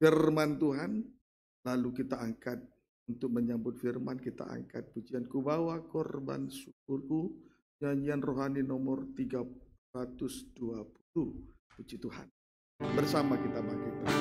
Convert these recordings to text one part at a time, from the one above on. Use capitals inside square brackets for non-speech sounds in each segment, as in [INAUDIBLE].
firman Tuhan, lalu kita angkat untuk menyambut firman, kita angkat pujian ku bawa korban syukurku, nyanyian rohani nomor 320. Puji Tuhan. Bersama kita bangkit.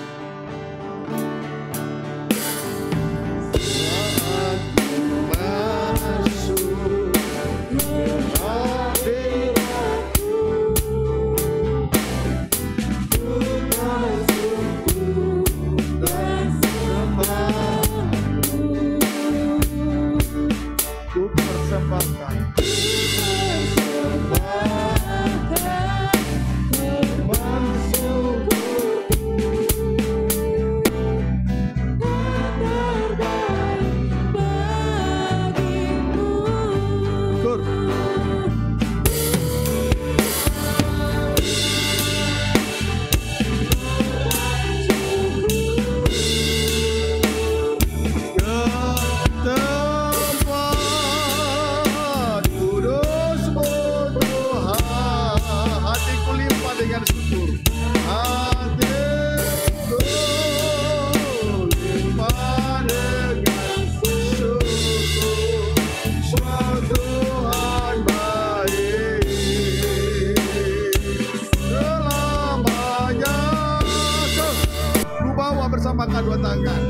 sama kedua tangan.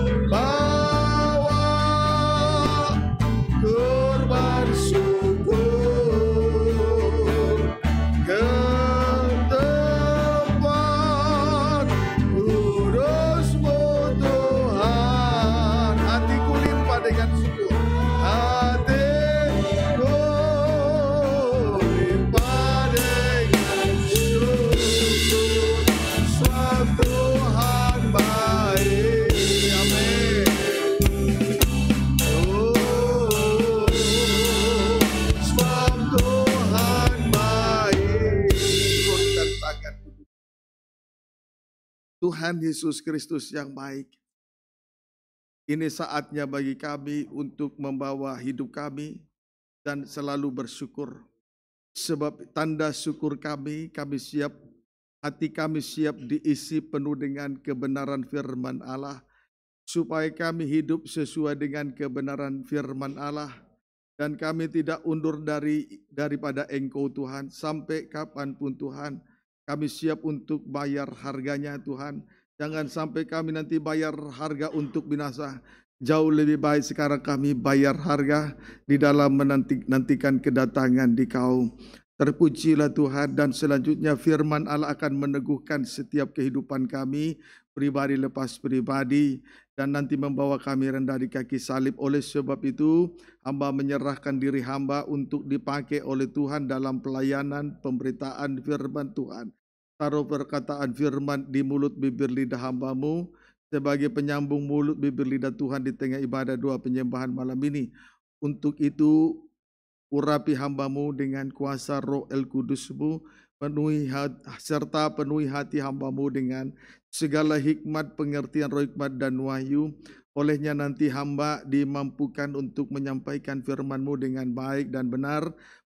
Tuhan Yesus Kristus yang baik. Ini saatnya bagi kami untuk membawa hidup kami dan selalu bersyukur. Sebab tanda syukur kami, kami siap, hati kami siap diisi penuh dengan kebenaran firman Allah. Supaya kami hidup sesuai dengan kebenaran firman Allah. Dan kami tidak undur dari daripada engkau Tuhan sampai kapanpun Tuhan. Kami siap untuk bayar harganya Tuhan. Jangan sampai kami nanti bayar harga untuk binasa. Jauh lebih baik sekarang kami bayar harga di dalam menantikan kedatangan di kau. Terpujilah Tuhan dan selanjutnya firman Allah akan meneguhkan setiap kehidupan kami pribadi lepas pribadi dan nanti membawa kami rendah di kaki salib. Oleh sebab itu, hamba menyerahkan diri hamba untuk dipakai oleh Tuhan dalam pelayanan pemberitaan firman Tuhan. Taruh perkataan firman di mulut bibir lidah hambamu sebagai penyambung mulut bibir lidah Tuhan di tengah ibadah doa penyembahan malam ini. Untuk itu urapi hambamu dengan kuasa roh el kudusmu, penuhi hati, serta penuhi hati hambamu dengan segala hikmat, pengertian roh hikmat dan wahyu, Olehnya nanti hamba dimampukan untuk menyampaikan firmanmu dengan baik dan benar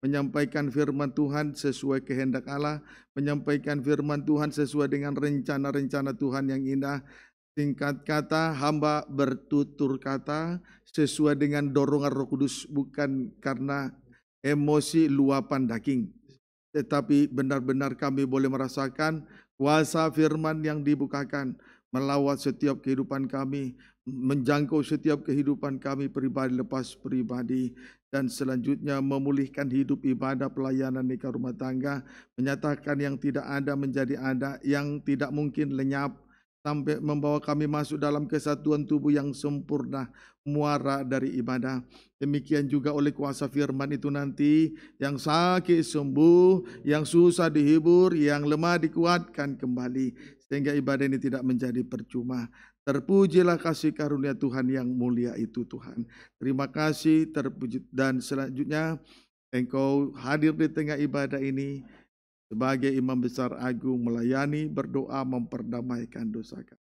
menyampaikan firman Tuhan sesuai kehendak Allah, menyampaikan firman Tuhan sesuai dengan rencana-rencana Tuhan yang indah. Singkat kata, hamba bertutur kata sesuai dengan dorongan Roh Kudus, bukan karena emosi luapan daging, tetapi benar-benar kami boleh merasakan kuasa firman yang dibukakan melawat setiap kehidupan kami, menjangkau setiap kehidupan kami pribadi lepas pribadi dan selanjutnya memulihkan hidup ibadah pelayanan nikah rumah tangga, menyatakan yang tidak ada menjadi ada, yang tidak mungkin lenyap, sampai membawa kami masuk dalam kesatuan tubuh yang sempurna, muara dari ibadah. Demikian juga oleh kuasa firman itu nanti, yang sakit sembuh, yang susah dihibur, yang lemah dikuatkan kembali. Sehingga ibadah ini tidak menjadi percuma, Terpujilah kasih karunia Tuhan yang mulia itu Tuhan. Terima kasih terpuji dan selanjutnya engkau hadir di tengah ibadah ini sebagai imam besar agung melayani, berdoa, memperdamaikan dosa kami.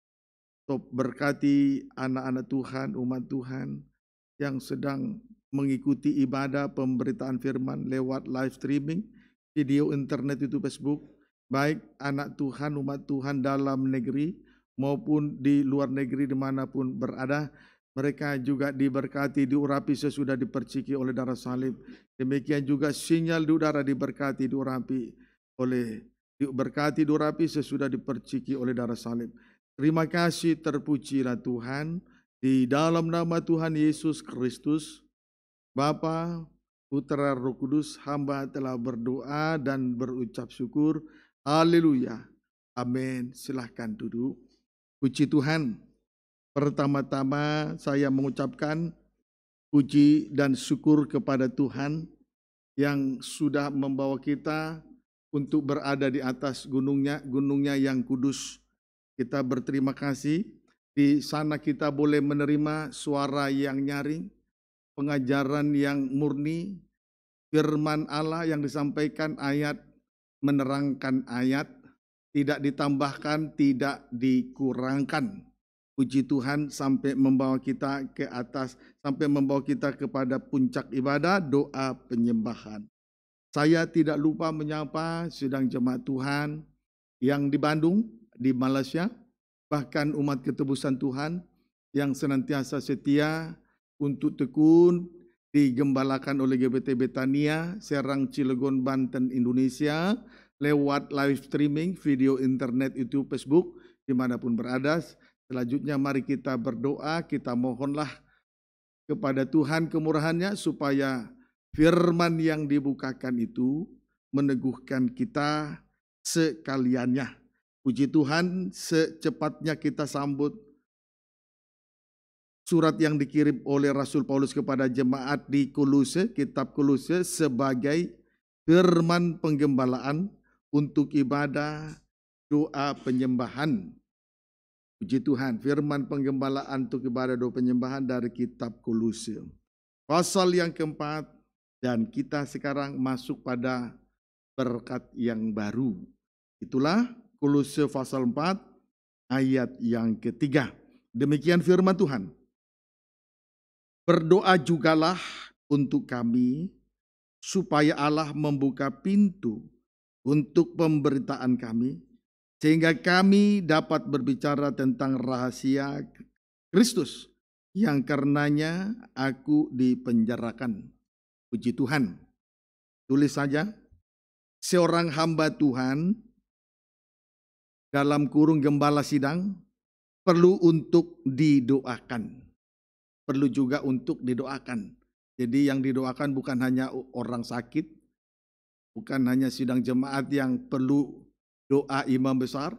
Top berkati anak-anak Tuhan, umat Tuhan yang sedang mengikuti ibadah pemberitaan firman lewat live streaming, video internet itu Facebook, baik anak Tuhan, umat Tuhan dalam negeri, maupun di luar negeri dimanapun berada. Mereka juga diberkati, diurapi sesudah diperciki oleh darah salib. Demikian juga sinyal di udara diberkati, diurapi oleh diberkati, diurapi sesudah diperciki oleh darah salib. Terima kasih, terpujilah Tuhan. Di dalam nama Tuhan Yesus Kristus, Bapa, Putra Roh Kudus, hamba telah berdoa dan berucap syukur. Haleluya. Amin. Silahkan duduk. Puji Tuhan. Pertama-tama saya mengucapkan puji dan syukur kepada Tuhan yang sudah membawa kita untuk berada di atas gunungnya, gunungnya yang kudus. Kita berterima kasih. Di sana kita boleh menerima suara yang nyaring, pengajaran yang murni, firman Allah yang disampaikan ayat menerangkan ayat tidak ditambahkan, tidak dikurangkan. Puji Tuhan sampai membawa kita ke atas, sampai membawa kita kepada puncak ibadah, doa penyembahan. Saya tidak lupa menyapa sidang jemaat Tuhan yang di Bandung, di Malaysia, bahkan umat ketebusan Tuhan yang senantiasa setia untuk tekun digembalakan oleh GBT Betania, Serang, Cilegon, Banten, Indonesia, lewat live streaming, video internet, YouTube, Facebook, dimanapun berada. Selanjutnya mari kita berdoa, kita mohonlah kepada Tuhan kemurahannya supaya firman yang dibukakan itu meneguhkan kita sekaliannya. Puji Tuhan secepatnya kita sambut surat yang dikirim oleh Rasul Paulus kepada jemaat di Kolose, kitab Kolose sebagai firman penggembalaan untuk ibadah, doa penyembahan. Puji Tuhan, firman penggembalaan untuk ibadah doa penyembahan dari kitab Kolose. Pasal yang keempat, dan kita sekarang masuk pada berkat yang baru. Itulah Kolose pasal 4 ayat yang ketiga. Demikian firman Tuhan. Berdoa jugalah untuk kami supaya Allah membuka pintu untuk pemberitaan kami, sehingga kami dapat berbicara tentang rahasia Kristus yang karenanya aku dipenjarakan. Puji Tuhan. Tulis saja, seorang hamba Tuhan dalam kurung gembala sidang perlu untuk didoakan. Perlu juga untuk didoakan. Jadi yang didoakan bukan hanya orang sakit, Bukan hanya sidang jemaat yang perlu doa imam besar,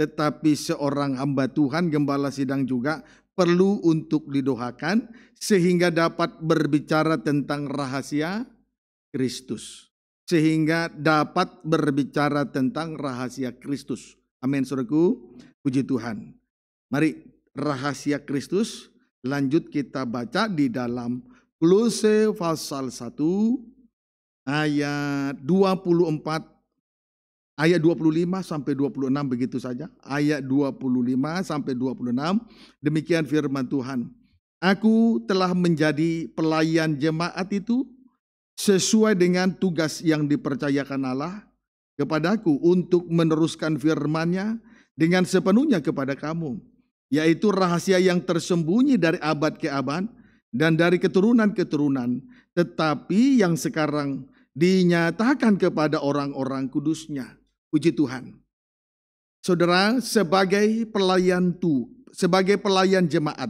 tetapi seorang hamba Tuhan gembala sidang juga perlu untuk didoakan sehingga dapat berbicara tentang rahasia Kristus. Sehingga dapat berbicara tentang rahasia Kristus. Amin saudaraku. Puji Tuhan. Mari rahasia Kristus lanjut kita baca di dalam Kolose pasal 1 ayat 24 ayat 25 sampai 26 begitu saja. Ayat 25 sampai 26 demikian firman Tuhan. Aku telah menjadi pelayan jemaat itu sesuai dengan tugas yang dipercayakan Allah kepadaku untuk meneruskan firman-Nya dengan sepenuhnya kepada kamu, yaitu rahasia yang tersembunyi dari abad ke abad dan dari keturunan-keturunan, tetapi yang sekarang dinyatakan kepada orang-orang kudusnya. Puji Tuhan. Saudara, sebagai pelayan tu, sebagai pelayan jemaat,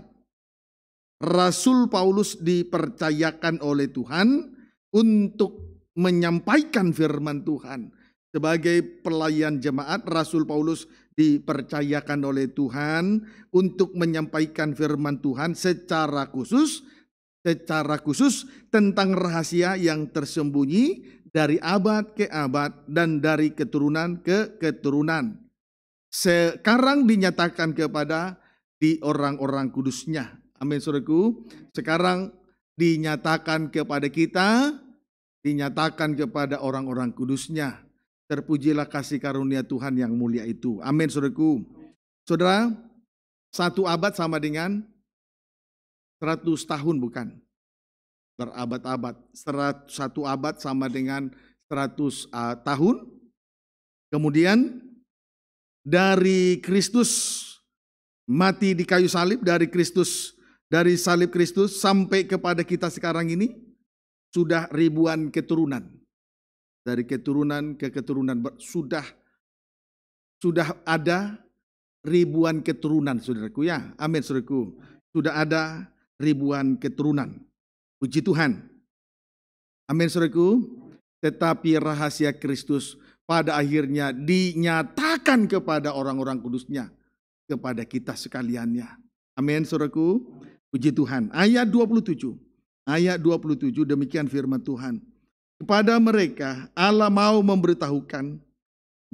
Rasul Paulus dipercayakan oleh Tuhan untuk menyampaikan firman Tuhan. Sebagai pelayan jemaat, Rasul Paulus dipercayakan oleh Tuhan untuk menyampaikan firman Tuhan secara khusus secara khusus tentang rahasia yang tersembunyi dari abad ke abad dan dari keturunan ke keturunan. Sekarang dinyatakan kepada di orang-orang kudusnya. Amin saudaraku. Sekarang dinyatakan kepada kita, dinyatakan kepada orang-orang kudusnya. Terpujilah kasih karunia Tuhan yang mulia itu. Amin saudaraku. Saudara, satu abad sama dengan 100 tahun bukan. Berabad-abad. Satu abad sama dengan 100 uh, ah, tahun. Kemudian dari Kristus mati di kayu salib dari Kristus dari salib Kristus sampai kepada kita sekarang ini sudah ribuan keturunan dari keturunan ke keturunan sudah sudah ada ribuan keturunan saudaraku ya amin saudaraku sudah ada ribuan keturunan. Puji Tuhan. Amin saudaraku. Tetapi rahasia Kristus pada akhirnya dinyatakan kepada orang-orang kudusnya. Kepada kita sekaliannya. Amin saudaraku. Puji Tuhan. Ayat 27. Ayat 27 demikian firman Tuhan. Kepada mereka Allah mau memberitahukan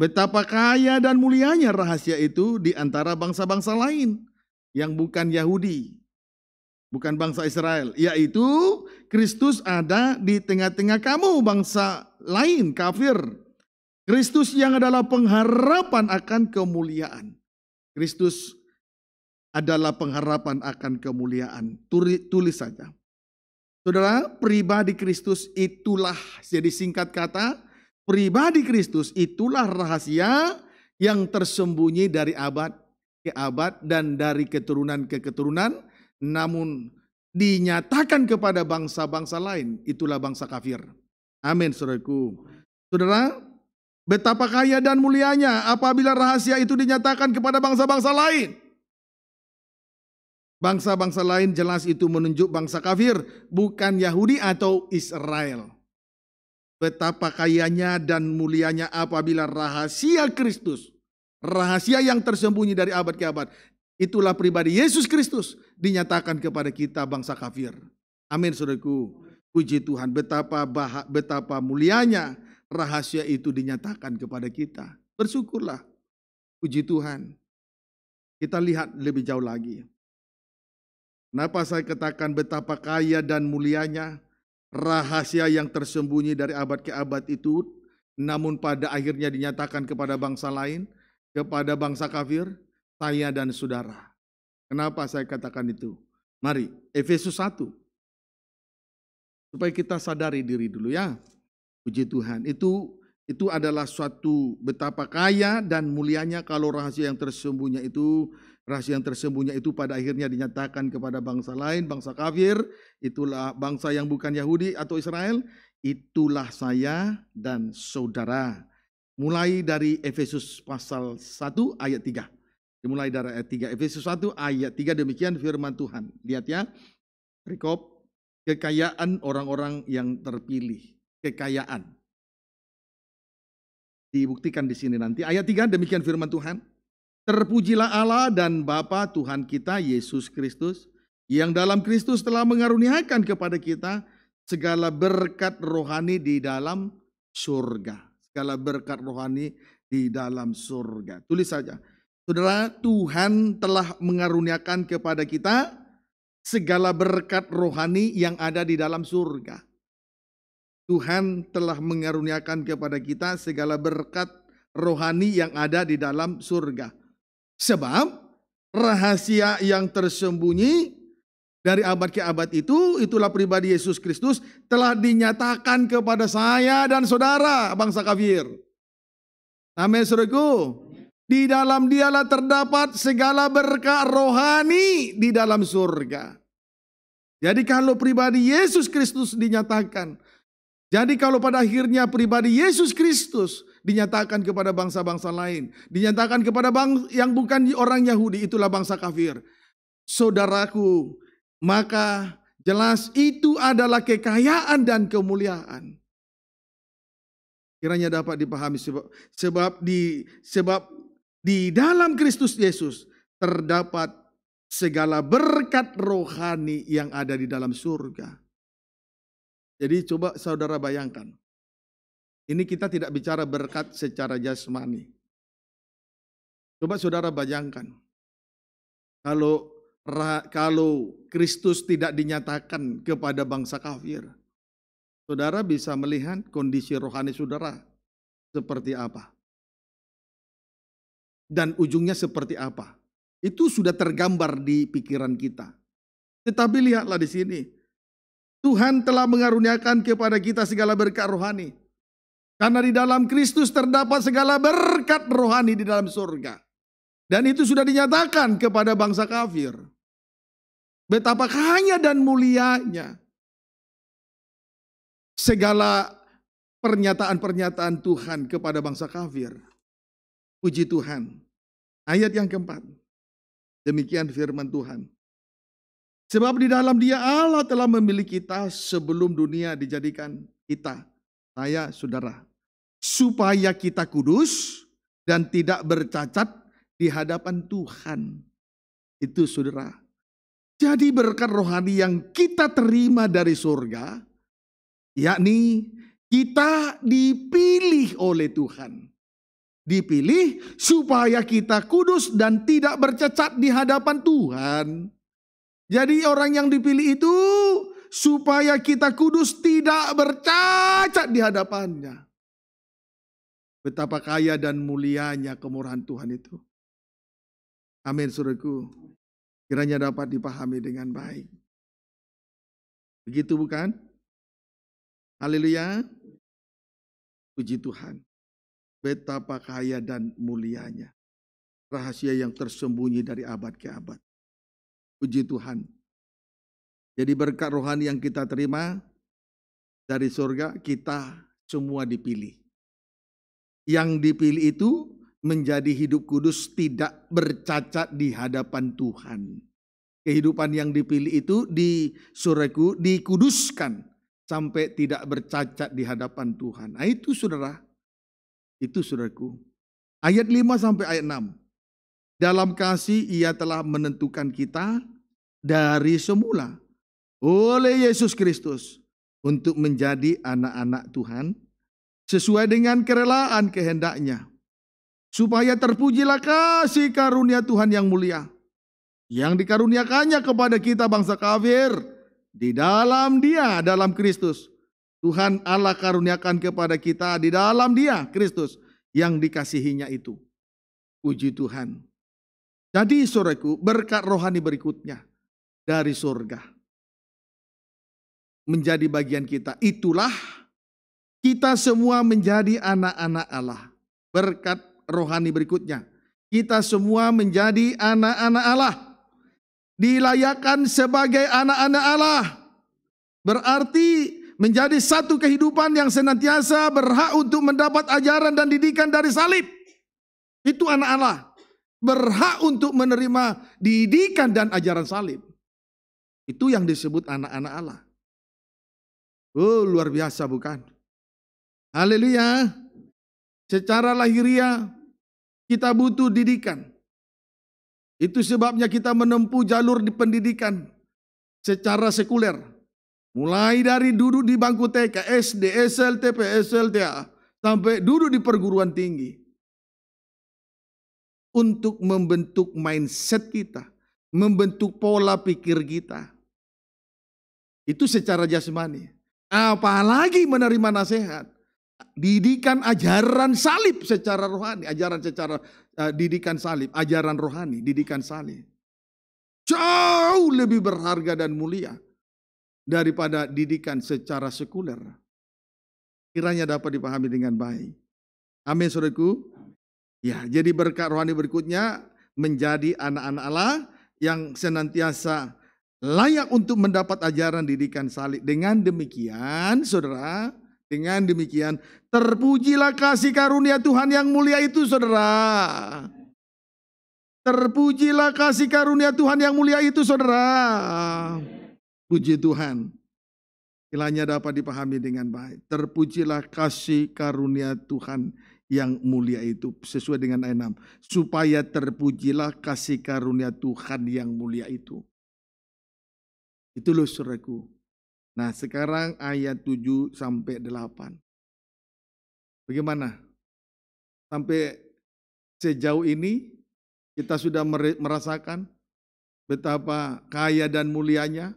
betapa kaya dan mulianya rahasia itu di antara bangsa-bangsa lain yang bukan Yahudi bukan bangsa Israel, yaitu Kristus ada di tengah-tengah kamu bangsa lain kafir. Kristus yang adalah pengharapan akan kemuliaan. Kristus adalah pengharapan akan kemuliaan. Tulis saja. Saudara, pribadi Kristus itulah jadi singkat kata, pribadi Kristus itulah rahasia yang tersembunyi dari abad ke abad dan dari keturunan ke keturunan namun dinyatakan kepada bangsa-bangsa lain, itulah bangsa kafir. Amin, saudaraku. Saudara, betapa kaya dan mulianya apabila rahasia itu dinyatakan kepada bangsa-bangsa lain. Bangsa-bangsa lain jelas itu menunjuk bangsa kafir, bukan Yahudi atau Israel. Betapa kayanya dan mulianya apabila rahasia Kristus, rahasia yang tersembunyi dari abad ke abad, Itulah pribadi Yesus Kristus dinyatakan kepada kita bangsa kafir. Amin saudaraku. Puji Tuhan betapa bahak, betapa mulianya rahasia itu dinyatakan kepada kita. Bersyukurlah. Puji Tuhan. Kita lihat lebih jauh lagi. Kenapa saya katakan betapa kaya dan mulianya rahasia yang tersembunyi dari abad ke abad itu namun pada akhirnya dinyatakan kepada bangsa lain, kepada bangsa kafir, saya dan saudara. Kenapa saya katakan itu? Mari, Efesus 1. Supaya kita sadari diri dulu ya. Puji Tuhan. Itu itu adalah suatu betapa kaya dan mulianya kalau rahasia yang tersembunyi itu rahasia yang tersembunyi itu pada akhirnya dinyatakan kepada bangsa lain, bangsa kafir, itulah bangsa yang bukan Yahudi atau Israel, itulah saya dan saudara. Mulai dari Efesus pasal 1 ayat 3. Dimulai dari ayat 3. Efesus 1 ayat 3 demikian firman Tuhan. Lihat ya. Rekop kekayaan orang-orang yang terpilih. Kekayaan. Dibuktikan di sini nanti. Ayat 3 demikian firman Tuhan. Terpujilah Allah dan Bapa Tuhan kita Yesus Kristus yang dalam Kristus telah mengaruniakan kepada kita segala berkat rohani di dalam surga. Segala berkat rohani di dalam surga. Tulis saja Saudara, Tuhan telah mengaruniakan kepada kita segala berkat rohani yang ada di dalam surga. Tuhan telah mengaruniakan kepada kita segala berkat rohani yang ada di dalam surga. Sebab rahasia yang tersembunyi dari abad ke abad itu, itulah pribadi Yesus Kristus telah dinyatakan kepada saya dan saudara bangsa kafir. Amin, saudaraku. Di dalam dialah terdapat segala berkah rohani di dalam surga. Jadi kalau pribadi Yesus Kristus dinyatakan. Jadi kalau pada akhirnya pribadi Yesus Kristus dinyatakan kepada bangsa-bangsa lain. Dinyatakan kepada bang yang bukan orang Yahudi itulah bangsa kafir. Saudaraku maka jelas itu adalah kekayaan dan kemuliaan. Kiranya dapat dipahami sebab sebab di sebab di dalam Kristus Yesus terdapat segala berkat rohani yang ada di dalam surga. Jadi coba saudara bayangkan. Ini kita tidak bicara berkat secara jasmani. Coba saudara bayangkan. Kalau kalau Kristus tidak dinyatakan kepada bangsa kafir, saudara bisa melihat kondisi rohani saudara seperti apa dan ujungnya seperti apa. Itu sudah tergambar di pikiran kita. Tetapi lihatlah di sini. Tuhan telah mengaruniakan kepada kita segala berkat rohani. Karena di dalam Kristus terdapat segala berkat rohani di dalam surga. Dan itu sudah dinyatakan kepada bangsa kafir. Betapa kaya dan mulianya segala pernyataan-pernyataan Tuhan kepada bangsa kafir. Puji Tuhan. Ayat yang keempat. Demikian firman Tuhan. Sebab di dalam dia Allah telah memilih kita sebelum dunia dijadikan kita. Saya saudara. Supaya kita kudus dan tidak bercacat di hadapan Tuhan. Itu saudara. Jadi berkat rohani yang kita terima dari surga. Yakni kita dipilih oleh Tuhan dipilih supaya kita kudus dan tidak bercacat di hadapan Tuhan. Jadi orang yang dipilih itu supaya kita kudus tidak bercacat di hadapannya. Betapa kaya dan mulianya kemurahan Tuhan itu. Amin suruhku. Kiranya dapat dipahami dengan baik. Begitu bukan? Haleluya. Puji Tuhan. Betapa kaya dan mulianya. Rahasia yang tersembunyi dari abad ke abad. Puji Tuhan. Jadi berkat rohani yang kita terima dari surga, kita semua dipilih. Yang dipilih itu menjadi hidup kudus tidak bercacat di hadapan Tuhan. Kehidupan yang dipilih itu di surga dikuduskan sampai tidak bercacat di hadapan Tuhan. Nah itu saudara, itu saudaraku. Ayat 5 sampai ayat 6. Dalam kasih ia telah menentukan kita dari semula oleh Yesus Kristus untuk menjadi anak-anak Tuhan sesuai dengan kerelaan kehendaknya. Supaya terpujilah kasih karunia Tuhan yang mulia yang dikaruniakannya kepada kita bangsa kafir di dalam dia, dalam Kristus Tuhan Allah karuniakan kepada kita di dalam dia, Kristus, yang dikasihinya itu. Puji Tuhan. Jadi suraku berkat rohani berikutnya dari surga. Menjadi bagian kita. Itulah kita semua menjadi anak-anak Allah. Berkat rohani berikutnya. Kita semua menjadi anak-anak Allah dilayakan sebagai anak-anak Allah. Berarti menjadi satu kehidupan yang senantiasa berhak untuk mendapat ajaran dan didikan dari salib. Itu anak Allah. Berhak untuk menerima didikan dan ajaran salib. Itu yang disebut anak-anak Allah. Oh, luar biasa bukan? Haleluya. Secara lahiriah kita butuh didikan. Itu sebabnya kita menempuh jalur di pendidikan secara sekuler. Mulai dari duduk di bangku TK, SD, SLTP, SLTA, sampai duduk di perguruan tinggi. Untuk membentuk mindset kita, membentuk pola pikir kita. Itu secara jasmani. Apalagi menerima nasihat. Didikan ajaran salib secara rohani, ajaran secara uh, didikan salib, ajaran rohani, didikan salib. Jauh lebih berharga dan mulia daripada didikan secara sekuler. Kiranya dapat dipahami dengan baik. Amin saudaraku. Ya, jadi berkat rohani berikutnya menjadi anak-anak Allah yang senantiasa layak untuk mendapat ajaran didikan salib. Dengan demikian, saudara, dengan demikian terpujilah kasih karunia Tuhan yang mulia itu, saudara. Terpujilah kasih karunia Tuhan yang mulia itu, saudara. Puji Tuhan, kiranya dapat dipahami dengan baik. Terpujilah kasih karunia Tuhan yang mulia itu sesuai dengan ayat 6. Supaya terpujilah kasih karunia Tuhan yang mulia itu. Itulah loh suraku. Nah sekarang ayat 7 sampai 8. Bagaimana? Sampai sejauh ini kita sudah merasakan betapa kaya dan mulianya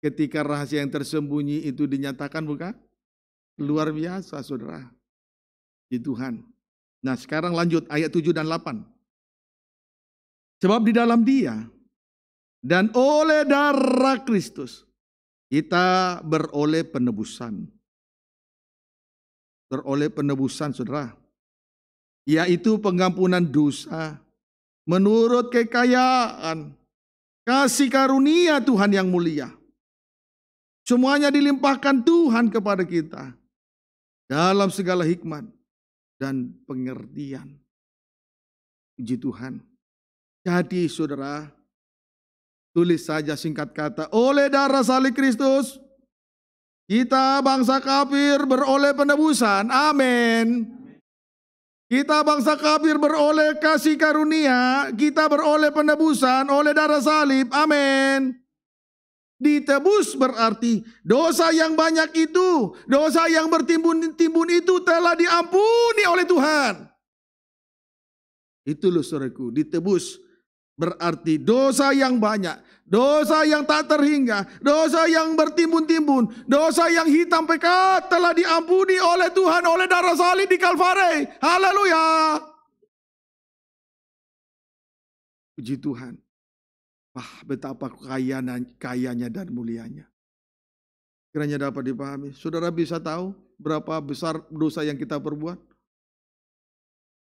ketika rahasia yang tersembunyi itu dinyatakan bukan? Luar biasa saudara. Di Tuhan. Nah sekarang lanjut ayat 7 dan 8. Sebab di dalam dia dan oleh darah Kristus kita beroleh penebusan. Beroleh penebusan saudara. Yaitu pengampunan dosa menurut kekayaan kasih karunia Tuhan yang mulia Semuanya dilimpahkan Tuhan kepada kita dalam segala hikmat dan pengertian. Puji Tuhan. Jadi saudara, tulis saja singkat kata, oleh darah salib Kristus, kita bangsa kafir beroleh penebusan. Amin. Kita bangsa kafir beroleh kasih karunia, kita beroleh penebusan oleh darah salib. Amin. Ditebus berarti dosa yang banyak itu, dosa yang bertimbun-timbun itu telah diampuni oleh Tuhan. Itu loh saudaraku, ditebus berarti dosa yang banyak, dosa yang tak terhingga, dosa yang bertimbun-timbun, dosa yang hitam pekat telah diampuni oleh Tuhan oleh darah salib di Kalvari. Haleluya. Puji Tuhan. Wah, betapa kayanya, kayanya dan mulianya. Kiranya dapat dipahami. Saudara bisa tahu berapa besar dosa yang kita perbuat?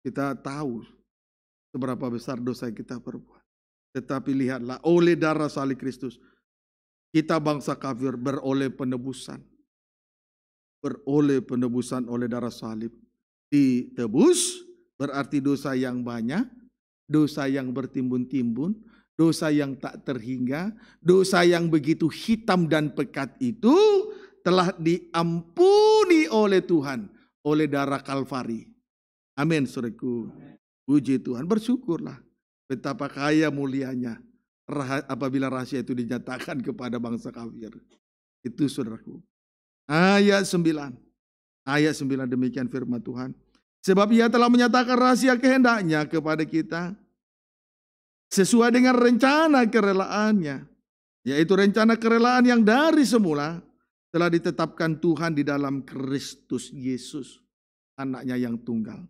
Kita tahu seberapa besar dosa yang kita perbuat. Tetapi lihatlah, oleh darah salib Kristus, kita bangsa kafir beroleh penebusan. Beroleh penebusan oleh darah salib. Ditebus berarti dosa yang banyak, dosa yang bertimbun-timbun, dosa yang tak terhingga, dosa yang begitu hitam dan pekat itu telah diampuni oleh Tuhan oleh darah Kalvari. Amin, Saudaraku. Puji Tuhan, bersyukurlah betapa kaya mulianya rah apabila rahasia itu dinyatakan kepada bangsa kafir. Itu Saudaraku. Ayat 9. Ayat 9 demikian firman Tuhan. Sebab ia telah menyatakan rahasia kehendaknya kepada kita sesuai dengan rencana kerelaannya, yaitu rencana kerelaan yang dari semula telah ditetapkan Tuhan di dalam Kristus Yesus, anaknya yang tunggal.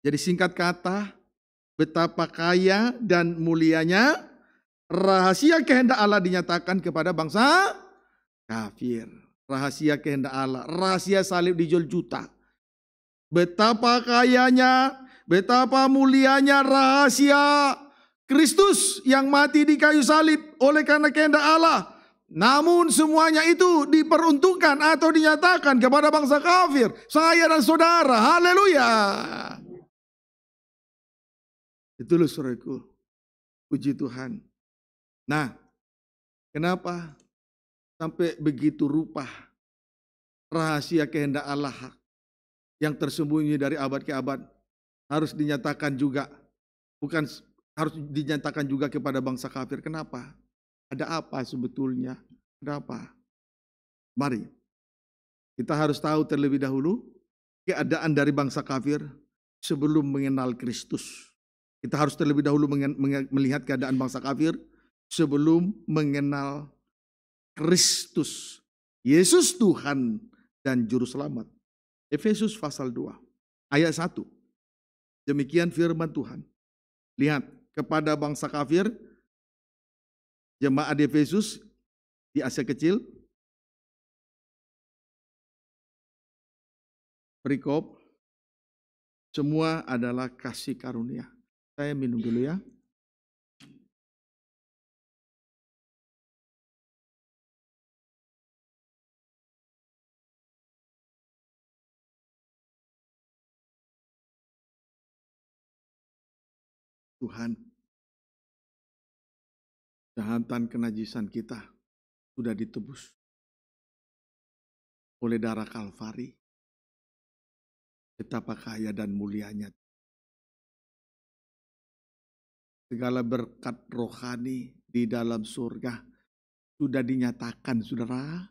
Jadi singkat kata, betapa kaya dan mulianya rahasia kehendak Allah dinyatakan kepada bangsa kafir. Rahasia kehendak Allah, rahasia salib dijual juta. Betapa kayanya Betapa mulianya rahasia Kristus yang mati di kayu salib oleh karena kehendak Allah. Namun semuanya itu diperuntukkan atau dinyatakan kepada bangsa kafir. Saya dan saudara. Haleluya. Itulah suratku. Puji Tuhan. Nah, kenapa sampai begitu rupa rahasia kehendak Allah yang tersembunyi dari abad ke abad? harus dinyatakan juga bukan harus dinyatakan juga kepada bangsa kafir. Kenapa? Ada apa sebetulnya? Kenapa? Mari kita harus tahu terlebih dahulu keadaan dari bangsa kafir sebelum mengenal Kristus. Kita harus terlebih dahulu melihat keadaan bangsa kafir sebelum mengenal Kristus, Yesus Tuhan dan juru selamat. Efesus pasal 2 ayat 1. Demikian firman Tuhan. Lihat, kepada bangsa kafir, jemaat di Efesus di Asia Kecil, perikop, semua adalah kasih karunia. Saya minum dulu ya. Tuhan, jahatan kenajisan kita sudah ditebus oleh darah Kalvari. Betapa kaya dan mulianya. Segala berkat rohani di dalam surga sudah dinyatakan, saudara.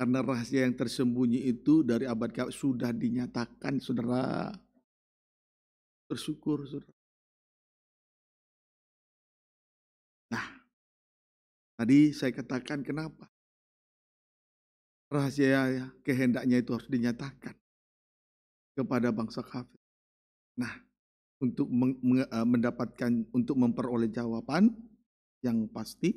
Karena rahasia yang tersembunyi itu dari abad ke sudah dinyatakan, saudara. Bersyukur, saudara. Tadi saya katakan kenapa? Rahasia ya, kehendaknya itu harus dinyatakan kepada bangsa kafir. Nah, untuk e, mendapatkan untuk memperoleh jawaban yang pasti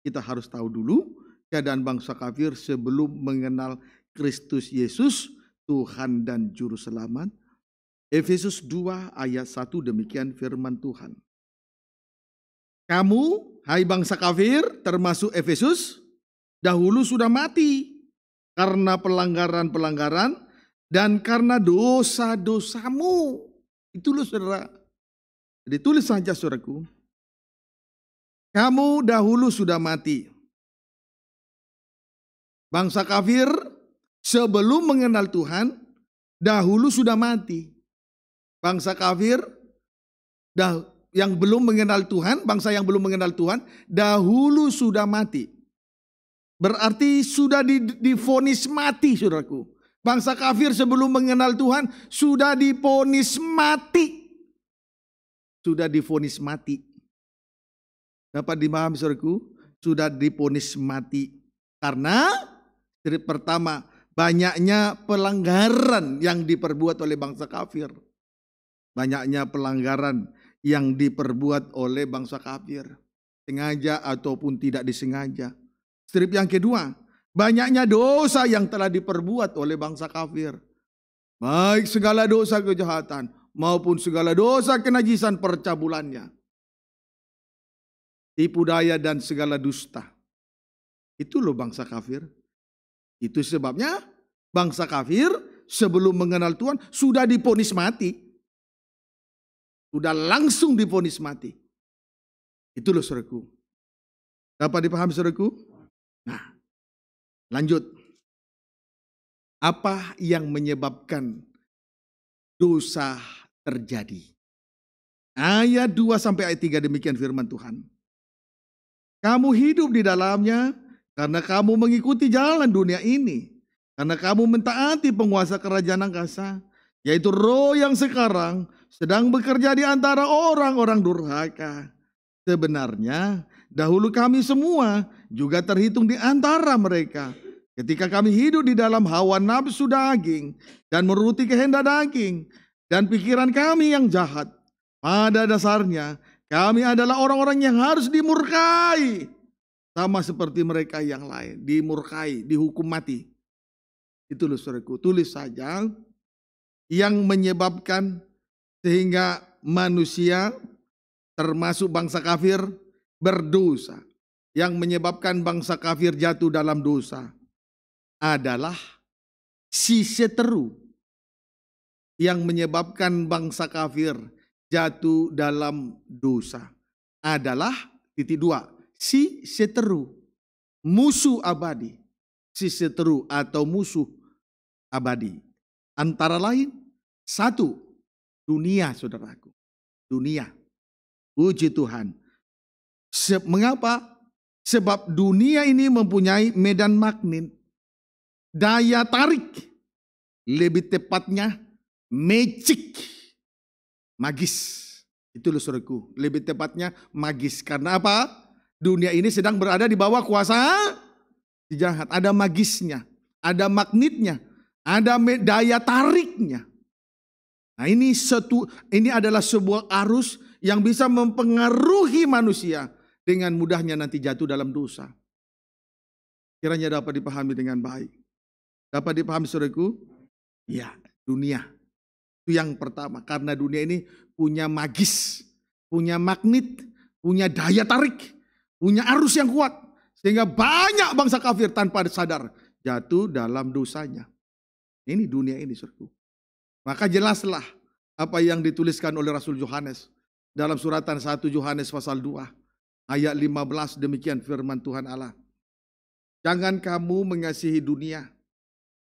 kita harus tahu dulu keadaan bangsa kafir sebelum mengenal Kristus Yesus Tuhan dan juru selamat. Efesus 2 ayat 1 demikian firman Tuhan. Kamu, hai bangsa kafir, termasuk Efesus, dahulu sudah mati karena pelanggaran-pelanggaran dan karena dosa-dosamu. Itu loh saudara. Jadi tulis saja saudaraku. Kamu dahulu sudah mati. Bangsa kafir sebelum mengenal Tuhan dahulu sudah mati. Bangsa kafir dah, yang belum mengenal Tuhan, bangsa yang belum mengenal Tuhan, dahulu sudah mati. Berarti sudah difonis mati, saudaraku. Bangsa kafir sebelum mengenal Tuhan sudah difonis mati. Sudah difonis mati. Dapat dimahami saudaraku? Sudah difonis mati. Karena strip pertama banyaknya pelanggaran yang diperbuat oleh bangsa kafir. Banyaknya pelanggaran yang diperbuat oleh bangsa kafir. Sengaja ataupun tidak disengaja. Strip yang kedua, banyaknya dosa yang telah diperbuat oleh bangsa kafir. Baik segala dosa kejahatan maupun segala dosa kenajisan percabulannya. Tipu daya dan segala dusta. Itu loh bangsa kafir. Itu sebabnya bangsa kafir sebelum mengenal Tuhan sudah diponis mati. Sudah langsung diponis mati. Itu loh saudaraku. Dapat dipahami saudaraku? Nah, lanjut. Apa yang menyebabkan dosa terjadi? Ayat 2 sampai ayat 3 demikian firman Tuhan. Kamu hidup di dalamnya karena kamu mengikuti jalan dunia ini. Karena kamu mentaati penguasa kerajaan angkasa yaitu roh yang sekarang sedang bekerja di antara orang-orang durhaka. Sebenarnya, dahulu kami semua juga terhitung di antara mereka. Ketika kami hidup di dalam hawa nafsu daging dan meruti kehendak daging dan pikiran kami yang jahat. Pada dasarnya, kami adalah orang-orang yang harus dimurkai. Sama seperti mereka yang lain, dimurkai, dihukum mati. Itu loh tulis saja yang menyebabkan sehingga manusia termasuk bangsa kafir berdosa. Yang menyebabkan bangsa kafir jatuh dalam dosa adalah si seteru yang menyebabkan bangsa kafir jatuh dalam dosa adalah titik dua si seteru musuh abadi si seteru atau musuh abadi Antara lain, satu, dunia saudaraku. Dunia. Puji Tuhan. Se mengapa? Sebab dunia ini mempunyai medan magnet. Daya tarik. Lebih tepatnya, magic. Magis. Itu loh saudaraku. Lebih tepatnya magis. Karena apa? Dunia ini sedang berada di bawah kuasa jahat. Ada magisnya. Ada magnetnya ada daya tariknya. Nah, ini satu ini adalah sebuah arus yang bisa mempengaruhi manusia dengan mudahnya nanti jatuh dalam dosa. Kiranya dapat dipahami dengan baik. Dapat dipahami saudaraku? Ya, dunia. Itu yang pertama karena dunia ini punya magis, punya magnet, punya daya tarik, punya arus yang kuat sehingga banyak bangsa kafir tanpa sadar jatuh dalam dosanya. Ini dunia ini surku. Maka jelaslah apa yang dituliskan oleh Rasul Yohanes dalam suratan 1 Yohanes pasal 2 ayat 15 demikian firman Tuhan Allah. Jangan kamu mengasihi dunia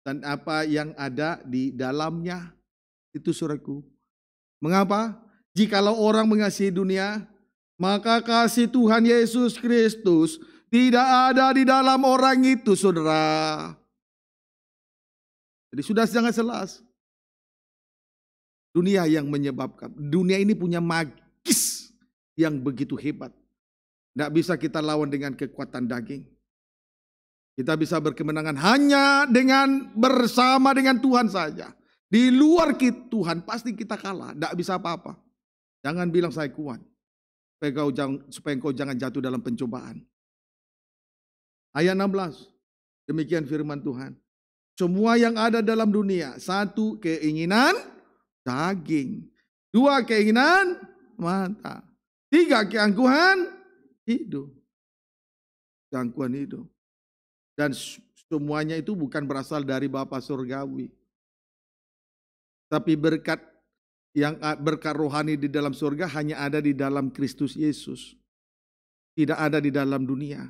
dan apa yang ada di dalamnya itu suratku. Mengapa? Jikalau orang mengasihi dunia, maka kasih Tuhan Yesus Kristus tidak ada di dalam orang itu, saudara. Jadi sudah sangat jelas. Dunia yang menyebabkan. Dunia ini punya magis yang begitu hebat. Tidak bisa kita lawan dengan kekuatan daging. Kita bisa berkemenangan hanya dengan bersama dengan Tuhan saja. Di luar kita, Tuhan pasti kita kalah. Tidak bisa apa-apa. Jangan bilang saya kuat. Supaya engkau, jangan, supaya engkau jangan jatuh dalam pencobaan. Ayat 16. Demikian firman Tuhan. Semua yang ada dalam dunia. Satu, keinginan daging. Dua, keinginan mata. Tiga, keangkuhan hidup. Keangkuhan hidup. Dan semuanya itu bukan berasal dari Bapak Surgawi. Tapi berkat yang berkat rohani di dalam surga hanya ada di dalam Kristus Yesus. Tidak ada di dalam dunia.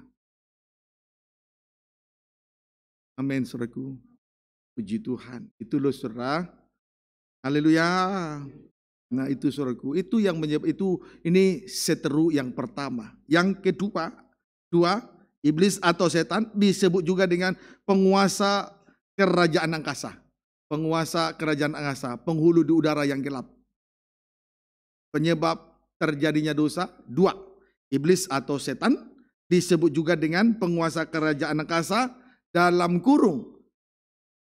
Amin, saudaraku. Puji Tuhan. Itu loh surah. Haleluya. Nah itu suratku. Itu yang menyebab itu ini seteru yang pertama. Yang kedua, dua iblis atau setan disebut juga dengan penguasa kerajaan angkasa. Penguasa kerajaan angkasa, penghulu di udara yang gelap. Penyebab terjadinya dosa dua. Iblis atau setan disebut juga dengan penguasa kerajaan angkasa dalam kurung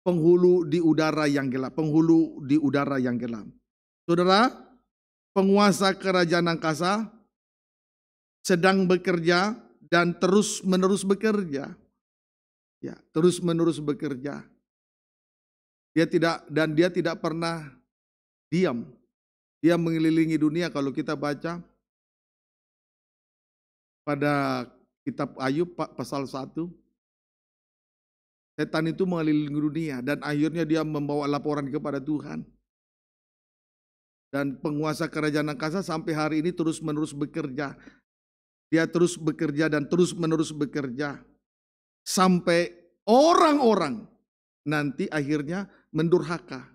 penghulu di udara yang gelap, penghulu di udara yang gelap. Saudara, penguasa kerajaan angkasa sedang bekerja dan terus-menerus bekerja. Ya, terus-menerus bekerja. Dia tidak dan dia tidak pernah diam. Dia mengelilingi dunia kalau kita baca pada kitab Ayub pasal 1 Setan itu mengelilingi dunia dan akhirnya dia membawa laporan kepada Tuhan. Dan penguasa kerajaan angkasa sampai hari ini terus-menerus bekerja. Dia terus bekerja dan terus-menerus bekerja. Sampai orang-orang nanti akhirnya mendurhaka.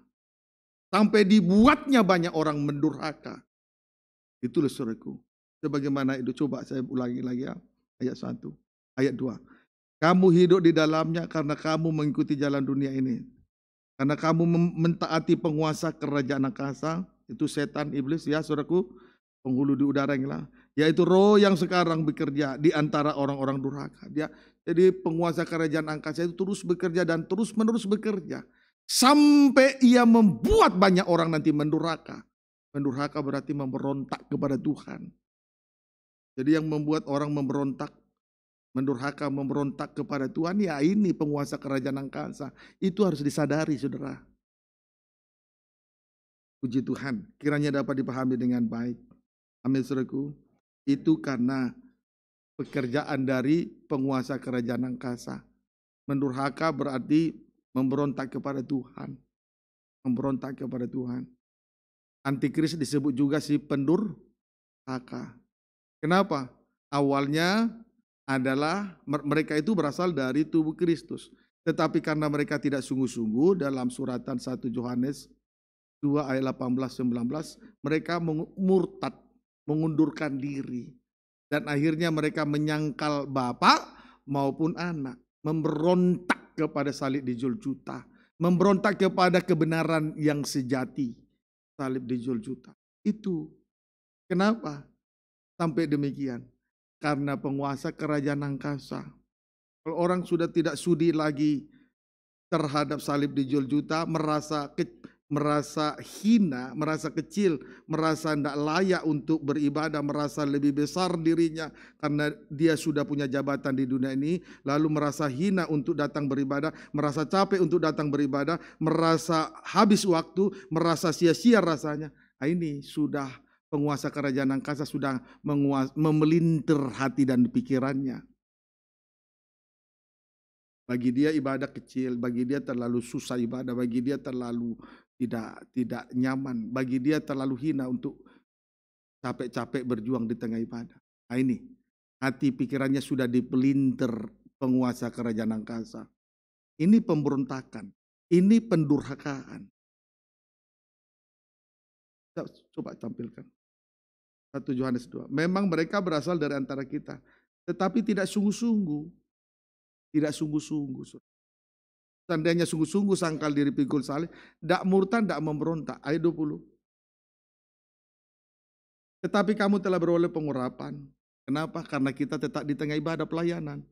Sampai dibuatnya banyak orang mendurhaka. Itulah suratku. Sebagaimana itu coba saya ulangi lagi ya. Ayat 1, ayat 2. Kamu hidup di dalamnya karena kamu mengikuti jalan dunia ini. Karena kamu mentaati penguasa kerajaan angkasa, itu setan iblis ya saudaraku, penghulu di udara yang lah. Yaitu roh yang sekarang bekerja di antara orang-orang durhaka. Dia, ya. jadi penguasa kerajaan angkasa itu terus bekerja dan terus menerus bekerja. Sampai ia membuat banyak orang nanti mendurhaka. Mendurhaka berarti memberontak kepada Tuhan. Jadi yang membuat orang memberontak mendurhaka, memberontak kepada Tuhan, ya ini penguasa kerajaan angkasa. Itu harus disadari, saudara. Puji Tuhan, kiranya dapat dipahami dengan baik. Amin, saudaraku. Itu karena pekerjaan dari penguasa kerajaan angkasa. Mendurhaka berarti memberontak kepada Tuhan. Memberontak kepada Tuhan. Antikris disebut juga si pendurhaka. Kenapa? Awalnya adalah mereka itu berasal dari tubuh Kristus. Tetapi karena mereka tidak sungguh-sungguh dalam suratan 1 Yohanes 2 ayat 18 19 mereka murtad, mengundurkan diri dan akhirnya mereka menyangkal bapak maupun anak, memberontak kepada salib di Juljuta, memberontak kepada kebenaran yang sejati salib di Juljuta. Itu kenapa sampai demikian? karena penguasa kerajaan angkasa. Kalau orang sudah tidak sudi lagi terhadap salib dijual juta, merasa ke, merasa hina, merasa kecil, merasa tidak layak untuk beribadah, merasa lebih besar dirinya karena dia sudah punya jabatan di dunia ini, lalu merasa hina untuk datang beribadah, merasa capek untuk datang beribadah, merasa habis waktu, merasa sia-sia rasanya. Nah, ini sudah penguasa kerajaan angkasa sudah memelintir hati dan pikirannya. Bagi dia ibadah kecil, bagi dia terlalu susah ibadah, bagi dia terlalu tidak tidak nyaman, bagi dia terlalu hina untuk capek-capek berjuang di tengah ibadah. Nah ini, hati pikirannya sudah dipelintir penguasa kerajaan angkasa. Ini pemberontakan, ini pendurhakaan. Coba tampilkan. 1 Yohanes 2. Memang mereka berasal dari antara kita, tetapi tidak sungguh-sungguh. Tidak sungguh-sungguh. Seandainya sungguh-sungguh sangkal diri pikul salib, tidak murtad, tidak memberontak. Ayat 20. Tetapi kamu telah beroleh pengurapan. Kenapa? Karena kita tetap di tengah ibadah pelayanan.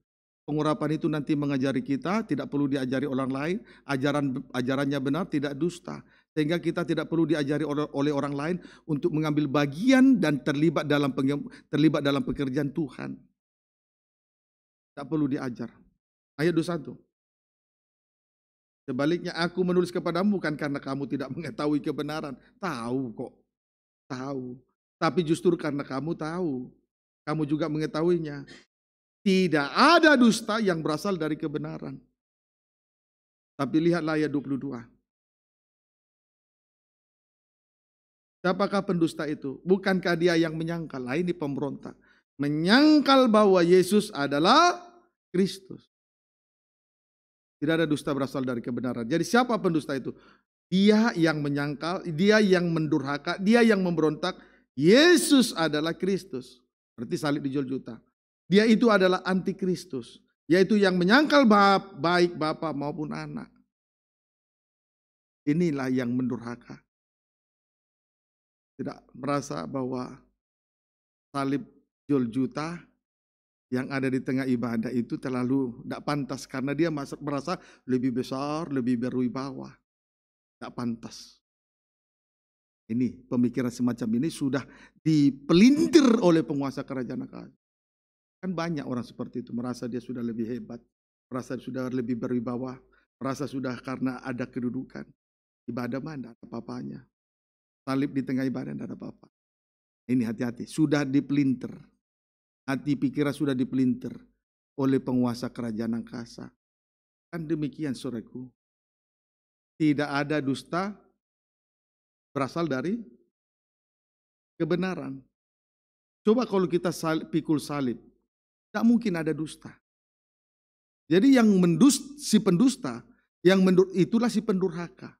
Pengurapan itu nanti mengajari kita, tidak perlu diajari orang lain. Ajaran ajarannya benar, tidak dusta sehingga kita tidak perlu diajari oleh orang lain untuk mengambil bagian dan terlibat dalam terlibat dalam pekerjaan Tuhan. Tak perlu diajar. Ayat 21. Sebaliknya aku menulis kepadamu bukan karena kamu tidak mengetahui kebenaran. Tahu kok. Tahu. Tapi justru karena kamu tahu. Kamu juga mengetahuinya. Tidak ada dusta yang berasal dari kebenaran. Tapi lihatlah ayat 22 Siapakah pendusta itu? Bukankah dia yang menyangkal? lain nah, ini pemberontak. Menyangkal bahwa Yesus adalah Kristus. Tidak ada dusta berasal dari kebenaran. Jadi siapa pendusta itu? Dia yang menyangkal, dia yang mendurhaka, dia yang memberontak. Yesus adalah Kristus. Berarti salib dijual juta. Dia itu adalah antikristus. Yaitu yang menyangkal baik bapak maupun anak. Inilah yang mendurhaka tidak merasa bahwa salib juta yang ada di tengah ibadah itu terlalu tidak pantas karena dia merasa lebih besar, lebih berwibawa. Tidak pantas. Ini pemikiran semacam ini sudah dipelintir oleh penguasa kerajaan akal. Kan banyak orang seperti itu merasa dia sudah lebih hebat, merasa sudah lebih berwibawa, merasa sudah karena ada kedudukan. Ibadah mana apa-apanya. Salib di tengah ibadah tidak ada apa-apa. Ini hati-hati, sudah dipelinter. Hati pikiran sudah dipelinter oleh penguasa kerajaan angkasa. Kan demikian suraku. Tidak ada dusta berasal dari kebenaran. Coba kalau kita salib, pikul salib, tak mungkin ada dusta. Jadi yang mendust, si pendusta, yang mendur itulah si pendurhaka.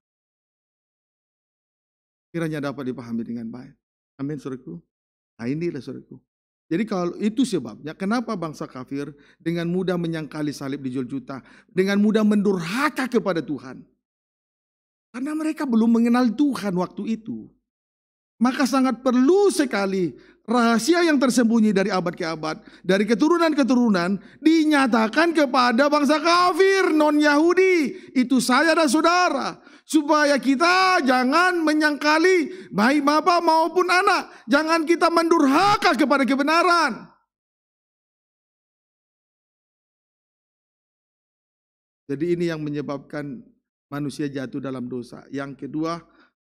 Kiranya dapat dipahami dengan baik. Amin suriku. Nah inilah suriku. Jadi kalau itu sebabnya kenapa bangsa kafir dengan mudah menyangkali salib di juta, dengan mudah mendurhaka kepada Tuhan. Karena mereka belum mengenal Tuhan waktu itu. Maka sangat perlu sekali rahasia yang tersembunyi dari abad ke abad, dari keturunan-keturunan, dinyatakan kepada bangsa kafir, non-Yahudi. Itu saya dan saudara. Supaya kita jangan menyangkali baik bapak maupun anak. Jangan kita mendurhaka kepada kebenaran. Jadi ini yang menyebabkan manusia jatuh dalam dosa. Yang kedua,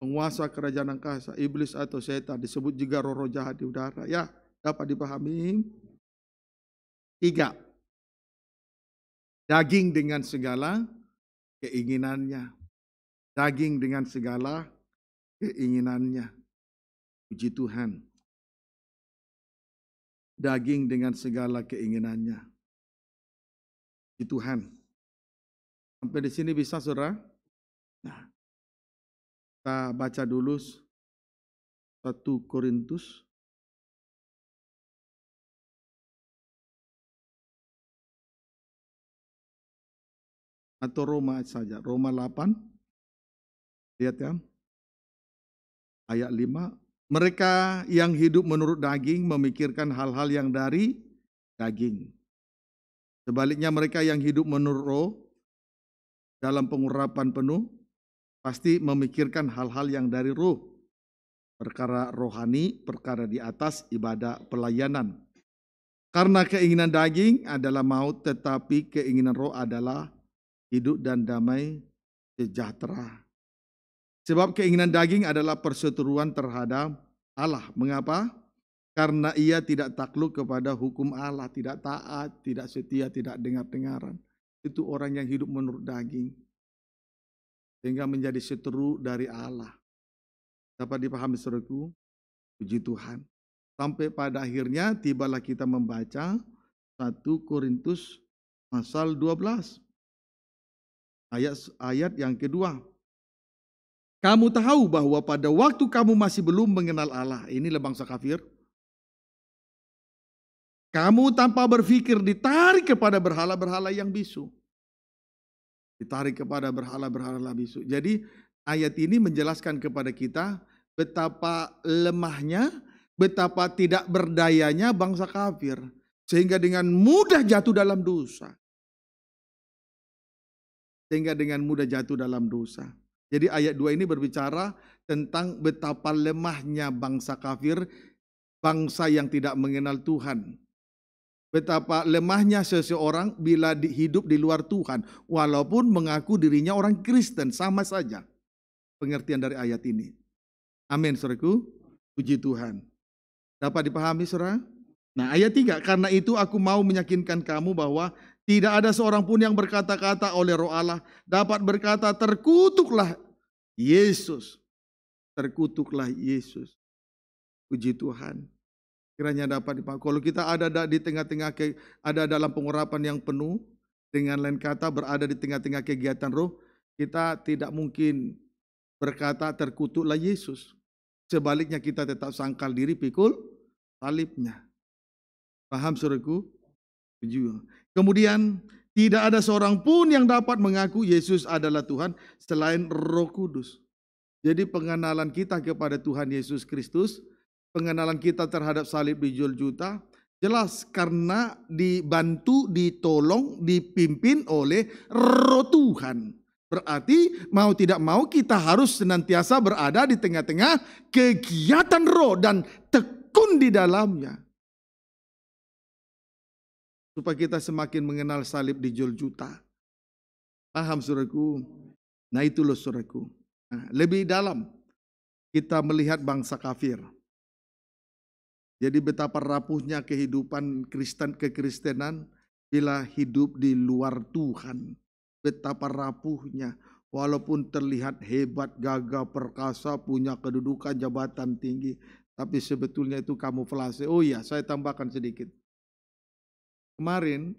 penguasa kerajaan angkasa, iblis atau setan disebut juga roh-roh jahat di udara. Ya, dapat dipahami. Tiga, daging dengan segala keinginannya. Daging dengan segala keinginannya. Puji Tuhan. Daging dengan segala keinginannya. Puji Tuhan. Sampai di sini bisa saudara? Nah, kita baca dulu 1 Korintus atau Roma saja. Roma 8 lihat ya. Ayat 5, mereka yang hidup menurut daging memikirkan hal-hal yang dari daging. Sebaliknya mereka yang hidup menurut roh dalam pengurapan penuh pasti memikirkan hal-hal yang dari ruh. Perkara rohani, perkara di atas, ibadah, pelayanan. Karena keinginan daging adalah maut, tetapi keinginan roh adalah hidup dan damai sejahtera. Sebab keinginan daging adalah perseteruan terhadap Allah. Mengapa? Karena ia tidak takluk kepada hukum Allah, tidak taat, tidak setia, tidak dengar-dengaran. Itu orang yang hidup menurut daging sehingga menjadi seteru dari Allah. Dapat dipahami saudaraku? Puji Tuhan. Sampai pada akhirnya tibalah kita membaca 1 Korintus pasal 12 ayat ayat yang kedua. Kamu tahu bahwa pada waktu kamu masih belum mengenal Allah, ini bangsa kafir. Kamu tanpa berpikir ditarik kepada berhala-berhala yang bisu. Ditarik kepada berhala-berhala bisu. Jadi ayat ini menjelaskan kepada kita betapa lemahnya, betapa tidak berdayanya bangsa kafir. Sehingga dengan mudah jatuh dalam dosa. Sehingga dengan mudah jatuh dalam dosa. Jadi ayat 2 ini berbicara tentang betapa lemahnya bangsa kafir, bangsa yang tidak mengenal Tuhan. Betapa lemahnya seseorang bila hidup di luar Tuhan, walaupun mengaku dirinya orang Kristen, sama saja pengertian dari ayat ini. Amin, saudaraku. Puji Tuhan. Dapat dipahami, saudara? Nah, ayat 3, karena itu aku mau meyakinkan kamu bahwa tidak ada seorang pun yang berkata-kata oleh roh Allah dapat berkata terkutuklah Yesus. Terkutuklah Yesus. Puji Tuhan kiranya dapat dipakai. Kalau kita ada di tengah-tengah ada dalam pengurapan yang penuh dengan lain kata berada di tengah-tengah kegiatan roh, kita tidak mungkin berkata terkutuklah Yesus. Sebaliknya kita tetap sangkal diri pikul salibnya. Paham suruhku? Tujuh. Kemudian tidak ada seorang pun yang dapat mengaku Yesus adalah Tuhan selain Roh Kudus. Jadi pengenalan kita kepada Tuhan Yesus Kristus pengenalan kita terhadap salib di juta Jelas karena dibantu, ditolong, dipimpin oleh roh Tuhan. Berarti mau tidak mau kita harus senantiasa berada di tengah-tengah kegiatan roh dan tekun di dalamnya. Supaya kita semakin mengenal salib di juta. Paham suraku? Nah itu loh suraku. Nah, lebih dalam kita melihat bangsa kafir. Jadi betapa rapuhnya kehidupan Kristen kekristenan bila hidup di luar Tuhan. Betapa rapuhnya walaupun terlihat hebat, gagah, perkasa, punya kedudukan jabatan tinggi, tapi sebetulnya itu kamuflase. Oh iya, saya tambahkan sedikit. Kemarin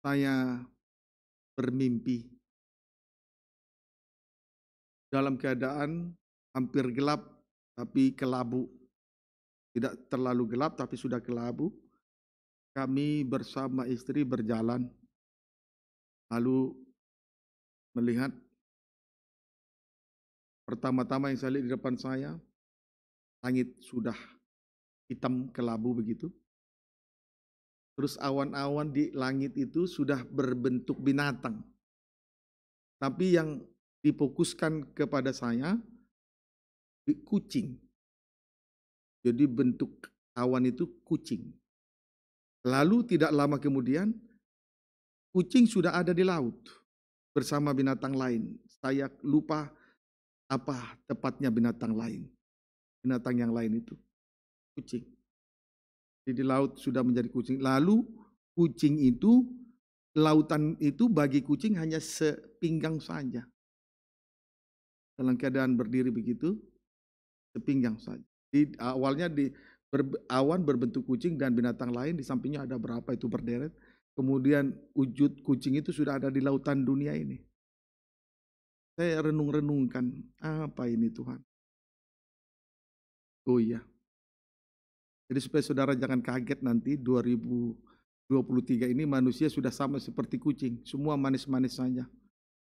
saya bermimpi dalam keadaan hampir gelap tapi kelabu tidak terlalu gelap tapi sudah kelabu. Kami bersama istri berjalan lalu melihat pertama-tama yang saya lihat di depan saya langit sudah hitam kelabu begitu. Terus awan-awan di langit itu sudah berbentuk binatang. Tapi yang difokuskan kepada saya kucing jadi bentuk awan itu kucing. Lalu tidak lama kemudian kucing sudah ada di laut bersama binatang lain. Saya lupa apa tepatnya binatang lain. Binatang yang lain itu kucing. Jadi di laut sudah menjadi kucing. Lalu kucing itu lautan itu bagi kucing hanya sepinggang saja. Dalam keadaan berdiri begitu, sepinggang saja. Di awalnya di ber, awan berbentuk kucing dan binatang lain di sampingnya ada berapa itu berderet. Kemudian wujud kucing itu sudah ada di lautan dunia ini. Saya renung-renungkan, apa ini Tuhan? Oh iya. Jadi supaya saudara jangan kaget nanti 2023 ini manusia sudah sama seperti kucing, semua manis-manis saja.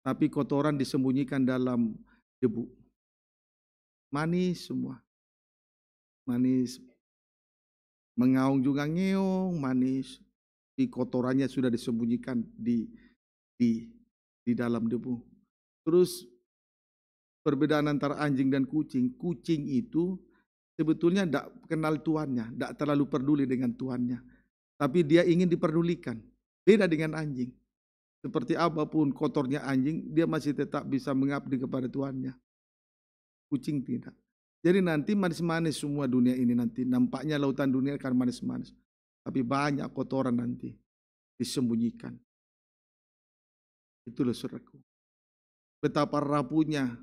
Tapi kotoran disembunyikan dalam debu. Manis semua manis mengaung juga ngeong manis di kotorannya sudah disembunyikan di di di dalam debu terus perbedaan antara anjing dan kucing kucing itu sebetulnya tidak kenal tuannya tidak terlalu peduli dengan tuannya tapi dia ingin diperdulikan beda dengan anjing seperti apapun kotornya anjing dia masih tetap bisa mengabdi kepada tuannya kucing tidak jadi nanti manis-manis semua dunia ini nanti. Nampaknya lautan dunia akan manis-manis. Tapi banyak kotoran nanti disembunyikan. Itulah saudaraku. Betapa rapuhnya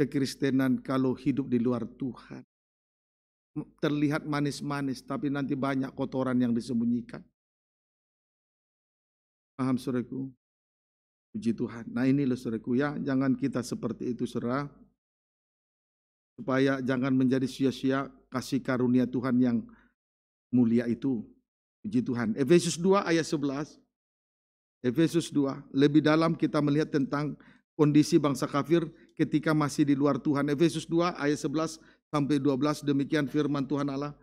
kekristenan kalau hidup di luar Tuhan. Terlihat manis-manis tapi nanti banyak kotoran yang disembunyikan. Paham saudaraku? Puji Tuhan. Nah ini loh saudaraku ya, jangan kita seperti itu surah supaya jangan menjadi sia-sia kasih karunia Tuhan yang mulia itu. Puji Tuhan. Efesus 2 ayat 11. Efesus 2, lebih dalam kita melihat tentang kondisi bangsa kafir ketika masih di luar Tuhan. Efesus 2 ayat 11 sampai 12 demikian firman Tuhan Allah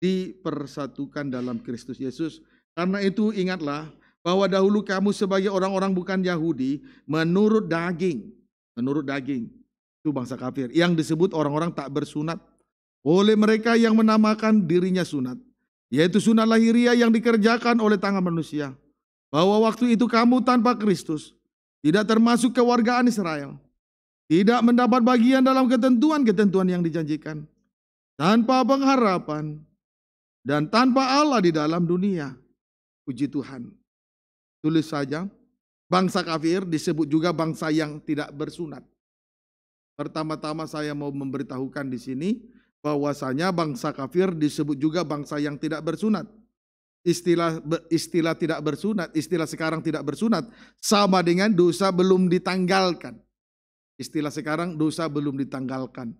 dipersatukan dalam Kristus Yesus. Karena itu ingatlah bahwa dahulu kamu sebagai orang-orang bukan Yahudi menurut daging, menurut daging itu bangsa kafir yang disebut orang-orang tak bersunat oleh mereka yang menamakan dirinya sunat yaitu sunat lahiriah yang dikerjakan oleh tangan manusia bahwa waktu itu kamu tanpa Kristus tidak termasuk kewargaan Israel tidak mendapat bagian dalam ketentuan-ketentuan yang dijanjikan tanpa pengharapan dan tanpa Allah di dalam dunia puji Tuhan tulis saja bangsa kafir disebut juga bangsa yang tidak bersunat Pertama-tama saya mau memberitahukan di sini bahwasanya bangsa kafir disebut juga bangsa yang tidak bersunat. Istilah istilah tidak bersunat, istilah sekarang tidak bersunat sama dengan dosa belum ditanggalkan. Istilah sekarang dosa belum ditanggalkan.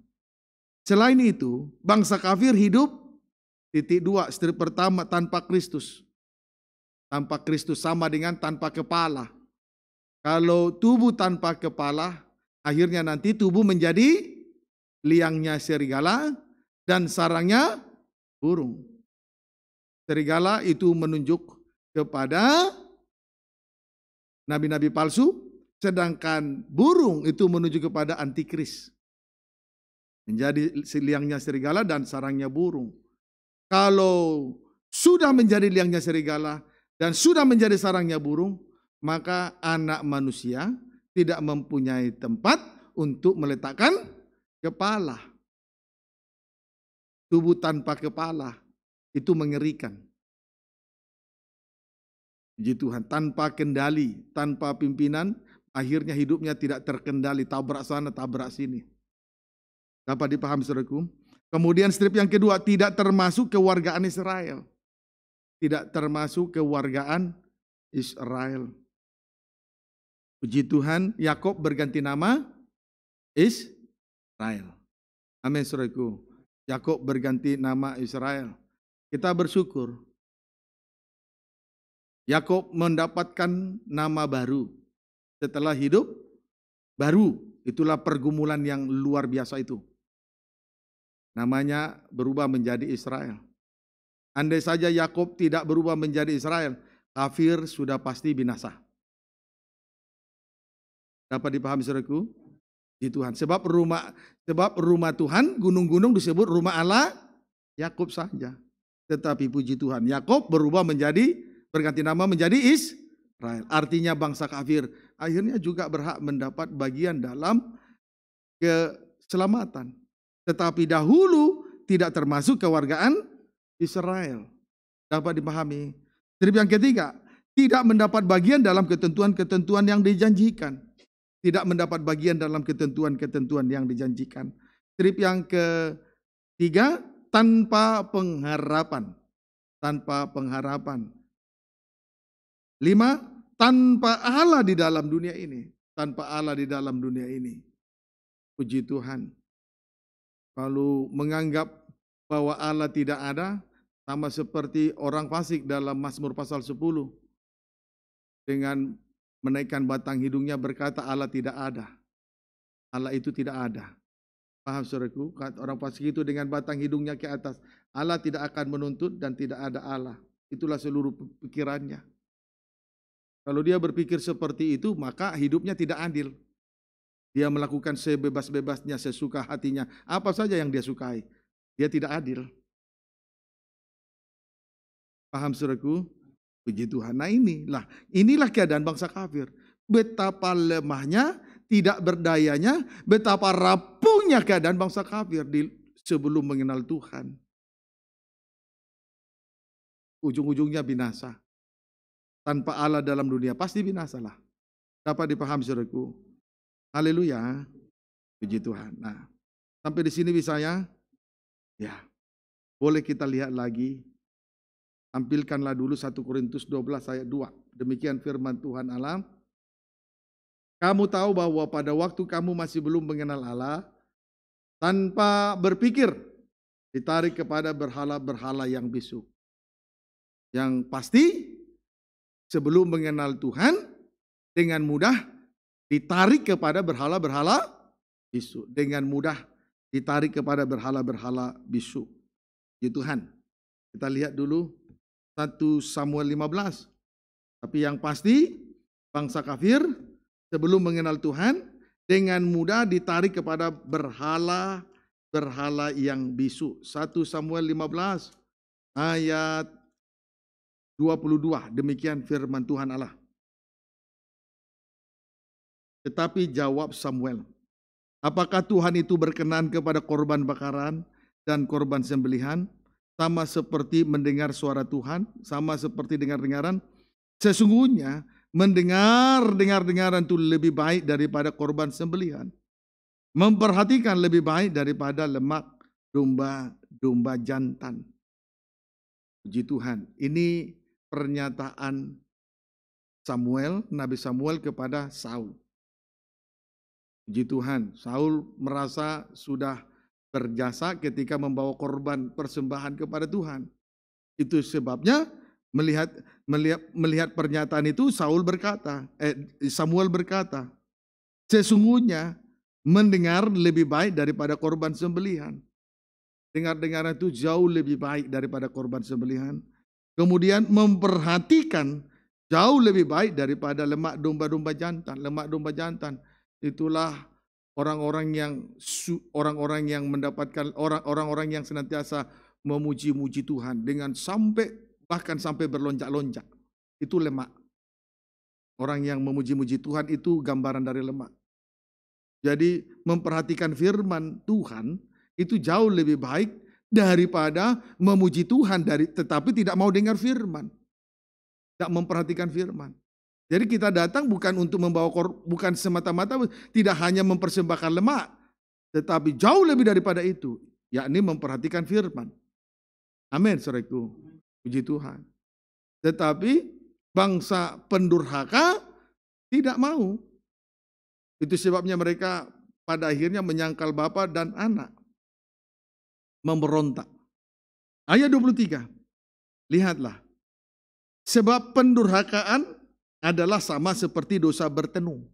Selain itu, bangsa kafir hidup titik dua, strip pertama tanpa Kristus. Tanpa Kristus sama dengan tanpa kepala. Kalau tubuh tanpa kepala, Akhirnya nanti tubuh menjadi liangnya serigala dan sarangnya burung. Serigala itu menunjuk kepada nabi-nabi palsu, sedangkan burung itu menunjuk kepada antikris. Menjadi liangnya serigala dan sarangnya burung. Kalau sudah menjadi liangnya serigala dan sudah menjadi sarangnya burung, maka anak manusia tidak mempunyai tempat untuk meletakkan kepala. Tubuh tanpa kepala itu mengerikan. Puji Tuhan, tanpa kendali, tanpa pimpinan, akhirnya hidupnya tidak terkendali, tabrak sana, tabrak sini. Dapat dipahami saudaraku? Kemudian strip yang kedua, tidak termasuk kewargaan Israel. Tidak termasuk kewargaan Israel. Puji Tuhan, Yakob berganti nama Israel. Amin, saudaraku. Yakob berganti nama Israel. Kita bersyukur. Yakob mendapatkan nama baru setelah hidup baru. Itulah pergumulan yang luar biasa itu. Namanya berubah menjadi Israel. Andai saja Yakob tidak berubah menjadi Israel, kafir sudah pasti binasa. Dapat dipahami saudaraku? Di Tuhan. Sebab rumah sebab rumah Tuhan gunung-gunung disebut rumah Allah Yakub saja. Tetapi puji Tuhan, Yakub berubah menjadi berganti nama menjadi Israel. Artinya bangsa kafir akhirnya juga berhak mendapat bagian dalam keselamatan. Tetapi dahulu tidak termasuk kewargaan Israel. Dapat dipahami. Strip yang ketiga, tidak mendapat bagian dalam ketentuan-ketentuan yang dijanjikan tidak mendapat bagian dalam ketentuan-ketentuan yang dijanjikan. Strip yang ketiga, tanpa pengharapan. Tanpa pengharapan. Lima, tanpa Allah di dalam dunia ini. Tanpa Allah di dalam dunia ini. Puji Tuhan. Lalu menganggap bahwa Allah tidak ada, sama seperti orang fasik dalam Mazmur pasal 10. Dengan menaikkan batang hidungnya berkata Allah tidak ada. Allah itu tidak ada. Paham saudaraku? Orang pasti itu dengan batang hidungnya ke atas. Allah tidak akan menuntut dan tidak ada Allah. Itulah seluruh pikirannya. Kalau dia berpikir seperti itu, maka hidupnya tidak adil. Dia melakukan sebebas-bebasnya, sesuka hatinya. Apa saja yang dia sukai. Dia tidak adil. Paham saudaraku? Puji Tuhan. Nah inilah, inilah keadaan bangsa kafir. Betapa lemahnya, tidak berdayanya, betapa rapuhnya keadaan bangsa kafir di, sebelum mengenal Tuhan. Ujung-ujungnya binasa. Tanpa Allah dalam dunia pasti binasa lah Dapat dipaham saudaraku. Haleluya. Puji Tuhan. Nah, sampai di sini bisa ya? Ya. Boleh kita lihat lagi Tampilkanlah dulu 1 Korintus 12 ayat 2. Demikian firman Tuhan Allah. Kamu tahu bahwa pada waktu kamu masih belum mengenal Allah, tanpa berpikir ditarik kepada berhala-berhala yang bisu. Yang pasti sebelum mengenal Tuhan dengan mudah ditarik kepada berhala-berhala bisu. Dengan mudah ditarik kepada berhala-berhala bisu. Ya Tuhan, gitu, kita lihat dulu 1 Samuel 15. Tapi yang pasti bangsa kafir sebelum mengenal Tuhan dengan mudah ditarik kepada berhala berhala yang bisu. 1 Samuel 15 ayat 22. Demikian firman Tuhan Allah. Tetapi jawab Samuel, "Apakah Tuhan itu berkenan kepada korban bakaran dan korban sembelihan sama seperti mendengar suara Tuhan, sama seperti dengar-dengaran. Sesungguhnya mendengar dengar-dengaran itu lebih baik daripada korban sembelihan. Memperhatikan lebih baik daripada lemak domba-domba jantan. Puji Tuhan, ini pernyataan Samuel, Nabi Samuel kepada Saul. Puji Tuhan, Saul merasa sudah berjasa ketika membawa korban persembahan kepada Tuhan. Itu sebabnya melihat melihat melihat pernyataan itu Saul berkata, eh, Samuel berkata, sesungguhnya mendengar lebih baik daripada korban sembelihan. Dengar-dengaran itu jauh lebih baik daripada korban sembelihan. Kemudian memperhatikan jauh lebih baik daripada lemak domba-domba jantan. Lemak domba jantan itulah orang-orang yang orang-orang yang mendapatkan orang-orang yang senantiasa memuji-muji Tuhan dengan sampai bahkan sampai berlonjak-lonjak. Itu lemak. Orang yang memuji-muji Tuhan itu gambaran dari lemak. Jadi memperhatikan firman Tuhan itu jauh lebih baik daripada memuji Tuhan dari tetapi tidak mau dengar firman. Tidak memperhatikan firman. Jadi kita datang bukan untuk membawa kor, bukan semata-mata tidak hanya mempersembahkan lemak, tetapi jauh lebih daripada itu, yakni memperhatikan firman. Amin, saudaraku. Puji Tuhan. Tetapi bangsa pendurhaka tidak mau. Itu sebabnya mereka pada akhirnya menyangkal bapa dan anak. Memberontak. Ayat 23. Lihatlah. Sebab pendurhakaan adalah sama seperti dosa bertenung.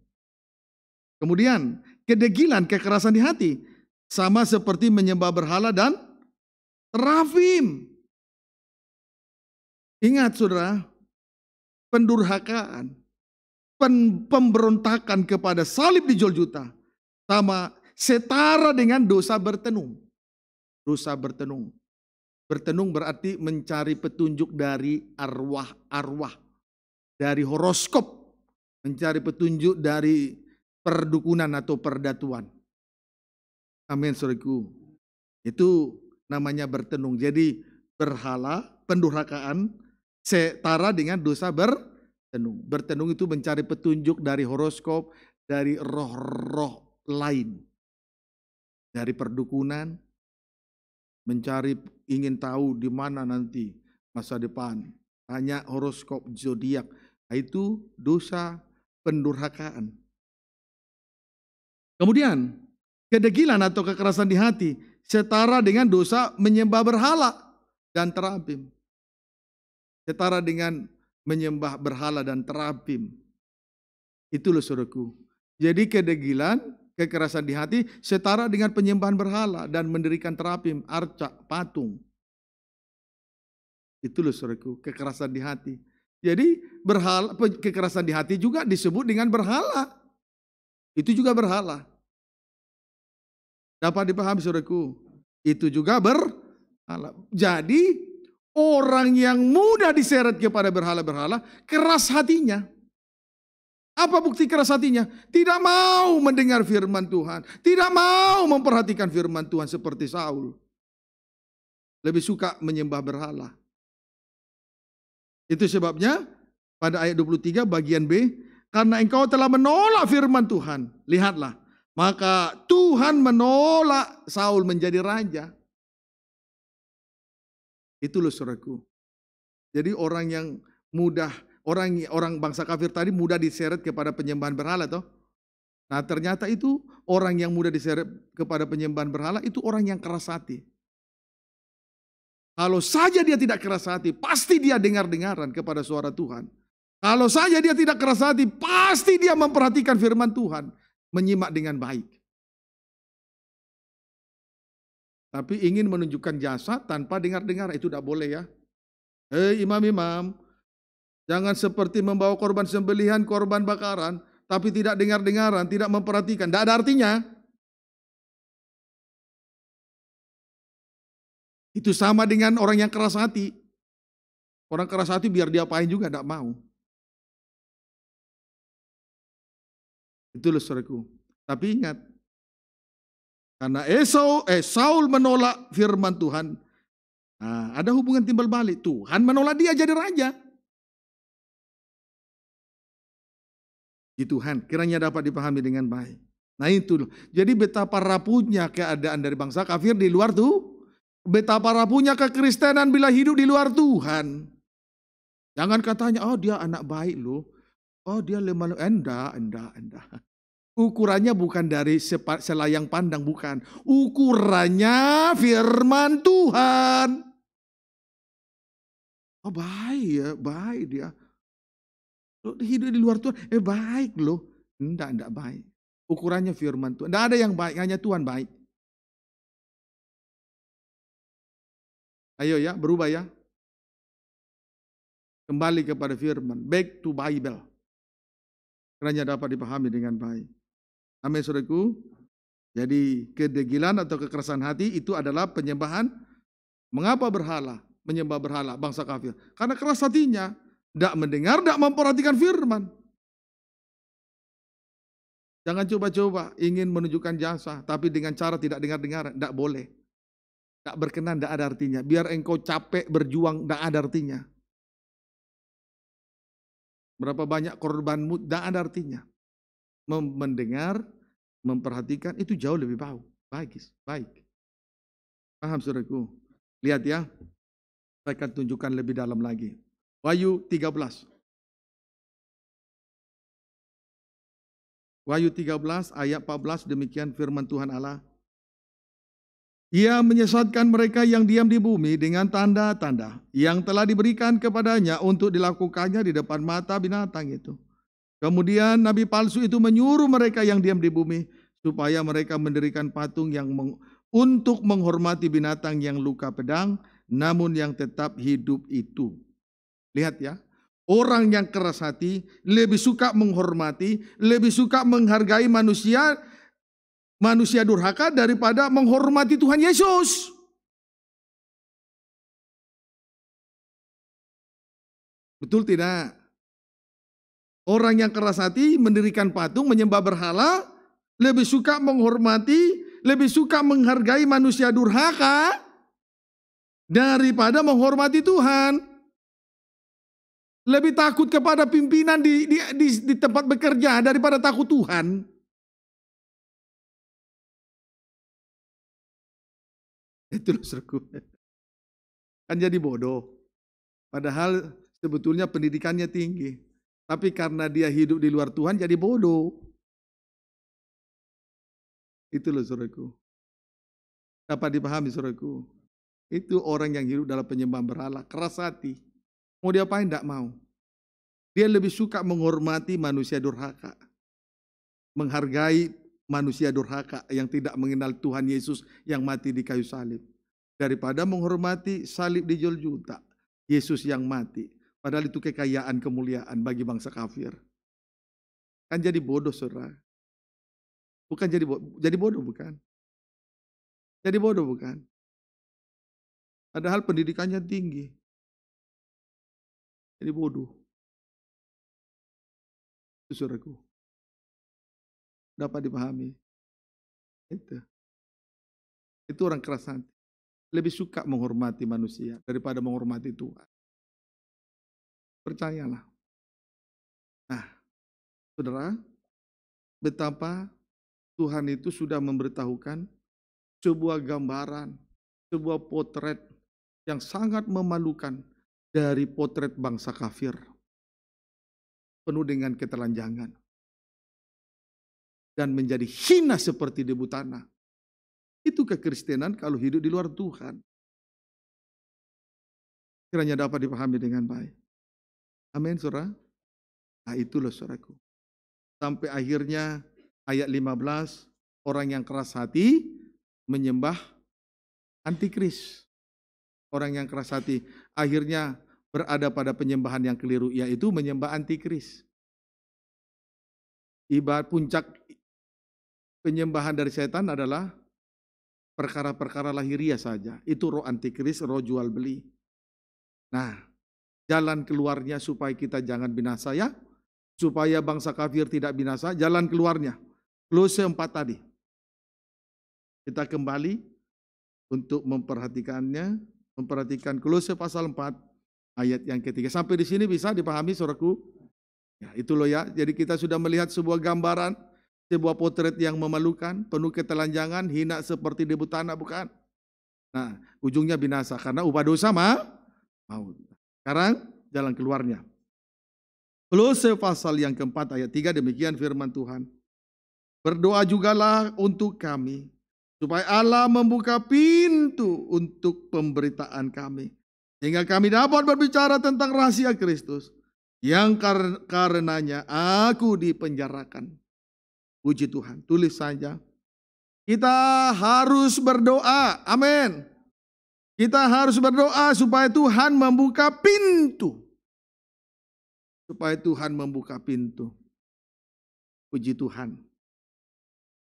Kemudian, kedegilan, kekerasan di hati sama seperti menyembah berhala dan terafim. Ingat saudara, pendurhakaan, pen, pemberontakan kepada salib di Joljuta sama setara dengan dosa bertenung. Dosa bertenung. Bertenung berarti mencari petunjuk dari arwah-arwah dari horoskop, mencari petunjuk dari perdukunan atau perdatuan. Amin, suriku. Itu namanya bertenung. Jadi berhala, pendurhakaan, setara dengan dosa bertenung. Bertenung itu mencari petunjuk dari horoskop, dari roh-roh lain. Dari perdukunan, mencari ingin tahu di mana nanti masa depan. Tanya horoskop zodiak, yaitu dosa pendurhakaan. Kemudian, kedegilan atau kekerasan di hati setara dengan dosa menyembah berhala dan terapim. Setara dengan menyembah berhala dan terapim. Itu loh suruhku. Jadi kedegilan, kekerasan di hati setara dengan penyembahan berhala dan mendirikan terapim, arca, patung. Itu loh suruhku, kekerasan di hati jadi berhala kekerasan di hati juga disebut dengan berhala. Itu juga berhala. Dapat dipahami saudaraku? Itu juga berhala. Jadi orang yang mudah diseret kepada berhala-berhala keras hatinya. Apa bukti keras hatinya? Tidak mau mendengar firman Tuhan. Tidak mau memperhatikan firman Tuhan seperti Saul. Lebih suka menyembah berhala. Itu sebabnya pada ayat 23 bagian B, karena engkau telah menolak firman Tuhan. Lihatlah, maka Tuhan menolak Saul menjadi raja. Itu loh saudaraku. Jadi orang yang mudah, orang orang bangsa kafir tadi mudah diseret kepada penyembahan berhala toh. Nah ternyata itu orang yang mudah diseret kepada penyembahan berhala itu orang yang keras hati. Kalau saja dia tidak keras hati, pasti dia dengar-dengaran kepada suara Tuhan. Kalau saja dia tidak keras hati, pasti dia memperhatikan firman Tuhan, menyimak dengan baik. Tapi ingin menunjukkan jasa tanpa dengar-dengar, itu tidak boleh ya. Hei imam-imam, jangan seperti membawa korban sembelihan, korban bakaran, tapi tidak dengar-dengaran, tidak memperhatikan. Tidak ada artinya. Itu sama dengan orang yang keras hati. Orang keras hati biar dia diapain juga tidak mau. Itulah loh saudaraku. Tapi ingat, karena Esau, eh, Saul menolak firman Tuhan, nah, ada hubungan timbal balik. Tuhan menolak dia jadi raja. Di Tuhan, kiranya dapat dipahami dengan baik. Nah itu, loh. jadi betapa rapuhnya keadaan dari bangsa kafir di luar tuh Betapa rapuhnya kekristenan bila hidup di luar Tuhan. Jangan katanya, oh dia anak baik loh. Oh dia lemah. Endah, endah, endah. Ukurannya bukan dari selayang pandang, bukan. Ukurannya firman Tuhan. Oh baik ya, baik dia. Lo hidup di luar Tuhan, eh baik loh. Enggak, enggak baik. Ukurannya firman Tuhan. Enggak ada yang baik, hanya Tuhan baik. Ayo ya, berubah ya. Kembali kepada firman, back to Bible. Kiranya dapat dipahami dengan baik. Amin, saudaraku. Jadi kedegilan atau kekerasan hati itu adalah penyembahan. Mengapa berhala? Menyembah berhala, bangsa kafir. Karena keras hatinya, tidak mendengar, tidak memperhatikan firman. Jangan coba-coba ingin menunjukkan jasa, tapi dengan cara tidak dengar-dengar, tidak boleh. Tak berkenan, tidak ada artinya. Biar engkau capek berjuang, tidak ada artinya. Berapa banyak korbanmu, tidak ada artinya. Mendengar, memperhatikan, itu jauh lebih bau. Baik, baik. Paham saudaraku? Lihat ya. Saya akan tunjukkan lebih dalam lagi. Wahyu 13. Wahyu 13 ayat 14 demikian firman Tuhan Allah. Ia menyesatkan mereka yang diam di bumi dengan tanda-tanda yang telah diberikan kepadanya untuk dilakukannya di depan mata binatang itu. Kemudian nabi palsu itu menyuruh mereka yang diam di bumi supaya mereka mendirikan patung yang meng untuk menghormati binatang yang luka pedang namun yang tetap hidup itu. Lihat ya, orang yang keras hati lebih suka menghormati, lebih suka menghargai manusia manusia durhaka daripada menghormati Tuhan Yesus. Betul tidak? Orang yang keras hati mendirikan patung, menyembah berhala, lebih suka menghormati, lebih suka menghargai manusia durhaka daripada menghormati Tuhan. Lebih takut kepada pimpinan di, di, di, di tempat bekerja daripada takut Tuhan. Itu loh saudaraku. [LAUGHS] Kan jadi bodoh. Padahal sebetulnya pendidikannya tinggi. Tapi karena dia hidup di luar Tuhan jadi bodoh. Itu loh suruhku. Dapat dipahami suruhku. Itu orang yang hidup dalam penyembahan berhala. Keras hati. Mau dia diapain? Tidak mau. Dia lebih suka menghormati manusia durhaka. Menghargai manusia durhaka yang tidak mengenal Tuhan Yesus yang mati di kayu salib. Daripada menghormati salib di juta Yesus yang mati. Padahal itu kekayaan kemuliaan bagi bangsa kafir. Kan jadi bodoh saudara. Bukan jadi bodoh, jadi bodoh bukan. Jadi bodoh bukan. Padahal pendidikannya tinggi. Jadi bodoh. Itu saudaraku dapat dipahami. Itu. Itu orang keras hati. Lebih suka menghormati manusia daripada menghormati Tuhan. Percayalah. Nah, saudara, betapa Tuhan itu sudah memberitahukan sebuah gambaran, sebuah potret yang sangat memalukan dari potret bangsa kafir. Penuh dengan ketelanjangan dan menjadi hina seperti debu tanah. Itu kekristenan kalau hidup di luar Tuhan. Kiranya dapat dipahami dengan baik. Amin, saudara. Nah itulah saudaraku. Sampai akhirnya ayat 15, orang yang keras hati menyembah antikris. Orang yang keras hati akhirnya berada pada penyembahan yang keliru, yaitu menyembah antikris. Ibarat puncak penyembahan dari setan adalah perkara-perkara lahiriah saja. Itu roh antikris, roh jual beli. Nah, jalan keluarnya supaya kita jangan binasa ya. Supaya bangsa kafir tidak binasa, jalan keluarnya. Close empat tadi. Kita kembali untuk memperhatikannya, memperhatikan close pasal 4 ayat yang ketiga. Sampai di sini bisa dipahami saudaraku? Ya, itu loh ya. Jadi kita sudah melihat sebuah gambaran sebuah potret yang memalukan, penuh ketelanjangan, hina seperti debu tanah, bukan? Nah, ujungnya binasa karena upah dosa ma, maut. Sekarang jalan keluarnya. Kolose pasal yang keempat ayat 3 demikian firman Tuhan. Berdoa jugalah untuk kami supaya Allah membuka pintu untuk pemberitaan kami sehingga kami dapat berbicara tentang rahasia Kristus yang kar karenanya aku dipenjarakan Puji Tuhan, tulis saja. Kita harus berdoa, amin. Kita harus berdoa supaya Tuhan membuka pintu. Supaya Tuhan membuka pintu. Puji Tuhan.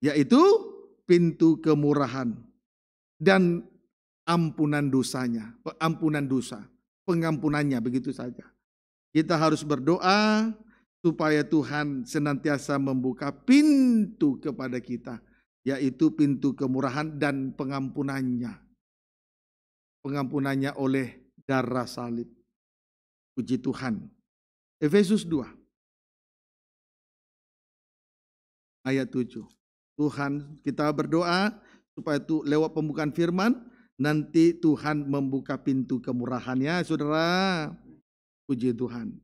Yaitu pintu kemurahan dan ampunan dosanya, ampunan dosa, pengampunannya begitu saja. Kita harus berdoa supaya Tuhan senantiasa membuka pintu kepada kita, yaitu pintu kemurahan dan pengampunannya. Pengampunannya oleh darah salib. Puji Tuhan. Efesus 2 ayat 7. Tuhan, kita berdoa supaya itu lewat pembukaan firman nanti Tuhan membuka pintu kemurahannya, Saudara. Puji Tuhan.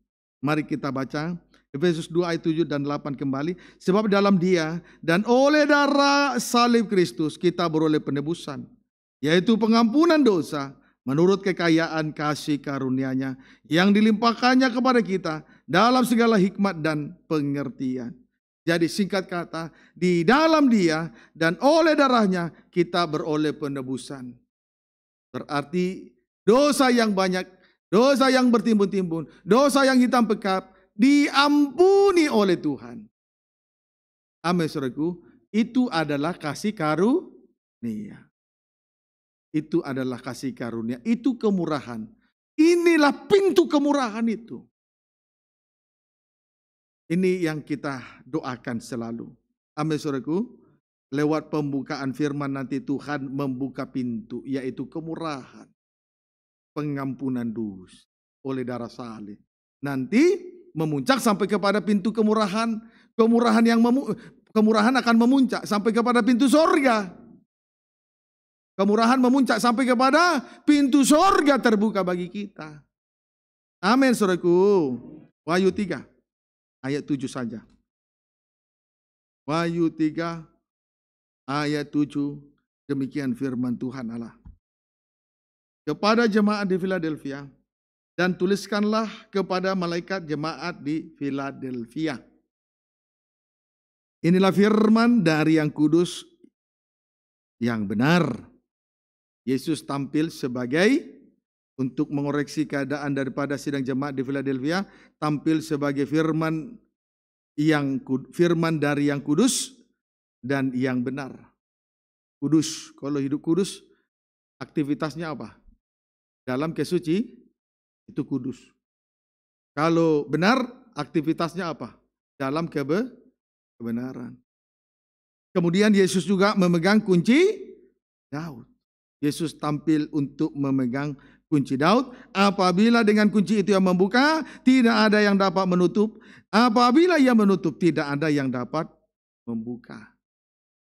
Mari kita baca Efesus 2 ayat 7 dan 8 kembali. Sebab dalam dia dan oleh darah salib Kristus kita beroleh penebusan. Yaitu pengampunan dosa menurut kekayaan kasih karunia-Nya yang dilimpahkannya kepada kita dalam segala hikmat dan pengertian. Jadi singkat kata, di dalam dia dan oleh darahnya kita beroleh penebusan. Berarti dosa yang banyak, dosa yang bertimbun-timbun, dosa yang hitam pekat, diampuni oleh Tuhan. Amin saudaraku, itu adalah kasih karunia. Itu adalah kasih karunia, itu kemurahan. Inilah pintu kemurahan itu. Ini yang kita doakan selalu. Amin saudaraku. Lewat pembukaan firman nanti Tuhan membuka pintu yaitu kemurahan. Pengampunan dus oleh darah salib. Nanti memuncak sampai kepada pintu kemurahan. Kemurahan yang memu kemurahan akan memuncak sampai kepada pintu sorga. Kemurahan memuncak sampai kepada pintu sorga terbuka bagi kita. Amin, saudaraku. Wahyu 3 ayat 7 saja. Wahyu 3 ayat 7 demikian firman Tuhan Allah. Kepada jemaat di Philadelphia, dan tuliskanlah kepada malaikat jemaat di Philadelphia. Inilah firman dari yang kudus yang benar. Yesus tampil sebagai untuk mengoreksi keadaan daripada sidang jemaat di Philadelphia, tampil sebagai firman yang firman dari yang kudus dan yang benar. Kudus, kalau hidup kudus aktivitasnya apa? Dalam kesuci itu kudus. Kalau benar, aktivitasnya apa? Dalam kebe kebenaran. Kemudian Yesus juga memegang kunci Daud. Yesus tampil untuk memegang kunci Daud. Apabila dengan kunci itu yang membuka, tidak ada yang dapat menutup. Apabila ia menutup, tidak ada yang dapat membuka.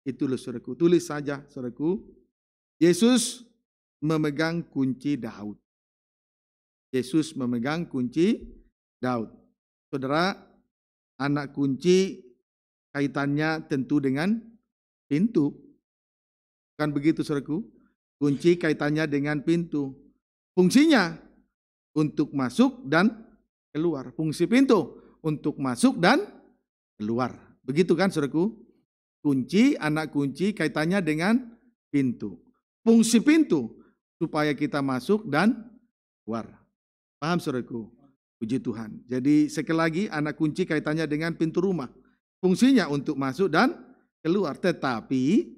Itulah saudaraku. Tulis saja saudaraku. Yesus memegang kunci Daud. Yesus memegang kunci Daud. Saudara, anak kunci kaitannya tentu dengan pintu. Kan begitu saudaraku? Kunci kaitannya dengan pintu. Fungsinya untuk masuk dan keluar. Fungsi pintu untuk masuk dan keluar. Begitu kan saudaraku? Kunci, anak kunci kaitannya dengan pintu. Fungsi pintu supaya kita masuk dan keluar. Paham saudaraku? Puji Tuhan. Jadi sekali lagi anak kunci kaitannya dengan pintu rumah. Fungsinya untuk masuk dan keluar. Tetapi,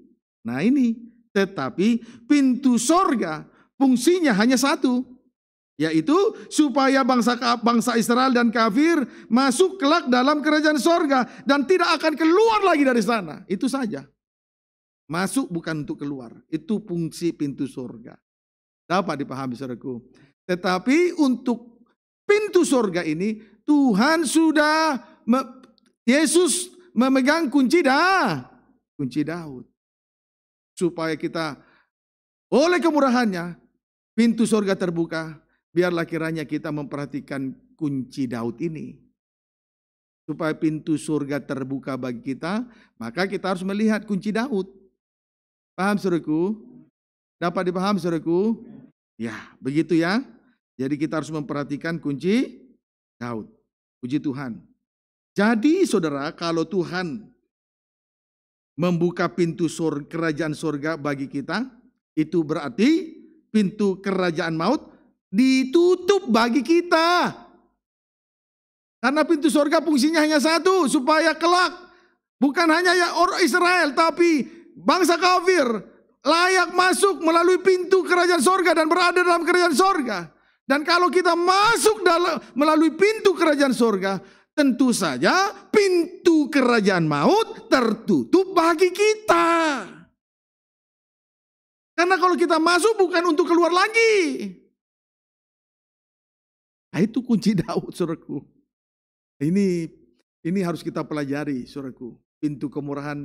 nah ini, tetapi pintu sorga fungsinya hanya satu. Yaitu supaya bangsa bangsa Israel dan kafir masuk kelak dalam kerajaan sorga. Dan tidak akan keluar lagi dari sana. Itu saja. Masuk bukan untuk keluar. Itu fungsi pintu sorga. Dapat dipahami saudaraku. Tetapi untuk pintu surga ini Tuhan sudah me, Yesus memegang kunci dah kunci Daud supaya kita oleh kemurahannya pintu surga terbuka biarlah kiranya kita memperhatikan kunci Daud ini supaya pintu surga terbuka bagi kita maka kita harus melihat kunci Daud paham suruhku dapat dipaham suruhku ya begitu ya jadi kita harus memperhatikan kunci Daud. Puji Tuhan. Jadi saudara, kalau Tuhan membuka pintu surga, kerajaan surga bagi kita, itu berarti pintu kerajaan maut ditutup bagi kita. Karena pintu surga fungsinya hanya satu, supaya kelak bukan hanya ya orang Israel, tapi bangsa kafir layak masuk melalui pintu kerajaan surga dan berada dalam kerajaan surga. Dan kalau kita masuk dalam melalui pintu kerajaan surga, tentu saja pintu kerajaan maut tertutup bagi kita. Karena kalau kita masuk bukan untuk keluar lagi. Nah, itu kunci [LAUGHS] Daud, suraku. Ini ini harus kita pelajari, suraku. Pintu kemurahan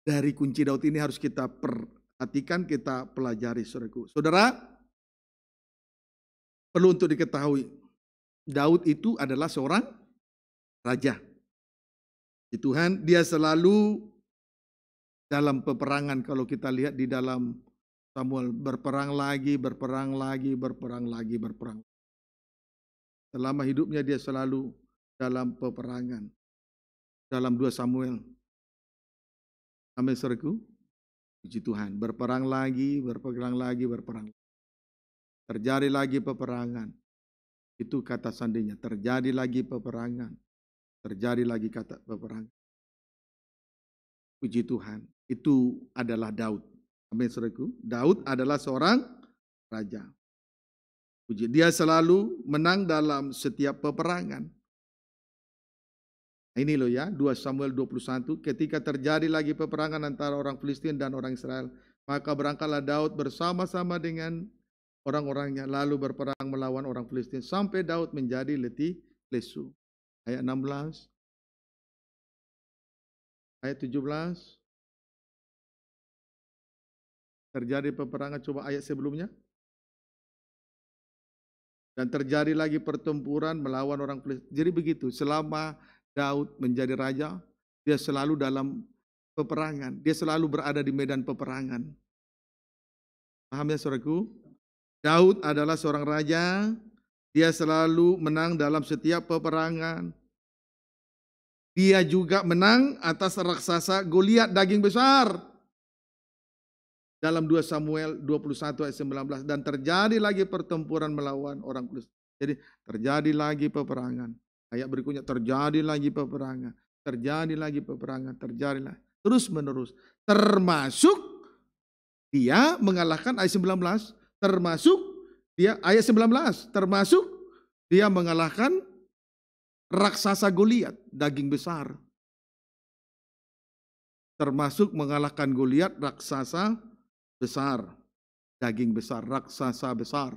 dari kunci Daud ini harus kita perhatikan, kita pelajari, soreku. Saudara, Perlu untuk diketahui, Daud itu adalah seorang raja. Di Tuhan, dia selalu dalam peperangan kalau kita lihat di dalam Samuel berperang lagi, berperang lagi, berperang lagi, berperang. Selama hidupnya dia selalu dalam peperangan. Dalam 2 Samuel. Amin seriku. Puji Tuhan, berperang lagi, berperang lagi, berperang. Terjadi lagi peperangan. Itu kata sandinya. Terjadi lagi peperangan. Terjadi lagi kata peperangan. Puji Tuhan. Itu adalah Daud. Amin saudaraku. Daud adalah seorang raja. Puji. Dia selalu menang dalam setiap peperangan. Ini loh ya, 2 Samuel 21, ketika terjadi lagi peperangan antara orang Filistin dan orang Israel, maka berangkatlah Daud bersama-sama dengan orang-orangnya lalu berperang melawan orang Filistin sampai Daud menjadi letih lesu. Ayat 16 ayat 17 terjadi peperangan coba ayat sebelumnya dan terjadi lagi pertempuran melawan orang Filistin. Jadi begitu, selama Daud menjadi raja, dia selalu dalam peperangan, dia selalu berada di medan peperangan. Paham ya saudaraku? Daud adalah seorang raja, dia selalu menang dalam setiap peperangan. Dia juga menang atas raksasa Goliat daging besar. Dalam 2 Samuel 21 ayat 19 dan terjadi lagi pertempuran melawan orang Kudus. Jadi terjadi lagi peperangan. Ayat berikutnya terjadi lagi peperangan, terjadi lagi peperangan, terjadi lagi terus menerus termasuk dia mengalahkan ayat 19 termasuk dia ayat 19 termasuk dia mengalahkan raksasa Goliat, daging besar. Termasuk mengalahkan Goliat raksasa besar, daging besar, raksasa besar,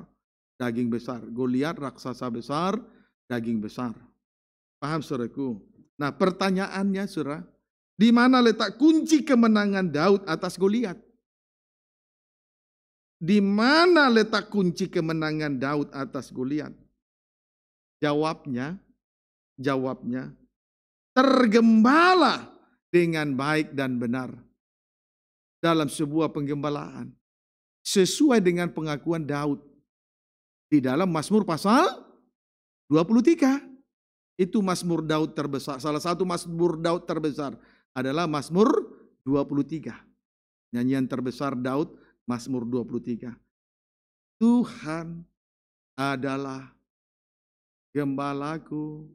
daging besar, Goliat raksasa besar, daging besar. Paham saudaraku? Nah, pertanyaannya surah di mana letak kunci kemenangan Daud atas Goliat? Di mana letak kunci kemenangan Daud atas Goliat? Jawabnya, jawabnya tergembala dengan baik dan benar dalam sebuah penggembalaan sesuai dengan pengakuan Daud di dalam Mazmur pasal 23. Itu Mazmur Daud terbesar. Salah satu Mazmur Daud terbesar adalah Mazmur 23. Nyanyian terbesar Daud Mazmur 23. Tuhan adalah gembalaku,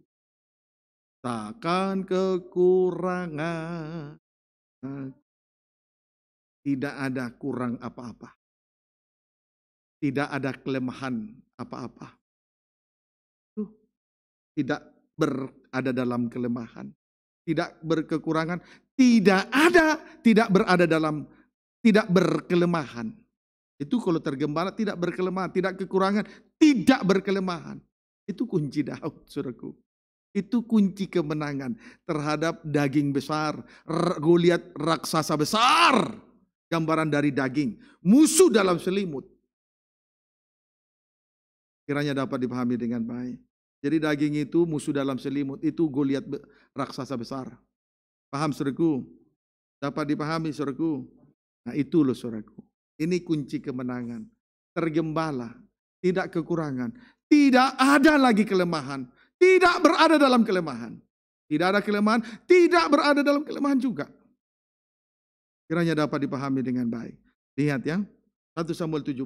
takkan kekurangan. Tidak ada kurang apa-apa. Tidak ada kelemahan apa-apa. Tuh, tidak berada dalam kelemahan, tidak berkekurangan, tidak ada, tidak berada dalam tidak berkelemahan. Itu kalau tergembala tidak berkelemahan, tidak kekurangan, tidak berkelemahan. Itu kunci Daud, [LAUGHS] suruhku. Itu kunci kemenangan terhadap daging besar, Goliat raksasa besar. Gambaran dari daging, musuh dalam selimut. Kiranya dapat dipahami dengan baik. Jadi daging itu musuh dalam selimut, itu Goliat raksasa besar. Paham suruhku? Dapat dipahami suruhku? Nah itu loh saudaraku. Ini kunci kemenangan. Tergembala. Tidak kekurangan. Tidak ada lagi kelemahan. Tidak berada dalam kelemahan. Tidak ada kelemahan. Tidak berada dalam kelemahan juga. Kiranya dapat dipahami dengan baik. Lihat ya. 1 Samuel 17.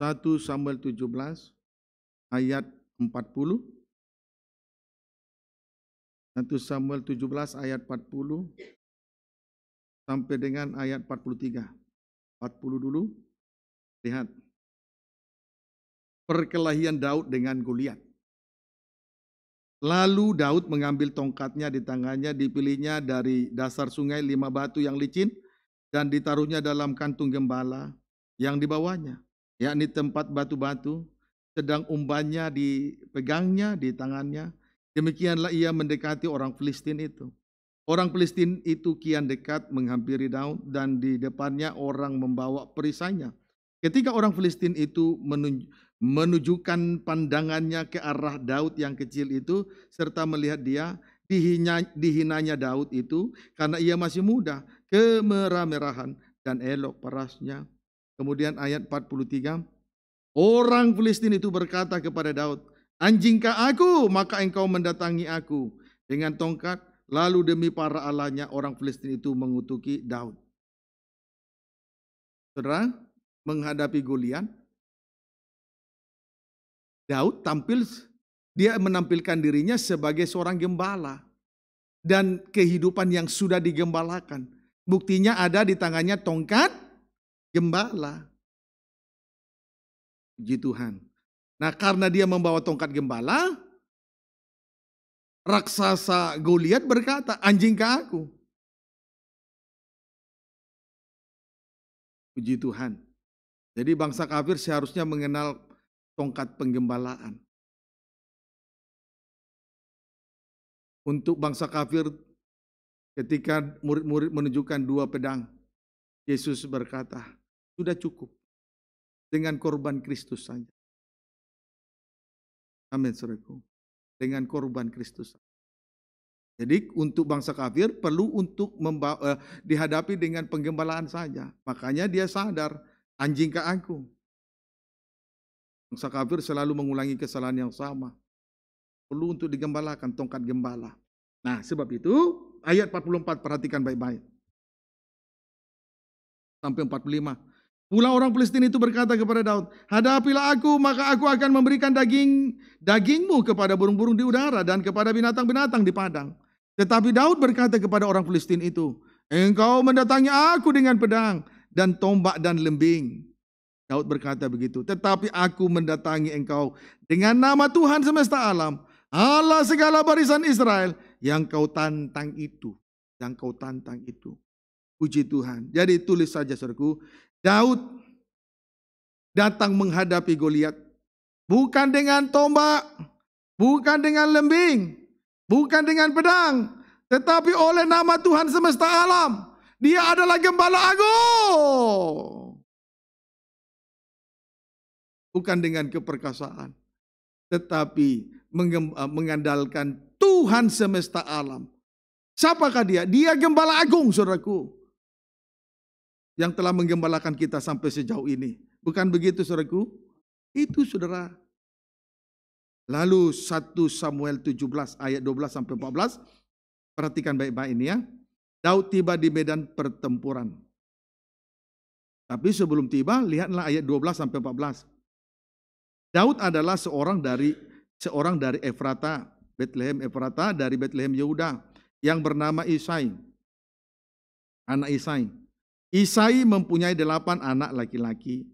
Satu Samuel 17 ayat 40 1 Samuel 17 ayat 40 sampai dengan ayat 43. 40 dulu. Lihat. Perkelahian Daud dengan Goliat. Lalu Daud mengambil tongkatnya di tangannya, dipilihnya dari dasar sungai lima batu yang licin, dan ditaruhnya dalam kantung gembala yang dibawanya, yakni tempat batu-batu, sedang umbannya dipegangnya di tangannya. Demikianlah ia mendekati orang Filistin itu. Orang Filistin itu kian dekat menghampiri Daud dan di depannya orang membawa perisainya. Ketika orang Filistin itu menunj menunjukkan pandangannya ke arah Daud yang kecil itu serta melihat dia, dihinya, dihinanya Daud itu karena ia masih muda, kemerah-merahan dan elok parasnya. Kemudian ayat 43, Orang Filistin itu berkata kepada Daud, Anjingkah aku? Maka engkau mendatangi aku dengan tongkat. Lalu demi para allahnya orang Filistin itu mengutuki Daud. Saudara, menghadapi Goliat, Daud tampil, dia menampilkan dirinya sebagai seorang gembala. Dan kehidupan yang sudah digembalakan. Buktinya ada di tangannya tongkat gembala. Puji Tuhan. Nah karena dia membawa tongkat gembala, raksasa Goliat berkata, anjing ke aku. Puji Tuhan. Jadi bangsa kafir seharusnya mengenal tongkat penggembalaan. Untuk bangsa kafir ketika murid-murid menunjukkan dua pedang, Yesus berkata, sudah cukup. Dengan korban Kristus saja. Amin, saudaraku. Dengan korban Kristus. Jadi untuk bangsa kafir perlu untuk membawa, eh, dihadapi dengan penggembalaan saja. Makanya dia sadar, anjing ke aku. Bangsa kafir selalu mengulangi kesalahan yang sama. Perlu untuk digembalakan tongkat gembala. Nah, sebab itu ayat 44 perhatikan baik-baik. Sampai 45. Pula orang Palestina itu berkata kepada Daud, "Hadapilah aku, maka aku akan memberikan daging dagingmu kepada burung-burung di udara dan kepada binatang-binatang di padang." Tetapi Daud berkata kepada orang Palestina itu, "Engkau mendatangi aku dengan pedang dan tombak dan lembing." Daud berkata begitu, "Tetapi aku mendatangi engkau dengan nama Tuhan semesta alam, Allah segala barisan Israel yang kau tantang itu, yang kau tantang itu." Puji Tuhan. Jadi tulis saja saudaraku, Daud datang menghadapi Goliat bukan dengan tombak, bukan dengan lembing, bukan dengan pedang, tetapi oleh nama Tuhan semesta alam. Dia adalah gembala agung. Bukan dengan keperkasaan, tetapi eh, mengandalkan Tuhan semesta alam. Siapakah dia? Dia gembala agung, saudaraku yang telah menggembalakan kita sampai sejauh ini. Bukan begitu saudaraku? Itu saudara. Lalu 1 Samuel 17 ayat 12 sampai 14. Perhatikan baik-baik ini ya. Daud tiba di medan pertempuran. Tapi sebelum tiba, lihatlah ayat 12 sampai 14. Daud adalah seorang dari seorang dari Efrata, Bethlehem Efrata dari Bethlehem Yehuda yang bernama Isai. Anak Isai Isai mempunyai delapan anak laki-laki.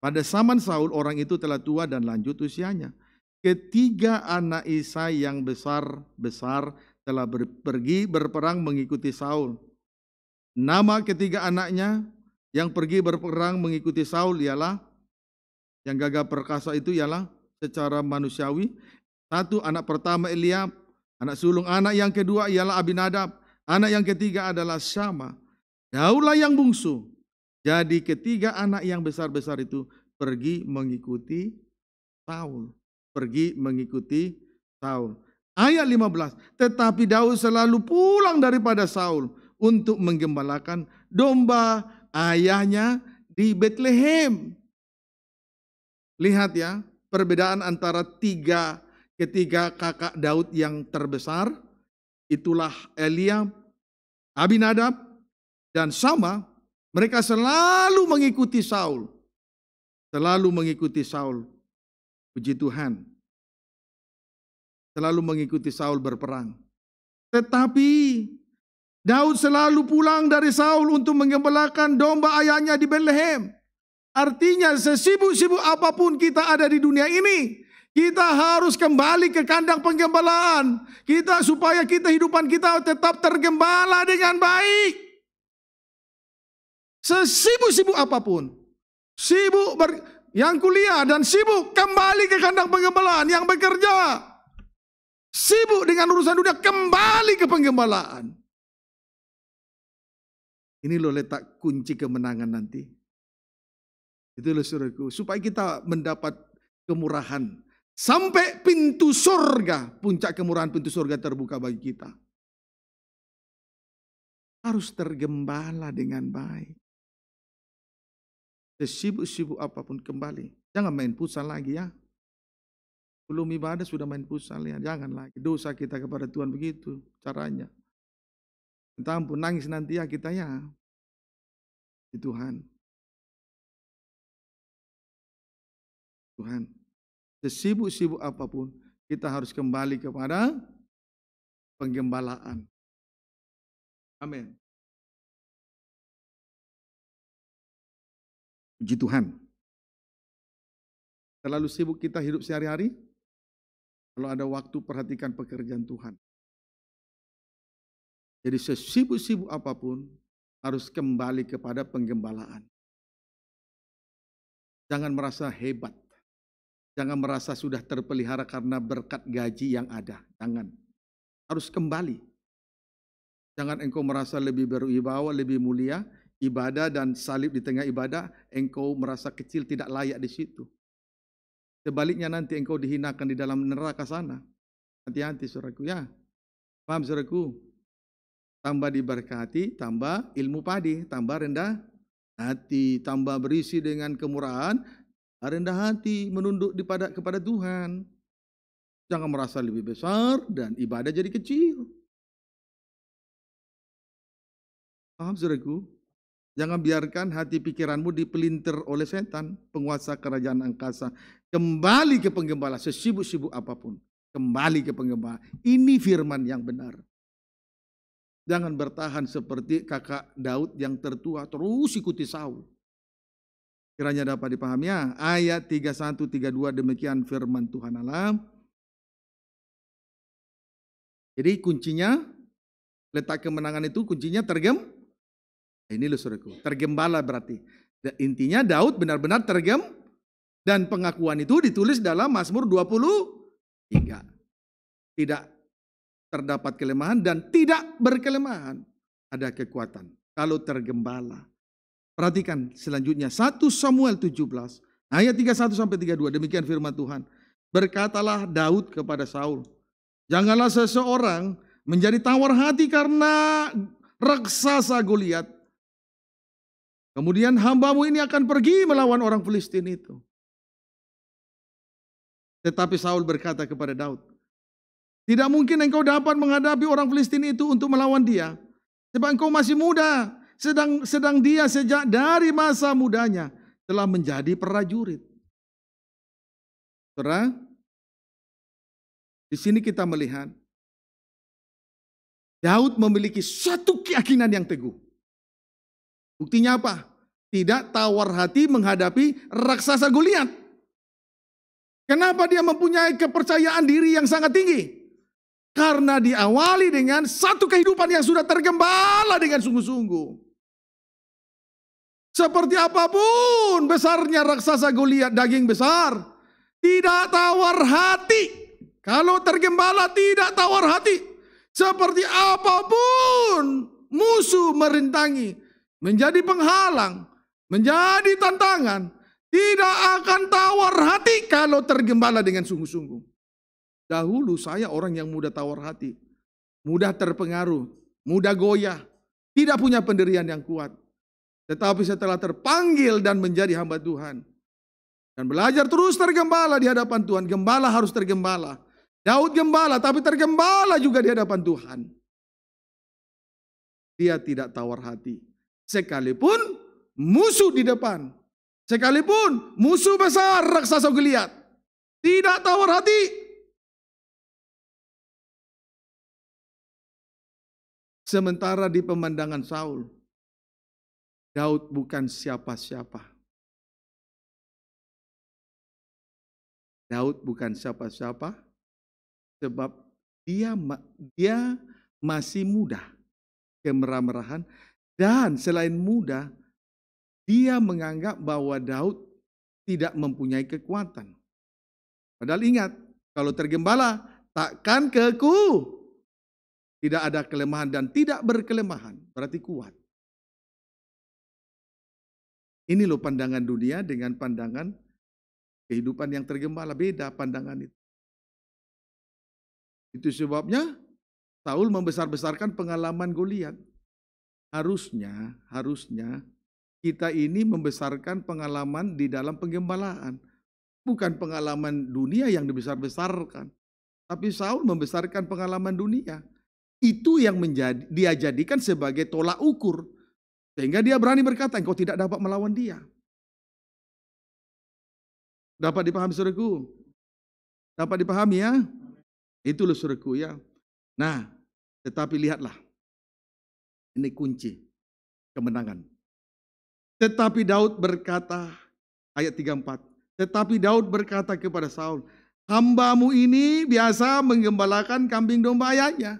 Pada zaman Saul orang itu telah tua dan lanjut usianya. Ketiga anak Isai yang besar-besar telah ber pergi berperang mengikuti Saul. Nama ketiga anaknya yang pergi berperang mengikuti Saul ialah yang gagah perkasa itu ialah secara manusiawi satu anak pertama Eliab, anak sulung anak yang kedua ialah Abinadab, anak yang ketiga adalah Syama. Daulah yang bungsu. Jadi ketiga anak yang besar-besar itu pergi mengikuti Saul. Pergi mengikuti Saul. Ayat 15. Tetapi Daud selalu pulang daripada Saul untuk menggembalakan domba ayahnya di Bethlehem. Lihat ya, perbedaan antara tiga ketiga kakak Daud yang terbesar itulah Eliam, Abinadab, dan sama, mereka selalu mengikuti Saul. Selalu mengikuti Saul. Puji Tuhan. Selalu mengikuti Saul berperang. Tetapi Daud selalu pulang dari Saul untuk menggembalakan domba ayahnya di Bethlehem. Artinya sesibuk-sibuk apapun kita ada di dunia ini, kita harus kembali ke kandang penggembalaan. Kita supaya kita hidupan kita tetap tergembala dengan baik. Sesibuk-sibuk apapun. Sibuk ber, yang kuliah dan sibuk kembali ke kandang penggembalaan. Yang bekerja sibuk dengan urusan dunia kembali ke penggembalaan. Ini loh letak kunci kemenangan nanti. Itu loh suruhku. Supaya kita mendapat kemurahan. Sampai pintu surga. Puncak kemurahan pintu surga terbuka bagi kita. Harus tergembala dengan baik sesibuk-sibuk ya, apapun kembali. Jangan main pusat lagi ya. Belum ibadah sudah main pusat ya. Jangan lagi. Dosa kita kepada Tuhan begitu caranya. Minta ampun, nangis nanti ya kita ya. Di Tuhan. Tuhan. Sesibuk-sibuk ya, apapun, kita harus kembali kepada penggembalaan. Amin. Puji Tuhan. Terlalu sibuk kita hidup sehari-hari? Kalau ada waktu perhatikan pekerjaan Tuhan. Jadi sesibuk-sibuk apapun harus kembali kepada penggembalaan. Jangan merasa hebat. Jangan merasa sudah terpelihara karena berkat gaji yang ada. Jangan. Harus kembali. Jangan engkau merasa lebih berwibawa, lebih mulia ibadah dan salib di tengah ibadah, engkau merasa kecil tidak layak di situ. Sebaliknya nanti engkau dihinakan di dalam neraka sana. Hati-hati suraku ya. Paham suraku? Tambah diberkati, tambah ilmu padi, tambah rendah hati, tambah berisi dengan kemurahan, rendah hati, menunduk kepada kepada Tuhan. Jangan merasa lebih besar dan ibadah jadi kecil. Paham suraku? Jangan biarkan hati pikiranmu dipelintir oleh setan, penguasa kerajaan angkasa. Kembali ke penggembala, sesibuk-sibuk apapun. Kembali ke penggembala. Ini firman yang benar. Jangan bertahan seperti kakak Daud yang tertua, terus ikuti Saul. Kiranya dapat dipahami ya. Ayat 31 32 demikian firman Tuhan Allah. Jadi kuncinya letak kemenangan itu kuncinya tergem ini loh saudaraku, tergembala berarti. Intinya Daud benar-benar tergem dan pengakuan itu ditulis dalam Mazmur 23. Tidak terdapat kelemahan dan tidak berkelemahan. Ada kekuatan kalau tergembala. Perhatikan selanjutnya 1 Samuel 17 ayat 31 sampai 32 demikian firman Tuhan. Berkatalah Daud kepada Saul, "Janganlah seseorang menjadi tawar hati karena raksasa Goliat Kemudian hambamu ini akan pergi melawan orang Filistin itu. Tetapi Saul berkata kepada Daud, tidak mungkin engkau dapat menghadapi orang Filistin itu untuk melawan dia. Sebab engkau masih muda, sedang sedang dia sejak dari masa mudanya telah menjadi prajurit. Terang? di sini kita melihat Daud memiliki satu keyakinan yang teguh. Buktinya apa? Tidak tawar hati menghadapi raksasa Goliat. Kenapa dia mempunyai kepercayaan diri yang sangat tinggi? Karena diawali dengan satu kehidupan yang sudah tergembala dengan sungguh-sungguh. Seperti apapun besarnya raksasa Goliat daging besar, tidak tawar hati. Kalau tergembala tidak tawar hati, seperti apapun musuh merintangi, menjadi penghalang, menjadi tantangan, tidak akan tawar hati kalau tergembala dengan sungguh-sungguh. Dahulu saya orang yang mudah tawar hati, mudah terpengaruh, mudah goyah, tidak punya pendirian yang kuat. Tetapi setelah terpanggil dan menjadi hamba Tuhan, dan belajar terus tergembala di hadapan Tuhan, gembala harus tergembala. Daud gembala, tapi tergembala juga di hadapan Tuhan. Dia tidak tawar hati. Sekalipun musuh di depan. Sekalipun musuh besar raksasa geliat, Tidak tawar hati. Sementara di pemandangan Saul, Daud bukan siapa-siapa. Daud bukan siapa-siapa sebab dia dia masih muda kemerah-merahan dan selain mudah, dia menganggap bahwa Daud tidak mempunyai kekuatan. Padahal ingat, kalau tergembala takkan keku. Tidak ada kelemahan dan tidak berkelemahan, berarti kuat. Ini loh pandangan dunia dengan pandangan kehidupan yang tergembala, beda pandangan itu. Itu sebabnya Saul membesar-besarkan pengalaman Goliat harusnya harusnya kita ini membesarkan pengalaman di dalam penggembalaan bukan pengalaman dunia yang dibesar-besarkan tapi Saul membesarkan pengalaman dunia itu yang menjadi dia jadikan sebagai tolak ukur sehingga dia berani berkata engkau tidak dapat melawan dia dapat dipahami suruhku dapat dipahami ya itu loh suruhku ya nah tetapi lihatlah ini kunci kemenangan. Tetapi Daud berkata, ayat 34, tetapi Daud berkata kepada Saul, hambamu ini biasa menggembalakan kambing domba ayahnya.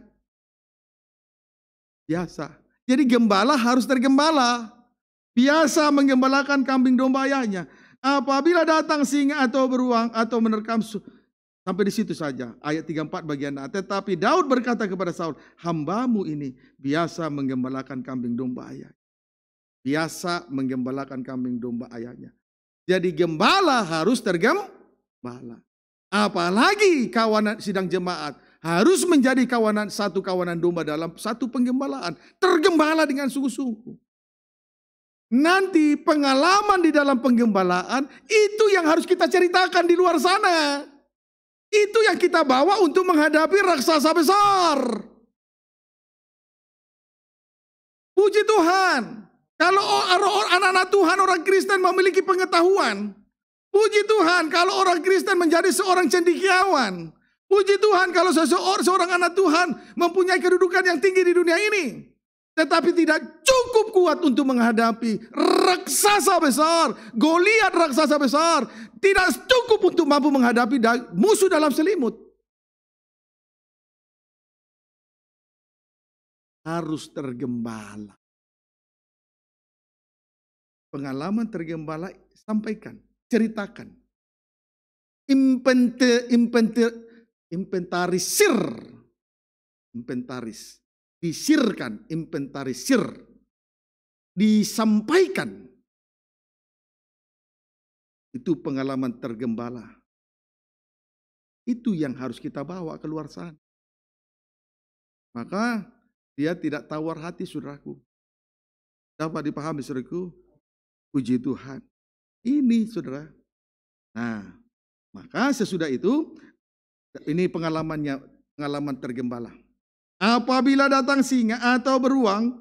Biasa. Jadi gembala harus tergembala. Biasa menggembalakan kambing domba ayahnya. Apabila datang singa atau beruang atau menerkam Sampai di situ saja, ayat 34 bagian A. Nah, tetapi Daud berkata kepada Saul, hambamu ini biasa menggembalakan kambing domba ayah. Biasa menggembalakan kambing domba ayahnya. Jadi gembala harus tergembala. Apalagi kawanan sidang jemaat harus menjadi kawanan satu kawanan domba dalam satu penggembalaan. Tergembala dengan sungguh-sungguh. Nanti pengalaman di dalam penggembalaan itu yang harus kita ceritakan di luar sana. Itu yang kita bawa untuk menghadapi raksasa besar. Puji Tuhan. Kalau anak-anak Tuhan, orang Kristen memiliki pengetahuan. Puji Tuhan kalau orang Kristen menjadi seorang cendekiawan. Puji Tuhan kalau seseorang seorang anak Tuhan mempunyai kedudukan yang tinggi di dunia ini tetapi tidak cukup kuat untuk menghadapi raksasa besar, Goliat raksasa besar, tidak cukup untuk mampu menghadapi musuh dalam selimut. Harus tergembala. Pengalaman tergembala sampaikan, ceritakan. Impente, impente, inventarisir. Inventaris disirkan, inventarisir, disampaikan. Itu pengalaman tergembala. Itu yang harus kita bawa keluar sana. Maka dia tidak tawar hati saudaraku. Dapat dipahami saudaraku? Puji Tuhan. Ini saudara. Nah, maka sesudah itu ini pengalamannya pengalaman tergembala. Apabila datang singa atau beruang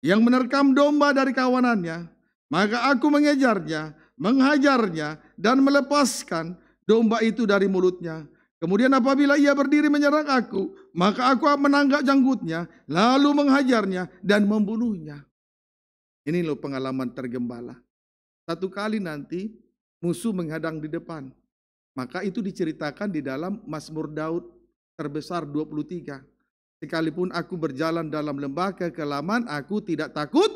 yang menerkam domba dari kawanannya, maka aku mengejarnya, menghajarnya, dan melepaskan domba itu dari mulutnya. Kemudian apabila ia berdiri menyerang aku, maka aku menanggak janggutnya, lalu menghajarnya dan membunuhnya. Ini loh pengalaman tergembala. Satu kali nanti musuh menghadang di depan. Maka itu diceritakan di dalam Mazmur Daud terbesar 23. Sekalipun aku berjalan dalam lembah kekelaman, aku tidak takut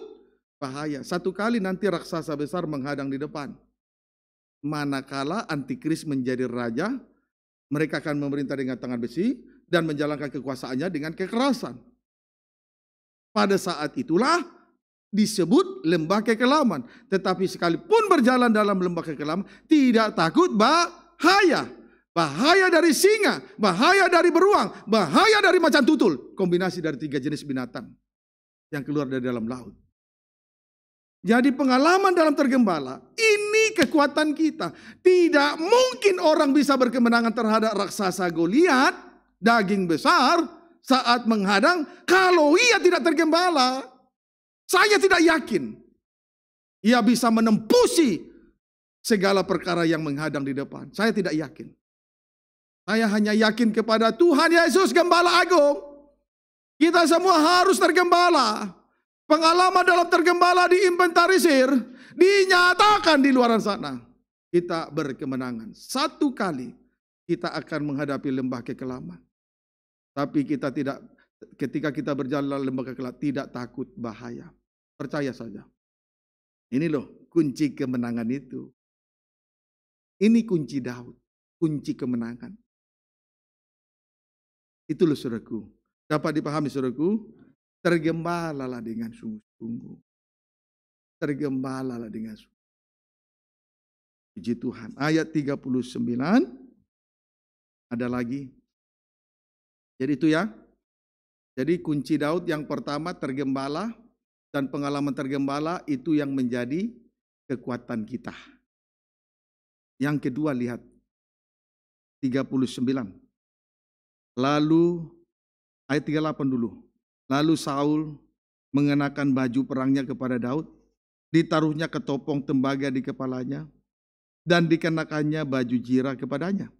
bahaya. Satu kali nanti raksasa besar menghadang di depan. Manakala antikris menjadi raja, mereka akan memerintah dengan tangan besi dan menjalankan kekuasaannya dengan kekerasan. Pada saat itulah disebut lembah kekelaman. Tetapi sekalipun berjalan dalam lembah kekelaman, tidak takut bahaya bahaya dari singa, bahaya dari beruang, bahaya dari macan tutul. Kombinasi dari tiga jenis binatang yang keluar dari dalam laut. Jadi pengalaman dalam tergembala, ini kekuatan kita. Tidak mungkin orang bisa berkemenangan terhadap raksasa Goliat, daging besar, saat menghadang kalau ia tidak tergembala. Saya tidak yakin ia bisa menempusi segala perkara yang menghadang di depan. Saya tidak yakin. Saya hanya yakin kepada Tuhan Yesus Gembala Agung. Kita semua harus tergembala. Pengalaman dalam tergembala diinventarisir, dinyatakan di luar sana. Kita berkemenangan. Satu kali kita akan menghadapi lembah kekelaman. Tapi kita tidak ketika kita berjalan lembah kekelaman tidak takut bahaya. Percaya saja. Ini loh kunci kemenangan itu. Ini kunci Daud, kunci kemenangan. Itu loh saudaraku. Dapat dipahami saudaraku? Tergembalalah dengan sungguh-sungguh. Tergembalalah dengan sungguh. Puji Tuhan. Ayat 39 ada lagi. Jadi itu ya. Jadi kunci Daud yang pertama tergembala dan pengalaman tergembala itu yang menjadi kekuatan kita. Yang kedua lihat 39. Lalu ayat 38 dulu. Lalu Saul mengenakan baju perangnya kepada Daud, ditaruhnya ke topong tembaga di kepalanya, dan dikenakannya baju jirah kepadanya.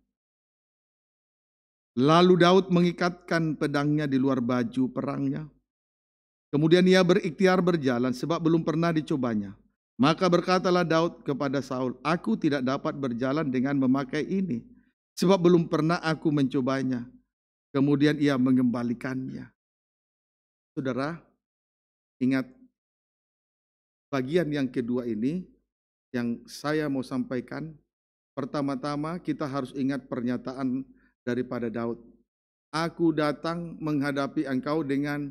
Lalu Daud mengikatkan pedangnya di luar baju perangnya. Kemudian ia berikhtiar berjalan sebab belum pernah dicobanya. Maka berkatalah Daud kepada Saul, Aku tidak dapat berjalan dengan memakai ini, sebab belum pernah aku mencobanya. Kemudian ia mengembalikannya. Saudara, ingat bagian yang kedua ini yang saya mau sampaikan. Pertama-tama kita harus ingat pernyataan daripada Daud. Aku datang menghadapi engkau dengan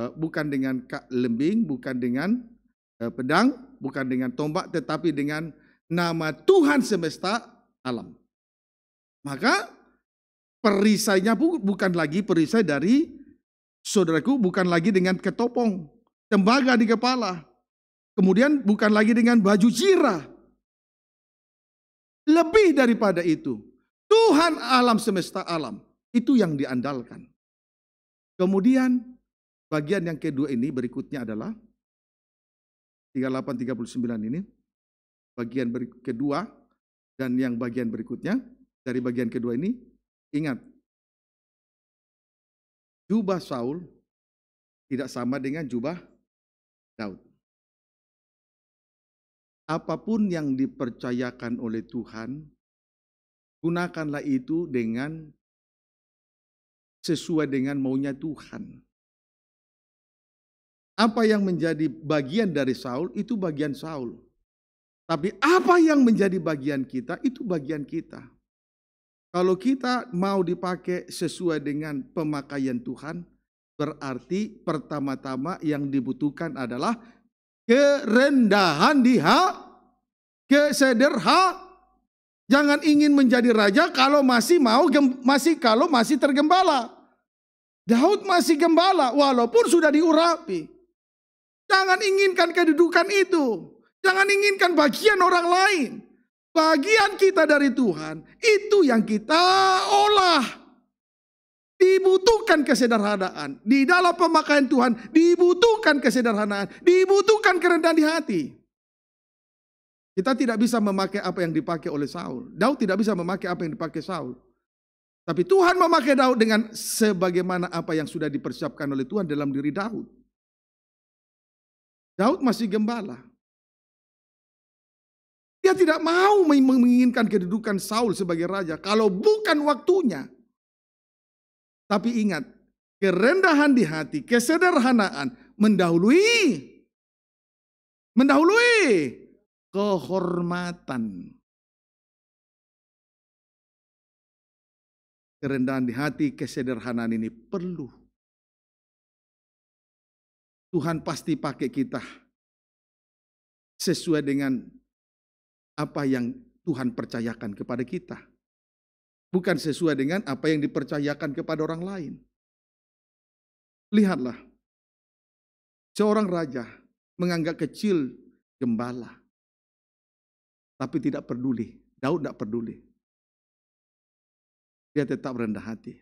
eh, bukan dengan lembing, bukan dengan eh, pedang, bukan dengan tombak, tetapi dengan nama Tuhan semesta alam. Maka perisainya bukan lagi perisai dari saudaraku, bukan lagi dengan ketopong, tembaga di kepala, kemudian bukan lagi dengan baju jira. Lebih daripada itu, Tuhan alam semesta alam itu yang diandalkan. Kemudian bagian yang kedua ini berikutnya adalah 38 39 ini bagian kedua dan yang bagian berikutnya dari bagian kedua ini Ingat, jubah Saul tidak sama dengan jubah Daud. Apapun yang dipercayakan oleh Tuhan, gunakanlah itu dengan sesuai dengan maunya Tuhan. Apa yang menjadi bagian dari Saul itu bagian Saul. Tapi apa yang menjadi bagian kita itu bagian kita. Kalau kita mau dipakai sesuai dengan pemakaian Tuhan, berarti pertama-tama yang dibutuhkan adalah kerendahan di hak, kesederha. Jangan ingin menjadi raja kalau masih mau masih kalau masih tergembala. Daud masih gembala walaupun sudah diurapi. Jangan inginkan kedudukan itu. Jangan inginkan bagian orang lain bagian kita dari Tuhan, itu yang kita olah. Dibutuhkan kesederhanaan. Di dalam pemakaian Tuhan, dibutuhkan kesederhanaan. Dibutuhkan kerendahan di hati. Kita tidak bisa memakai apa yang dipakai oleh Saul. Daud tidak bisa memakai apa yang dipakai Saul. Tapi Tuhan memakai Daud dengan sebagaimana apa yang sudah dipersiapkan oleh Tuhan dalam diri Daud. Daud masih gembala. Dia tidak mau menginginkan kedudukan Saul sebagai raja kalau bukan waktunya. Tapi ingat, kerendahan di hati, kesederhanaan mendahului mendahului kehormatan. Kerendahan di hati, kesederhanaan ini perlu. Tuhan pasti pakai kita sesuai dengan apa yang Tuhan percayakan kepada kita. Bukan sesuai dengan apa yang dipercayakan kepada orang lain. Lihatlah, seorang raja menganggap kecil gembala. Tapi tidak peduli, Daud tidak peduli. Dia tetap rendah hati.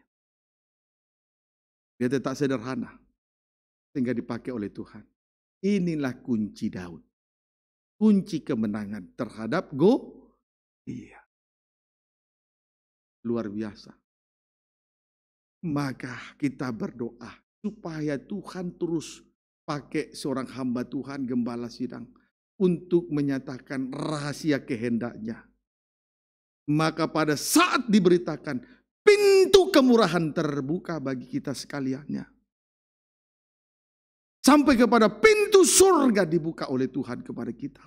Dia tetap sederhana. Sehingga dipakai oleh Tuhan. Inilah kunci Daud kunci kemenangan terhadap go iya luar biasa maka kita berdoa supaya Tuhan terus pakai seorang hamba Tuhan gembala sidang untuk menyatakan rahasia kehendaknya maka pada saat diberitakan pintu kemurahan terbuka bagi kita sekaliannya Sampai kepada pintu surga dibuka oleh Tuhan kepada kita.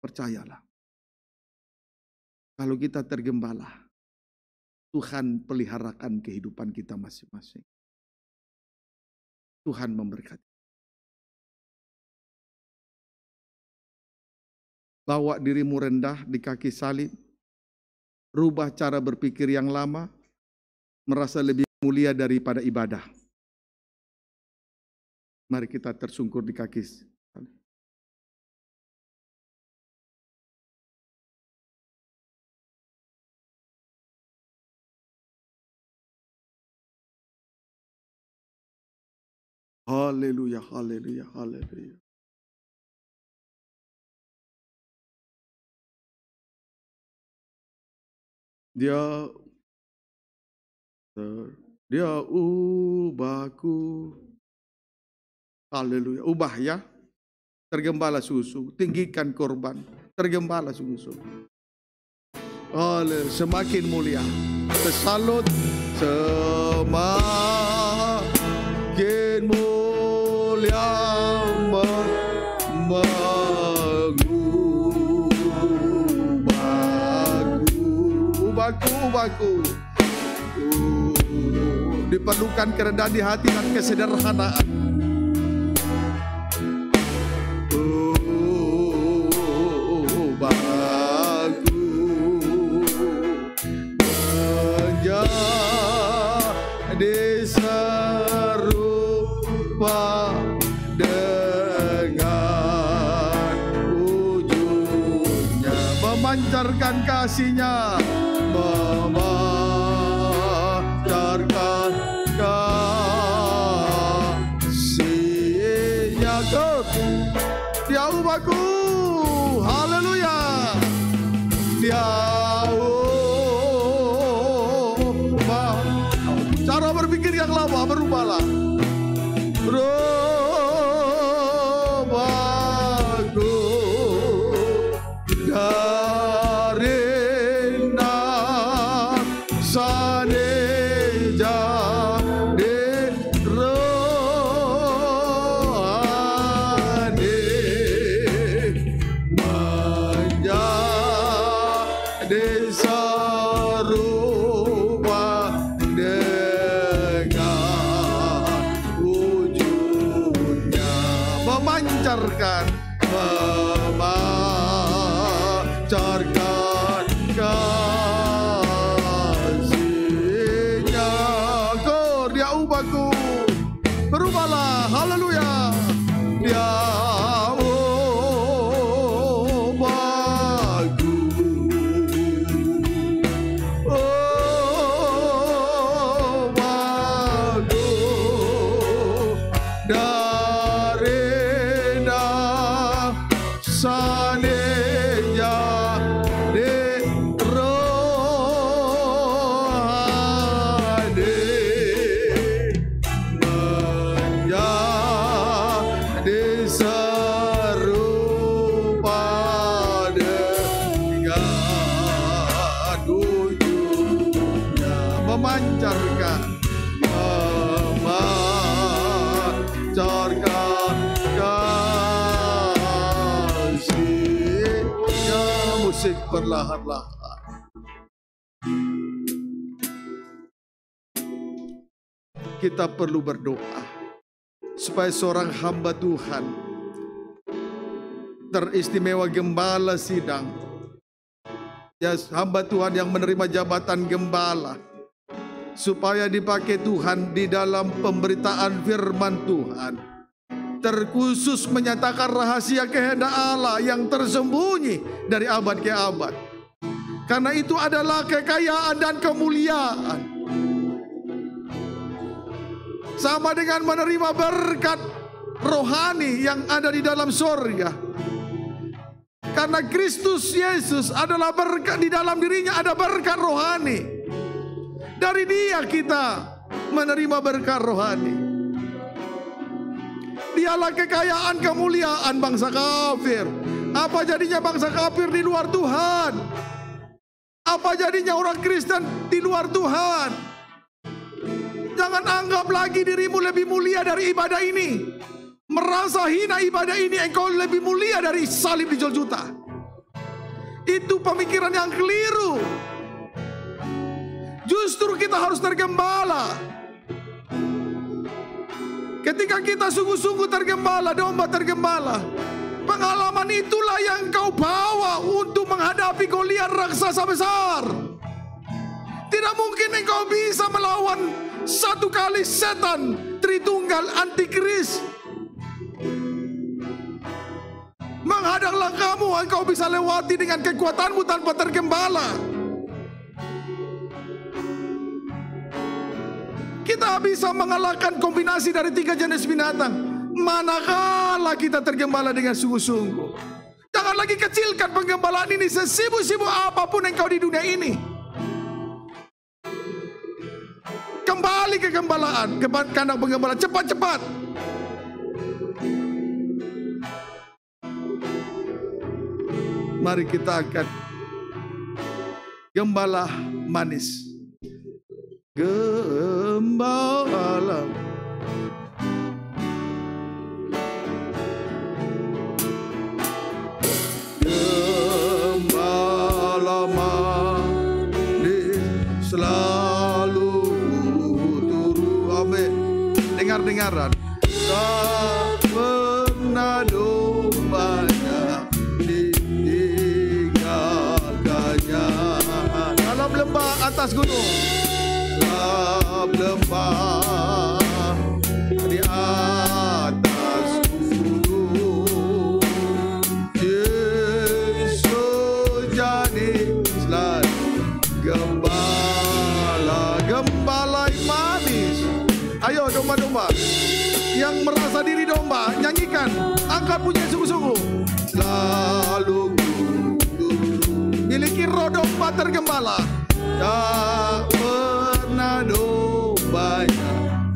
Percayalah. Kalau kita tergembala, Tuhan peliharakan kehidupan kita masing-masing. Tuhan memberkati. Bawa dirimu rendah di kaki salib. Rubah cara berpikir yang lama. Merasa lebih mulia daripada ibadah. Mari kita tersungkur di kaki Haleluya, haleluya, haleluya. Dia dia ubahku Haleluya. Ubah ya. Tergembala susu. Tinggikan korban. Tergembala susu. Haleluya. Semakin mulia. tersalut Semakin mulia. Mengembang. ubahku, ubahku. Diperlukan kerendahan di hati dan kesederhanaan. Senhor. musik perlahan-lahan. Kita perlu berdoa supaya seorang hamba Tuhan teristimewa gembala sidang ya hamba Tuhan yang menerima jabatan gembala supaya dipakai Tuhan di dalam pemberitaan firman Tuhan terkhusus menyatakan rahasia kehendak Allah yang tersembunyi dari abad ke abad. Karena itu adalah kekayaan dan kemuliaan. Sama dengan menerima berkat rohani yang ada di dalam surga. Karena Kristus Yesus adalah berkat di dalam dirinya ada berkat rohani. Dari dia kita menerima berkat rohani dialah kekayaan kemuliaan bangsa kafir. Apa jadinya bangsa kafir di luar Tuhan? Apa jadinya orang Kristen di luar Tuhan? Jangan anggap lagi dirimu lebih mulia dari ibadah ini. Merasa hina ibadah ini engkau lebih mulia dari salib di Joljuta. Itu pemikiran yang keliru. Justru kita harus tergembala. Ketika kita sungguh-sungguh tergembala, domba tergembala. Pengalaman itulah yang kau bawa untuk menghadapi Goliat raksasa besar. Tidak mungkin engkau bisa melawan satu kali setan, Tritunggal, Antikris. Menghadanglah kamu, engkau bisa lewati dengan kekuatanmu tanpa tergembala. kita bisa mengalahkan kombinasi dari tiga jenis binatang. Manakala kita tergembala dengan sungguh-sungguh. Jangan lagi kecilkan penggembalaan ini sesibuk-sibuk apapun yang kau di dunia ini. Kembali ke gembalaan, ke kandang penggembalaan, cepat-cepat. Mari kita akan gembala manis gembala gembala mandi selalu turu abe dengar dengaran tak pernah dombanya ditinggalkannya dalam lembah atas gunung diri domba Nyanyikan Angkat punya sungguh-sungguh Lalu Miliki roh domba tergembala Tak pernah dombanya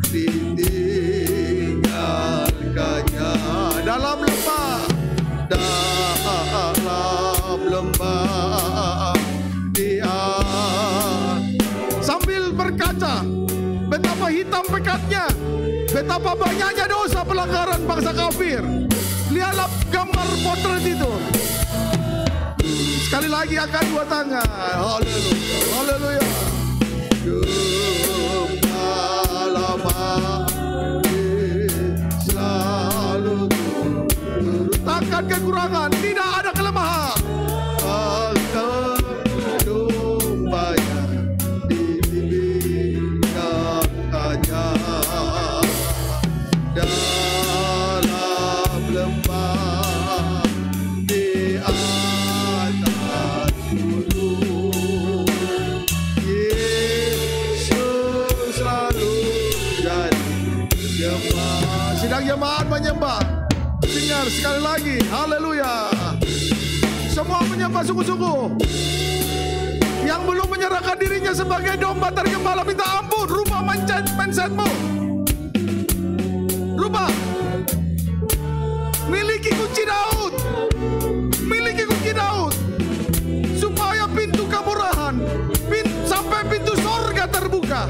Ditinggalkannya Dalam lembah Dalam lembah Dia Sambil berkaca Betapa hitam pekatnya Betapa banyaknya domba bangsa kafir. Lihatlah gambar potret itu. Sekali lagi akan dua tangan. Haleluya. Haleluya. Gembala selalu Takkan kekurangan, tidak ada kelemahan. done. sedang jemaat menyembah. Dengar sekali lagi, haleluya. Semua menyembah sungguh-sungguh. Yang belum menyerahkan dirinya sebagai domba tergembala minta ampun, rumah mencet mindsetmu. Rumah Miliki kunci Daud. Miliki kunci Daud. Supaya pintu kemurahan, pintu, sampai pintu sorga terbuka.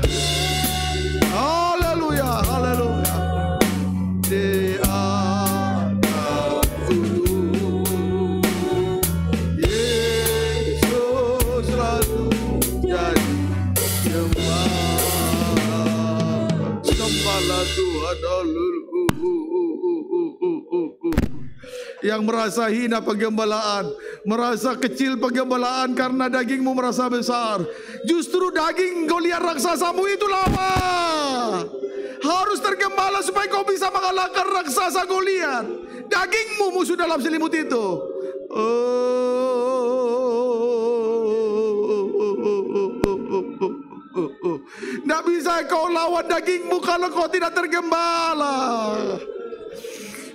yang merasa hina penggembalaan, merasa kecil penggembalaan karena dagingmu merasa besar. Justru daging Goliat raksasamu itu lama. Harus tergembala supaya kau bisa mengalahkan raksasa Goliat. Dagingmu musuh dalam selimut itu. Oh. Tidak bisa kau lawan dagingmu kalau kau tidak tergembala.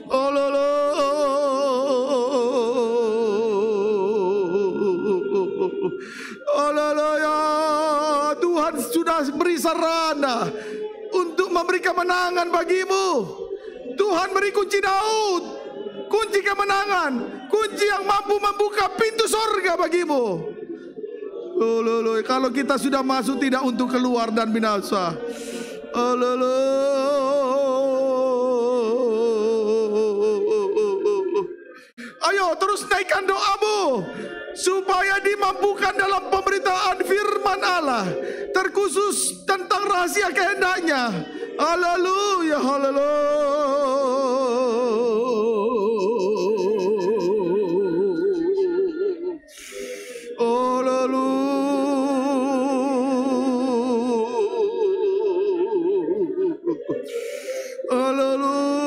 Oh lo ya Tuhan sudah beri sarana untuk memberi kemenangan bagimu. Tuhan beri kunci Daud, kunci kemenangan, kunci yang mampu membuka pintu sorga bagimu. Oh, lo, Kalau kita sudah masuk tidak untuk keluar dan binasa. Oh, Ayo terus naikkan doamu supaya dimampukan dalam pemberitaan firman Allah terkhusus tentang rahasia kehendaknya. Haleluya, haleluya. Haleluya. Haleluya.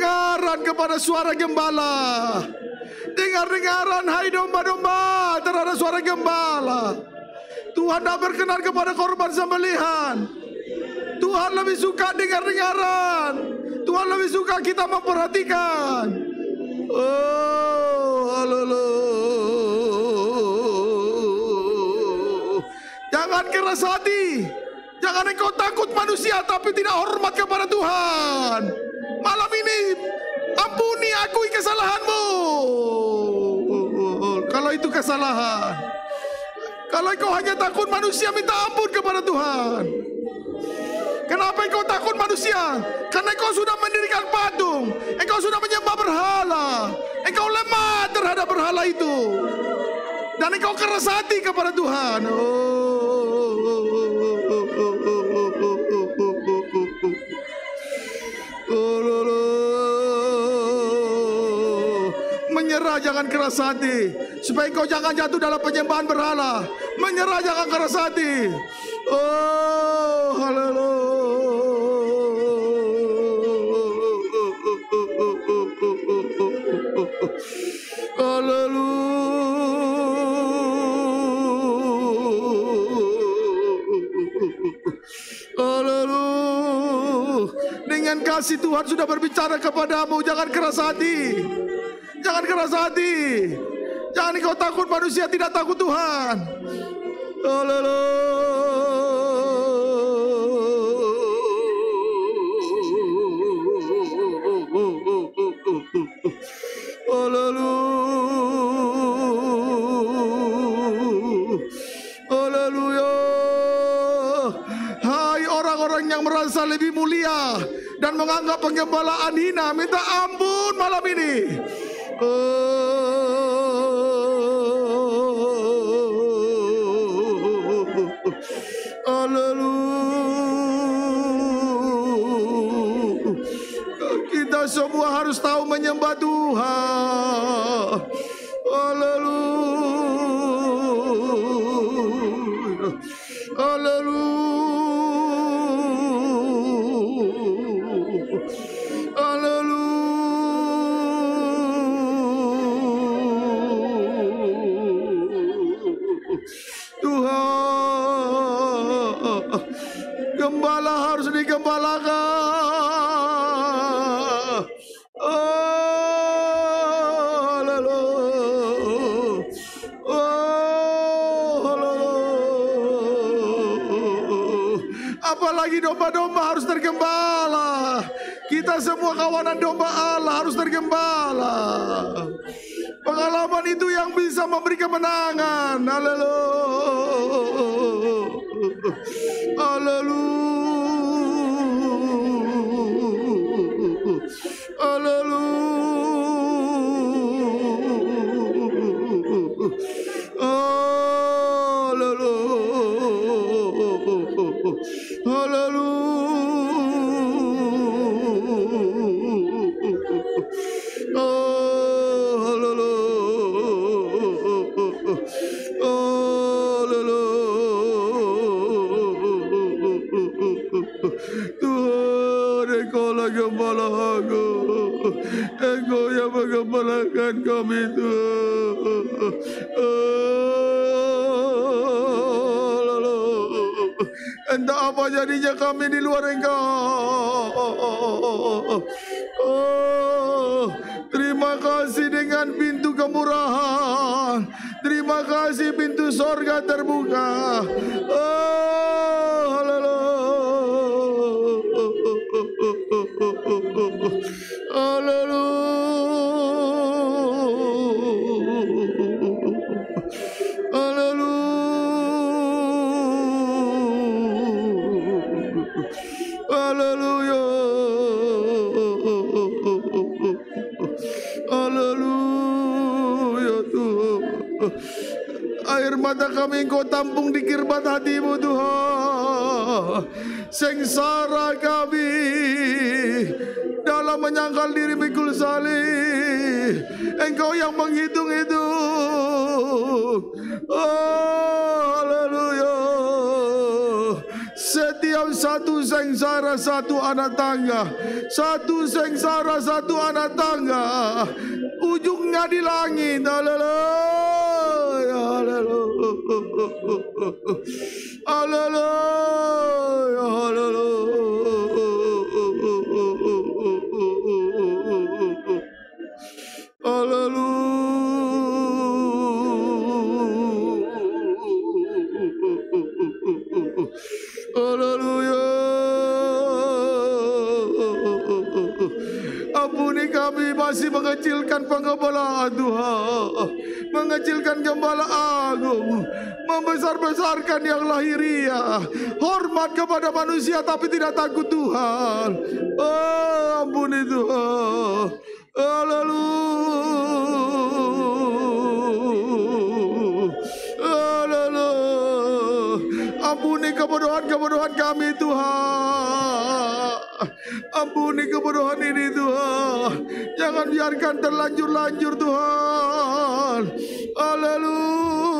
dengaran kepada suara gembala. Dengar-dengaran hai domba-domba terhadap suara gembala. Tuhan tak berkenan kepada korban sembelihan. Tuhan lebih suka dengar-dengaran. Tuhan lebih suka kita memperhatikan. Oh, halo, Jangan keras hati. Jangan engkau takut manusia tapi tidak hormat kepada Tuhan. Malam ini ampuni aku kesalahanmu. Kalau itu kesalahan. Kalau engkau hanya takut manusia minta ampun kepada Tuhan. Kenapa engkau takut manusia? Karena engkau sudah mendirikan patung. Engkau sudah menyembah berhala. Engkau lemah terhadap berhala itu. Dan engkau keras hati kepada Tuhan. Oh, oh, oh, oh, oh, oh, oh, oh. oh, oh. Menyerah jangan keras hati Supaya kau jangan jatuh dalam penyembahan berhala Menyerah jangan keras hati Oh haleluya dengan kasih Tuhan sudah berbicara kepadamu. Jangan keras hati. Jangan keras hati. Jangan kau takut manusia tidak takut Tuhan. Oh, menganggap penggembalaan hina, minta ampun malam ini. Oh. semua kawanan domba Allah harus tergembala. Pengalaman itu yang bisa memberi kemenangan. Haleluya. Haleluya. kami engkau tampung di kirbat hatimu Tuhan. Sengsara kami dalam menyangkal diri mikul salib. Engkau yang menghitung itu. Oh, haleluya. Setiap satu sengsara satu anak tangga Satu sengsara satu anak tangga Ujungnya di langit Haleluya Haleluya, haleluya. Haleluya. Haleluya. Ampuni kami masih mengecilkan pengembalaan Tuhan. Mengecilkan gembala agung membesar-besarkan yang lahiriah, hormat kepada manusia tapi tidak takut Tuhan. Oh, ampuni Tuhan. Oh, haleluya. Haleluya. Ampuni kebodohan-kebodohan kami Tuhan. Ampuni kebodohan ini Tuhan. Jangan biarkan terlanjur-lanjur Tuhan. Haleluya.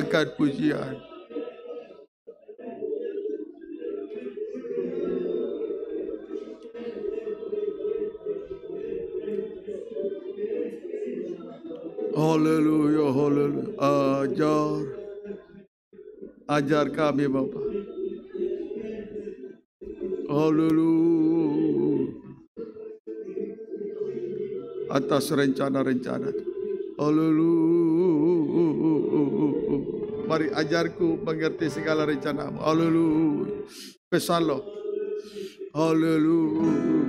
berbagai pujian. Haleluya, haleluya. Ajar. Ajar kami Bapa. Haleluya. Atas rencana-rencana. Haleluya mari ajarku mengerti segala rencanamu. Haleluya. Pesan Haleluya.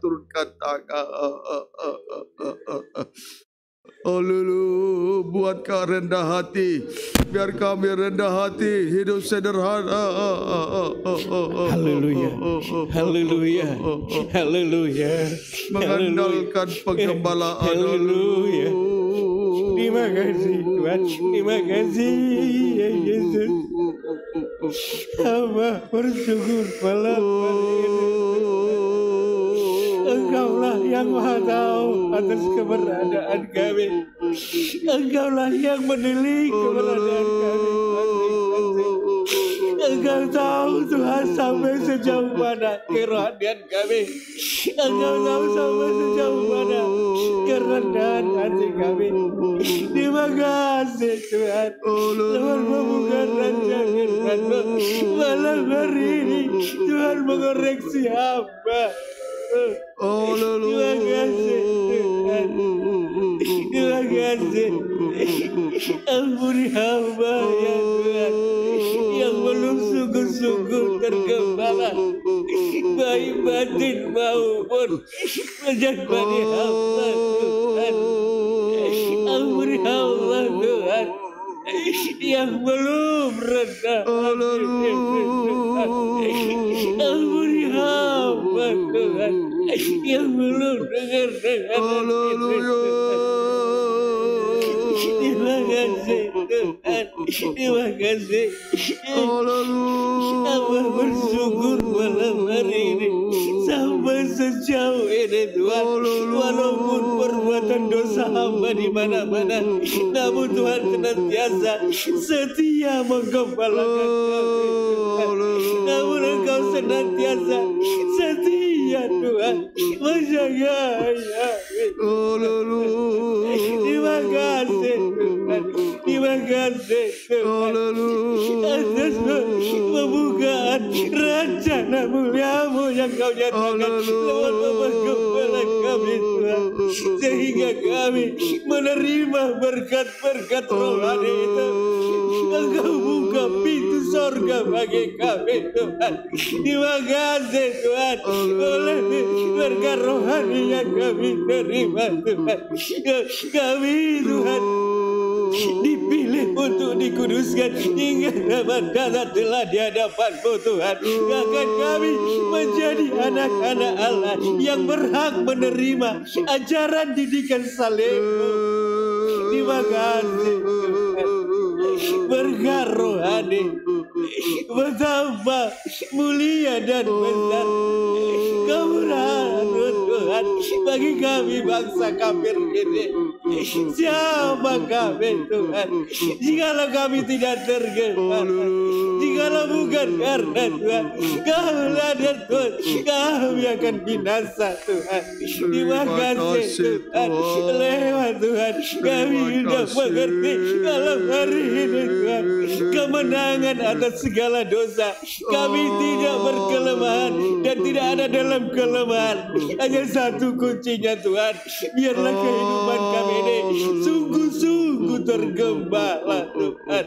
turunkan tangan. Oh lulu, kau rendah hati. Biar kami rendah hati, hidup sederhana. Haleluya, haleluya, haleluya. Mengandalkan penggembalaan. Haleluya. Terima kasih Tuhan, terima kasih ya Yesus. Hamba bersyukur malam hari ini. Engkaulah yang maha tahu atas keberadaan kami. Engkaulah yang menilai keberadaan kami. Engkau tahu Tuhan sampai sejauh mana kerohanian kami. Engkau tahu sampai sejauh mana kerendahan hati kami. Terima kasih Tuhan. Tuhan membuka rancangan-Mu malam hari ini. Tuhan mengoreksi hamba. Oh, lulu. Terima Terima kasih. Ampuni hamba ya Tuhan yang belum sungguh-sungguh tergembala baik batin maupun menjadi hamba Tuhan. Ampuni hamba Tuhan yang belum rendah oh, Tuhan. Yang belum dengar. Haleluya kasih Tuhan terima kasih Hamba bersyukur malam hari ini sampai sejauh ini Tuhan walaupun perbuatan dosa hamba di mana-mana namun Tuhan senantiasa setia mengembalakan kami namun engkau senantiasa setia Tuhan menjaga kami terima kasih Terima kasih atas pembukaan rencana muliamu yang kau nyatakan lewat kepala kami Tuhan sehingga kami menerima berkat-berkat rohani itu Engkau buka pintu sorga bagi kami Tuhan Terima kasih Tuhan Oleh berkat rohani yang kami terima Tuhan Kami Tuhan dipilih untuk dikuduskan hingga nama Allah telah di hadapanmu oh Tuhan akan kami menjadi anak-anak Allah yang berhak menerima ajaran didikan Saleh. terima kasih berkat rohani betapa mulia dan benar kamu harus Tuhan bagi kami bangsa kafir ini. Siapa kami Tuhan? Jikalau kami tidak tergerak, jikalau bukan karena Tuhan, kau ada Tuhan, kami akan binasa Tuhan. Terima kasih Tuhan, lewat Tuhan, kami sudah mengerti dalam hari ini Tuhan. Kemenangan atas segala dosa, kami tidak berkelemahan dan tidak ada dalam kelemahan hanya satu kuncinya Tuhan. Biarlah oh, kehidupan kami ini sungguh-sungguh tergembala Tuhan.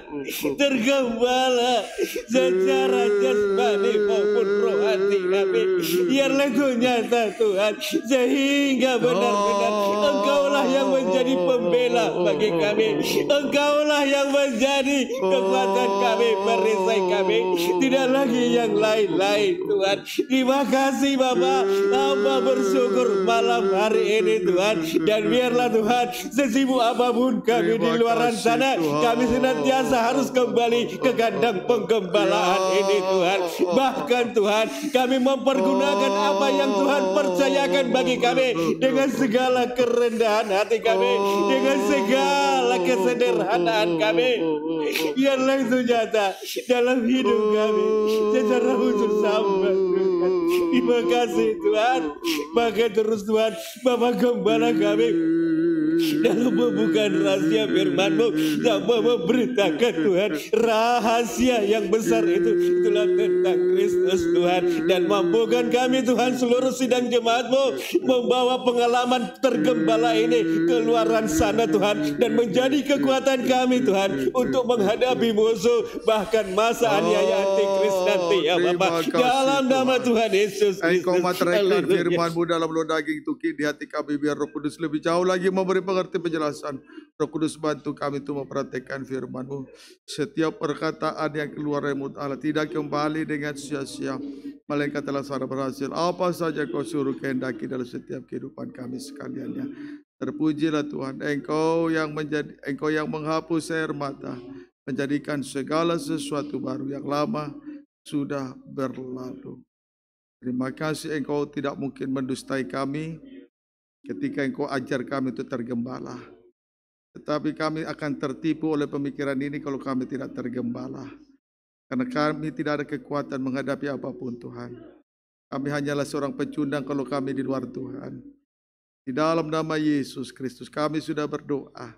Tergembala secara jasmani maupun rohani kami. Biarlah kau nyata Tuhan. Sehingga benar-benar engkaulah yang menjadi pembela bagi kami. Engkaulah yang menjadi kekuatan kami, perisai kami. Tidak lagi yang lain-lain Tuhan. Terima kasih Bapak. Hamba bersyukur bersyukur malam hari ini Tuhan dan biarlah Tuhan sesibuk apapun kami di luar sana kami senantiasa harus kembali ke kandang penggembalaan ya ini Tuhan bahkan Tuhan kami mempergunakan apa yang Tuhan percayakan bagi kami dengan segala kerendahan hati kami dengan segala kesederhanaan kami biarlah langsung nyata dalam hidup kami secara khusus sampai Terima kasih Tuhan. Pakai mm, mm, mm, terus Tuhan. Bapak gembala kami dalam bukan rahasia Firmanmu, mu yang memberitakan Tuhan rahasia yang besar itu itulah tentang Kristus Tuhan dan mampukan kami Tuhan seluruh sidang jemaatmu membawa pengalaman tergembala ini keluaran sana Tuhan dan menjadi kekuatan kami Tuhan untuk menghadapi musuh bahkan masa aniaya antikris oh, nanti ya Bapak dalam nama Tuhan Yesus Engkau materaikan firmanmu dalam lo daging itu di hati kami biar Roh Kudus lebih jauh lagi memberi mengerti penjelasan. Roh Kudus bantu kami untuk memperhatikan firman-Mu. Setiap perkataan yang keluar dari mulut Allah tidak kembali dengan sia-sia. Malaikat telah secara berhasil. Apa saja kau suruh kehendaki dalam setiap kehidupan kami sekaliannya. Terpujilah Tuhan, Engkau yang menjadi Engkau yang menghapus air mata, menjadikan segala sesuatu baru yang lama sudah berlalu. Terima kasih Engkau tidak mungkin mendustai kami ketika engkau ajar kami untuk tergembala. Tetapi kami akan tertipu oleh pemikiran ini kalau kami tidak tergembala. Karena kami tidak ada kekuatan menghadapi apapun Tuhan. Kami hanyalah seorang pecundang kalau kami di luar Tuhan. Di dalam nama Yesus Kristus kami sudah berdoa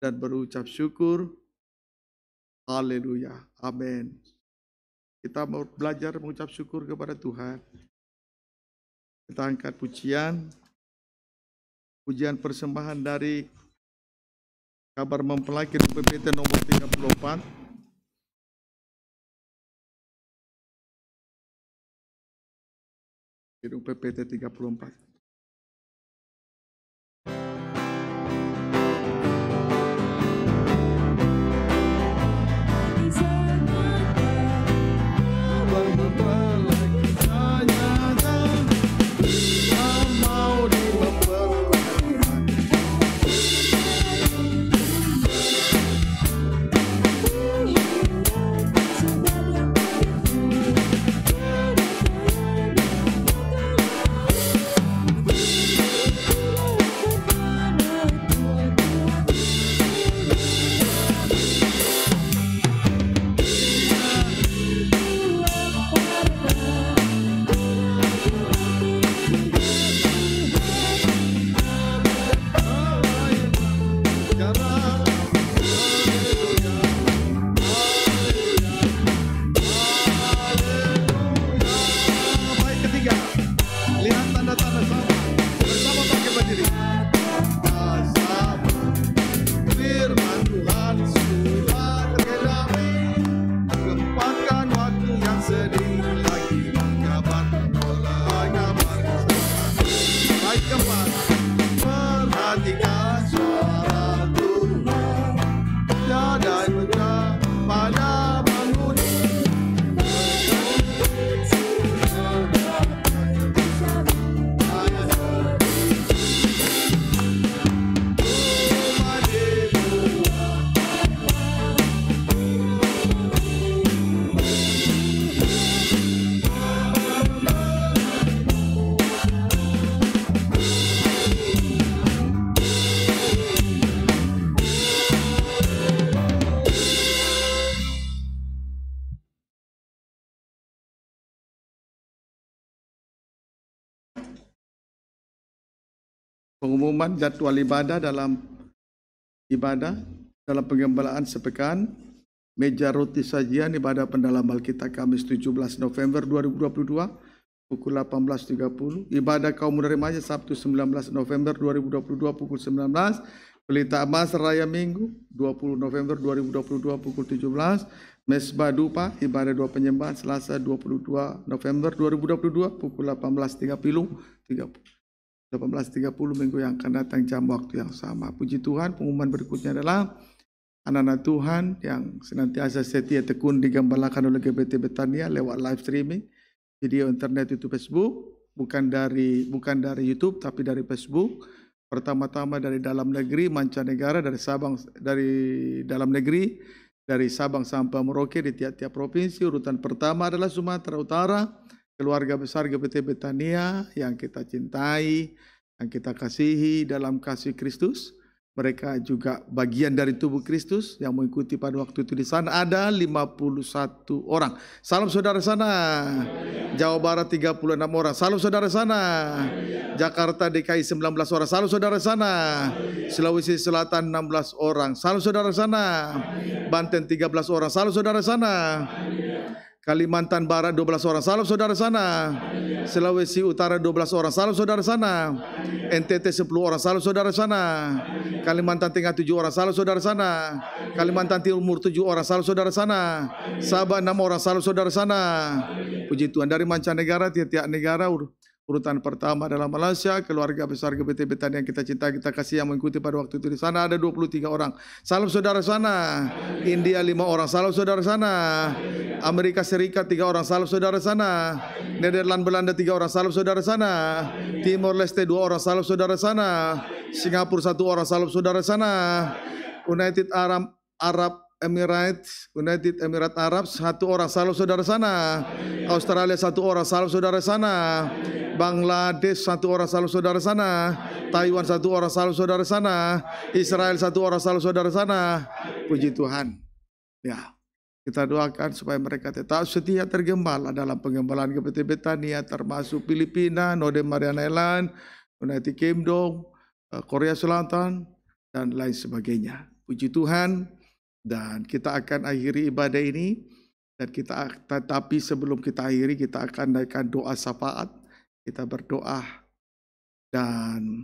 dan berucap syukur. Haleluya. Amin. Kita mau belajar mengucap syukur kepada Tuhan. Kita angkat pujian pujian persembahan dari kabar mempelai PPT nomor 34 tiga PPT 34 pengumuman jadwal ibadah dalam ibadah dalam pengembalaan sepekan meja roti sajian ibadah pendalam Alkitab Kamis 17 November 2022 pukul 18.30 ibadah kaum remaja Sabtu 19 November 2022 pukul 19 Pelita Emas Raya Minggu 20 November 2022 pukul 17 Mesbah Dupa ibadah dua penyembahan Selasa 22 November 2022 pukul 18.30 30 18.30 minggu yang akan datang jam waktu yang sama. Puji Tuhan, pengumuman berikutnya adalah anak-anak Tuhan yang senantiasa setia tekun digembalakan oleh GBT Betania lewat live streaming, video internet itu Facebook, bukan dari bukan dari YouTube tapi dari Facebook. Pertama-tama dari dalam negeri, mancanegara dari Sabang dari dalam negeri, dari Sabang sampai Merauke di tiap-tiap provinsi. Urutan pertama adalah Sumatera Utara, keluarga besar GPT Betania yang kita cintai, yang kita kasihi dalam kasih Kristus. Mereka juga bagian dari tubuh Kristus yang mengikuti pada waktu itu di sana ada 51 orang. Salam saudara sana. Amin. Jawa Barat 36 orang. Salam saudara sana. Amin. Jakarta DKI 19 orang. Salam saudara sana. Amin. Sulawesi Selatan 16 orang. Salam saudara sana. Banten 13 orang. Salam saudara sana. Kalimantan Barat 12 orang. Salam saudara sana. Sulawesi Utara 12 orang. Salam saudara sana. NTT 10 orang. Salam saudara sana. Kalimantan Tengah 7 orang. Salam saudara sana. Kalimantan Timur 7 orang. Salam saudara sana. Sabah 6 orang. Salam saudara sana. Puji Tuhan dari mancanegara tiap-tiap negara Urutan pertama adalah Malaysia, keluarga besar GBT Betan yang kita cinta, kita kasih yang mengikuti pada waktu itu di sana ada 23 orang. Salam saudara sana. Amin. India 5 orang. Salam saudara sana. Amin. Amerika Serikat 3 orang. Salam saudara sana. Nederland Belanda 3 orang. Salam saudara sana. Amin. Timor Leste 2 orang. Salam saudara sana. Amin. Singapura 1 orang. Salam saudara sana. United Arab Arab Emirates, United Emirat Arab satu orang salam saudara sana. Amin. Australia satu orang salam saudara sana. Amin. Bangladesh satu orang salam saudara sana. Amin. Taiwan satu orang salam saudara sana. Israel satu orang salam saudara sana. Puji Tuhan. Ya. Kita doakan supaya mereka tetap setia tergembala dalam penggembalaan GPT Betania termasuk Filipina, Northern Mariana Island, United Kingdom, eh, Korea Selatan, dan lain sebagainya. Puji Tuhan, dan kita akan akhiri ibadah ini dan kita tetapi sebelum kita akhiri kita akan naikkan doa syafaat. Kita berdoa dan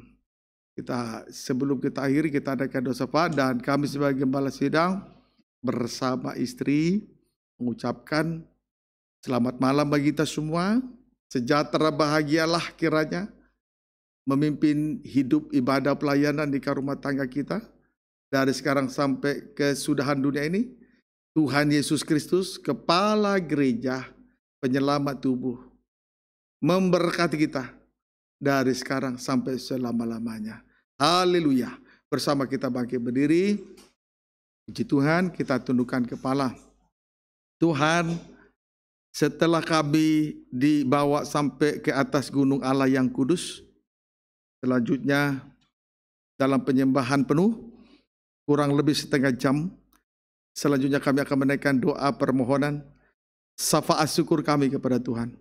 kita sebelum kita akhiri kita naikkan doa syafaat dan kami sebagai gembala sidang bersama istri mengucapkan selamat malam bagi kita semua. Sejahtera bahagialah kiranya memimpin hidup ibadah pelayanan di rumah tangga kita dari sekarang sampai kesudahan dunia ini, Tuhan Yesus Kristus, Kepala Gereja, Penyelamat Tubuh, memberkati kita dari sekarang sampai selama-lamanya. Haleluya. Bersama kita bangkit berdiri. Puji Tuhan, kita tundukkan kepala. Tuhan, setelah kami dibawa sampai ke atas gunung Allah yang kudus, selanjutnya dalam penyembahan penuh, kurang lebih setengah jam. Selanjutnya kami akan menaikkan doa permohonan, syafaat syukur kami kepada Tuhan.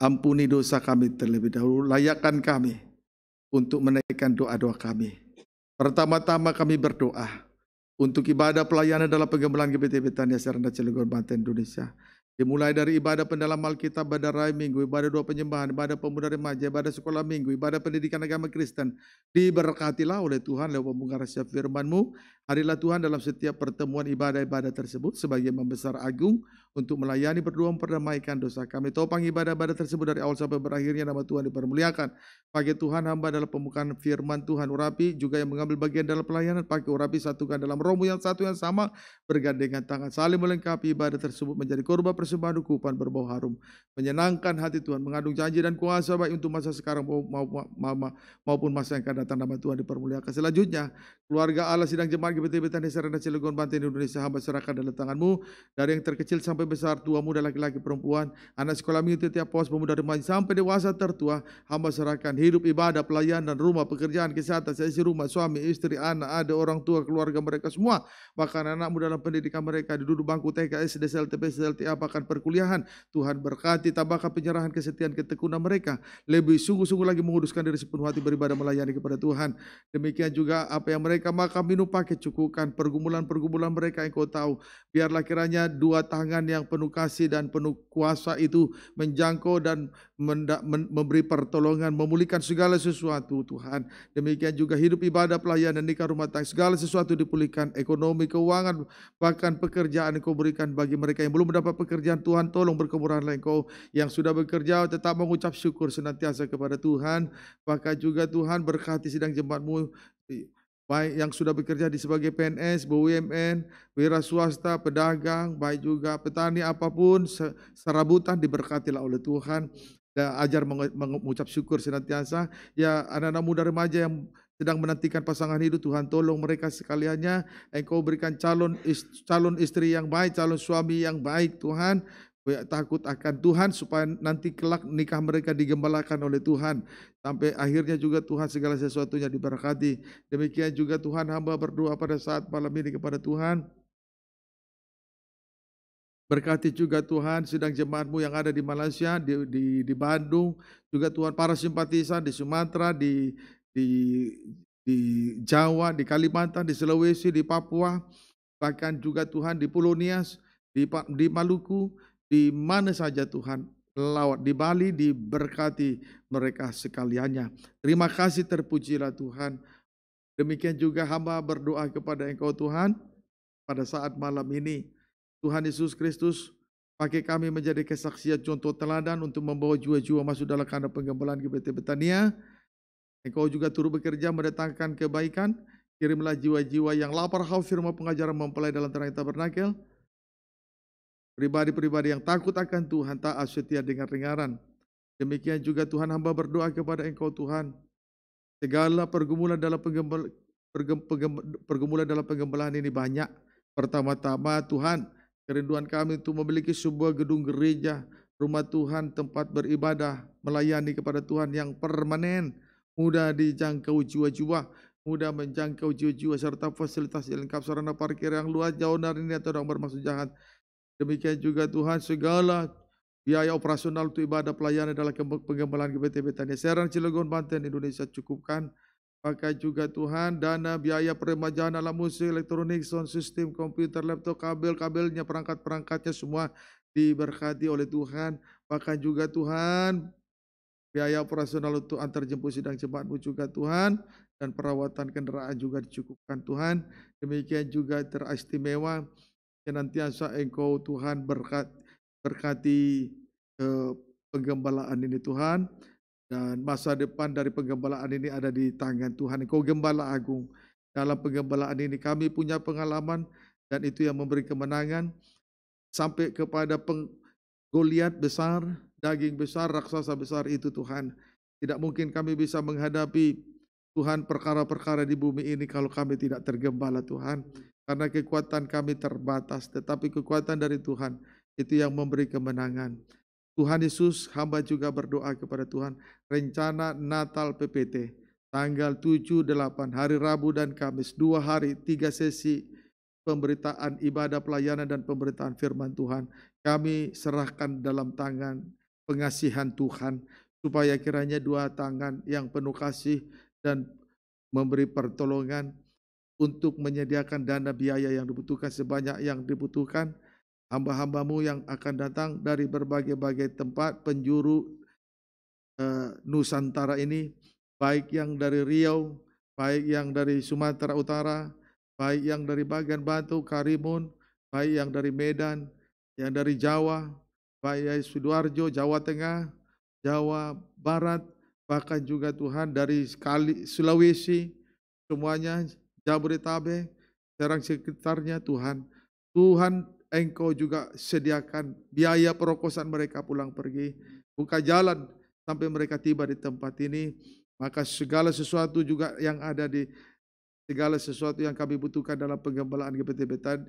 Ampuni dosa kami terlebih dahulu, layakkan kami untuk menaikkan doa-doa kami. Pertama-tama kami berdoa untuk ibadah pelayanan dalam pengembangan GBT Betania Serendah Cilegon Banten Indonesia. Dimulai dari ibadah pendalam Alkitab ibadah rai minggu, ibadah dua penyembahan, ibadah pemuda remaja, ibadah sekolah minggu, ibadah pendidikan agama Kristen. Diberkatilah oleh Tuhan lewat pembungkaran firman-Mu Hadirlah Tuhan dalam setiap pertemuan ibadah-ibadah tersebut sebagai membesar agung untuk melayani berdoa memperdamaikan dosa kami. Topang ibadah-ibadah tersebut dari awal sampai berakhirnya nama Tuhan dipermuliakan. Pakai Tuhan hamba dalam pembukaan firman Tuhan urapi juga yang mengambil bagian dalam pelayanan. Pakai urapi satukan dalam romu yang satu yang sama bergandengan tangan saling melengkapi ibadah tersebut menjadi korban persembahan ukupan berbau harum. Menyenangkan hati Tuhan mengandung janji dan kuasa baik untuk masa sekarang maupun masa yang akan datang nama Tuhan dipermuliakan. Selanjutnya keluarga Allah sidang jemaat beta-beta Nesara dan Cilegon Banten Indonesia hamba serahkan dalam tanganmu dari yang terkecil sampai besar tua muda laki-laki perempuan anak sekolah minggu tiap pos pemuda remaja sampai dewasa tertua hamba serahkan hidup ibadah pelayanan rumah pekerjaan kesehatan seisi rumah suami istri anak ada orang tua keluarga mereka semua bahkan anakmu dalam pendidikan mereka di duduk bangku TKS SD SLTP SLTA bahkan perkuliahan Tuhan berkati tambahkan penyerahan kesetiaan ketekunan mereka lebih sungguh-sungguh lagi menguduskan diri sepenuh hati beribadah melayani kepada Tuhan demikian juga apa yang mereka makan minum pakai sukukan, pergumulan-pergumulan mereka yang kau tahu. Biarlah kiranya dua tangan yang penuh kasih dan penuh kuasa itu menjangkau dan memberi pertolongan, memulihkan segala sesuatu Tuhan. Demikian juga hidup ibadah pelayanan nikah rumah tangga, segala sesuatu dipulihkan, ekonomi, keuangan, bahkan pekerjaan yang kau berikan bagi mereka yang belum mendapat pekerjaan Tuhan, tolong berkemurahanlah engkau yang sudah bekerja tetap mengucap syukur senantiasa kepada Tuhan, bahkan juga Tuhan berkati sidang jemaatmu baik yang sudah bekerja di sebagai PNS, BUMN, wira swasta, pedagang, baik juga petani apapun, serabutan diberkatilah oleh Tuhan. Dan ya, ajar mengucap syukur senantiasa. Ya anak-anak muda remaja yang sedang menantikan pasangan hidup Tuhan tolong mereka sekaliannya engkau berikan calon istri yang baik calon suami yang baik Tuhan takut akan Tuhan supaya nanti kelak nikah mereka digembalakan oleh Tuhan sampai akhirnya juga Tuhan segala sesuatunya diberkati demikian juga Tuhan hamba berdoa pada saat malam ini kepada Tuhan Berkati juga Tuhan sidang jemaatmu yang ada di Malaysia, di, di, di Bandung, juga Tuhan para simpatisan di Sumatera, di, di, di Jawa, di Kalimantan, di Sulawesi, di Papua, bahkan juga Tuhan di Pulau Nias, di, di Maluku, di mana saja Tuhan lewat di Bali diberkati mereka sekaliannya. Terima kasih terpujilah Tuhan. Demikian juga hamba berdoa kepada Engkau Tuhan pada saat malam ini. Tuhan Yesus Kristus pakai kami menjadi kesaksian contoh teladan untuk membawa jiwa-jiwa masuk dalam kandang penggembalaan GPT Betania. Engkau juga turut bekerja mendatangkan kebaikan. Kirimlah jiwa-jiwa yang lapar haus firman pengajaran mempelai dalam terang tabernakel Pribadi-pribadi yang takut akan Tuhan taat setia dengan ringaran. Demikian juga Tuhan hamba berdoa kepada Engkau Tuhan. Segala pergumulan dalam penggembel, pergem, pergumulan dalam ini banyak. Pertama-tama Tuhan, kerinduan kami untuk memiliki sebuah gedung gereja, rumah Tuhan, tempat beribadah, melayani kepada Tuhan yang permanen, mudah dijangkau jiwa-jiwa, mudah menjangkau jiwa-jiwa serta fasilitas yang lengkap sarana parkir yang luas jauh dari ini atau orang bermaksud jahat Demikian juga Tuhan segala biaya operasional untuk ibadah pelayanan adalah penggembalaan GBT Betania Serang Cilegon Banten Indonesia cukupkan. Pakai juga Tuhan dana biaya peremajaan alat musik, elektronik, sound system, komputer, laptop, kabel-kabelnya, perangkat-perangkatnya semua diberkati oleh Tuhan. pakai juga Tuhan biaya operasional untuk antar jemput sidang jemaatmu juga Tuhan dan perawatan kendaraan juga dicukupkan Tuhan. Demikian juga teristimewa senantiasa engkau Tuhan berkat, berkati eh, penggembalaan ini Tuhan dan masa depan dari penggembalaan ini ada di tangan Tuhan engkau gembala agung dalam penggembalaan ini kami punya pengalaman dan itu yang memberi kemenangan sampai kepada penggoliat besar, daging besar, raksasa besar itu Tuhan. Tidak mungkin kami bisa menghadapi Tuhan perkara-perkara di bumi ini kalau kami tidak tergembala Tuhan. Karena kekuatan kami terbatas, tetapi kekuatan dari Tuhan itu yang memberi kemenangan. Tuhan Yesus, hamba juga berdoa kepada Tuhan, rencana Natal PPT, tanggal 7, 8, hari Rabu dan Kamis, dua hari, tiga sesi pemberitaan ibadah pelayanan dan pemberitaan firman Tuhan. Kami serahkan dalam tangan pengasihan Tuhan, supaya kiranya dua tangan yang penuh kasih dan memberi pertolongan, untuk menyediakan dana biaya yang dibutuhkan sebanyak yang dibutuhkan hamba-hambamu yang akan datang dari berbagai-bagai tempat penjuru eh, Nusantara ini, baik yang dari Riau, baik yang dari Sumatera Utara, baik yang dari bagian Batu, Karimun, baik yang dari Medan, yang dari Jawa, baik dari Sidoarjo, Jawa Tengah, Jawa Barat, bahkan juga Tuhan dari Sulawesi, semuanya Jabodetabek, Serang sekitarnya Tuhan. Tuhan engkau juga sediakan biaya perokosan mereka pulang pergi. Buka jalan sampai mereka tiba di tempat ini. Maka segala sesuatu juga yang ada di segala sesuatu yang kami butuhkan dalam penggembalaan GPT Betan,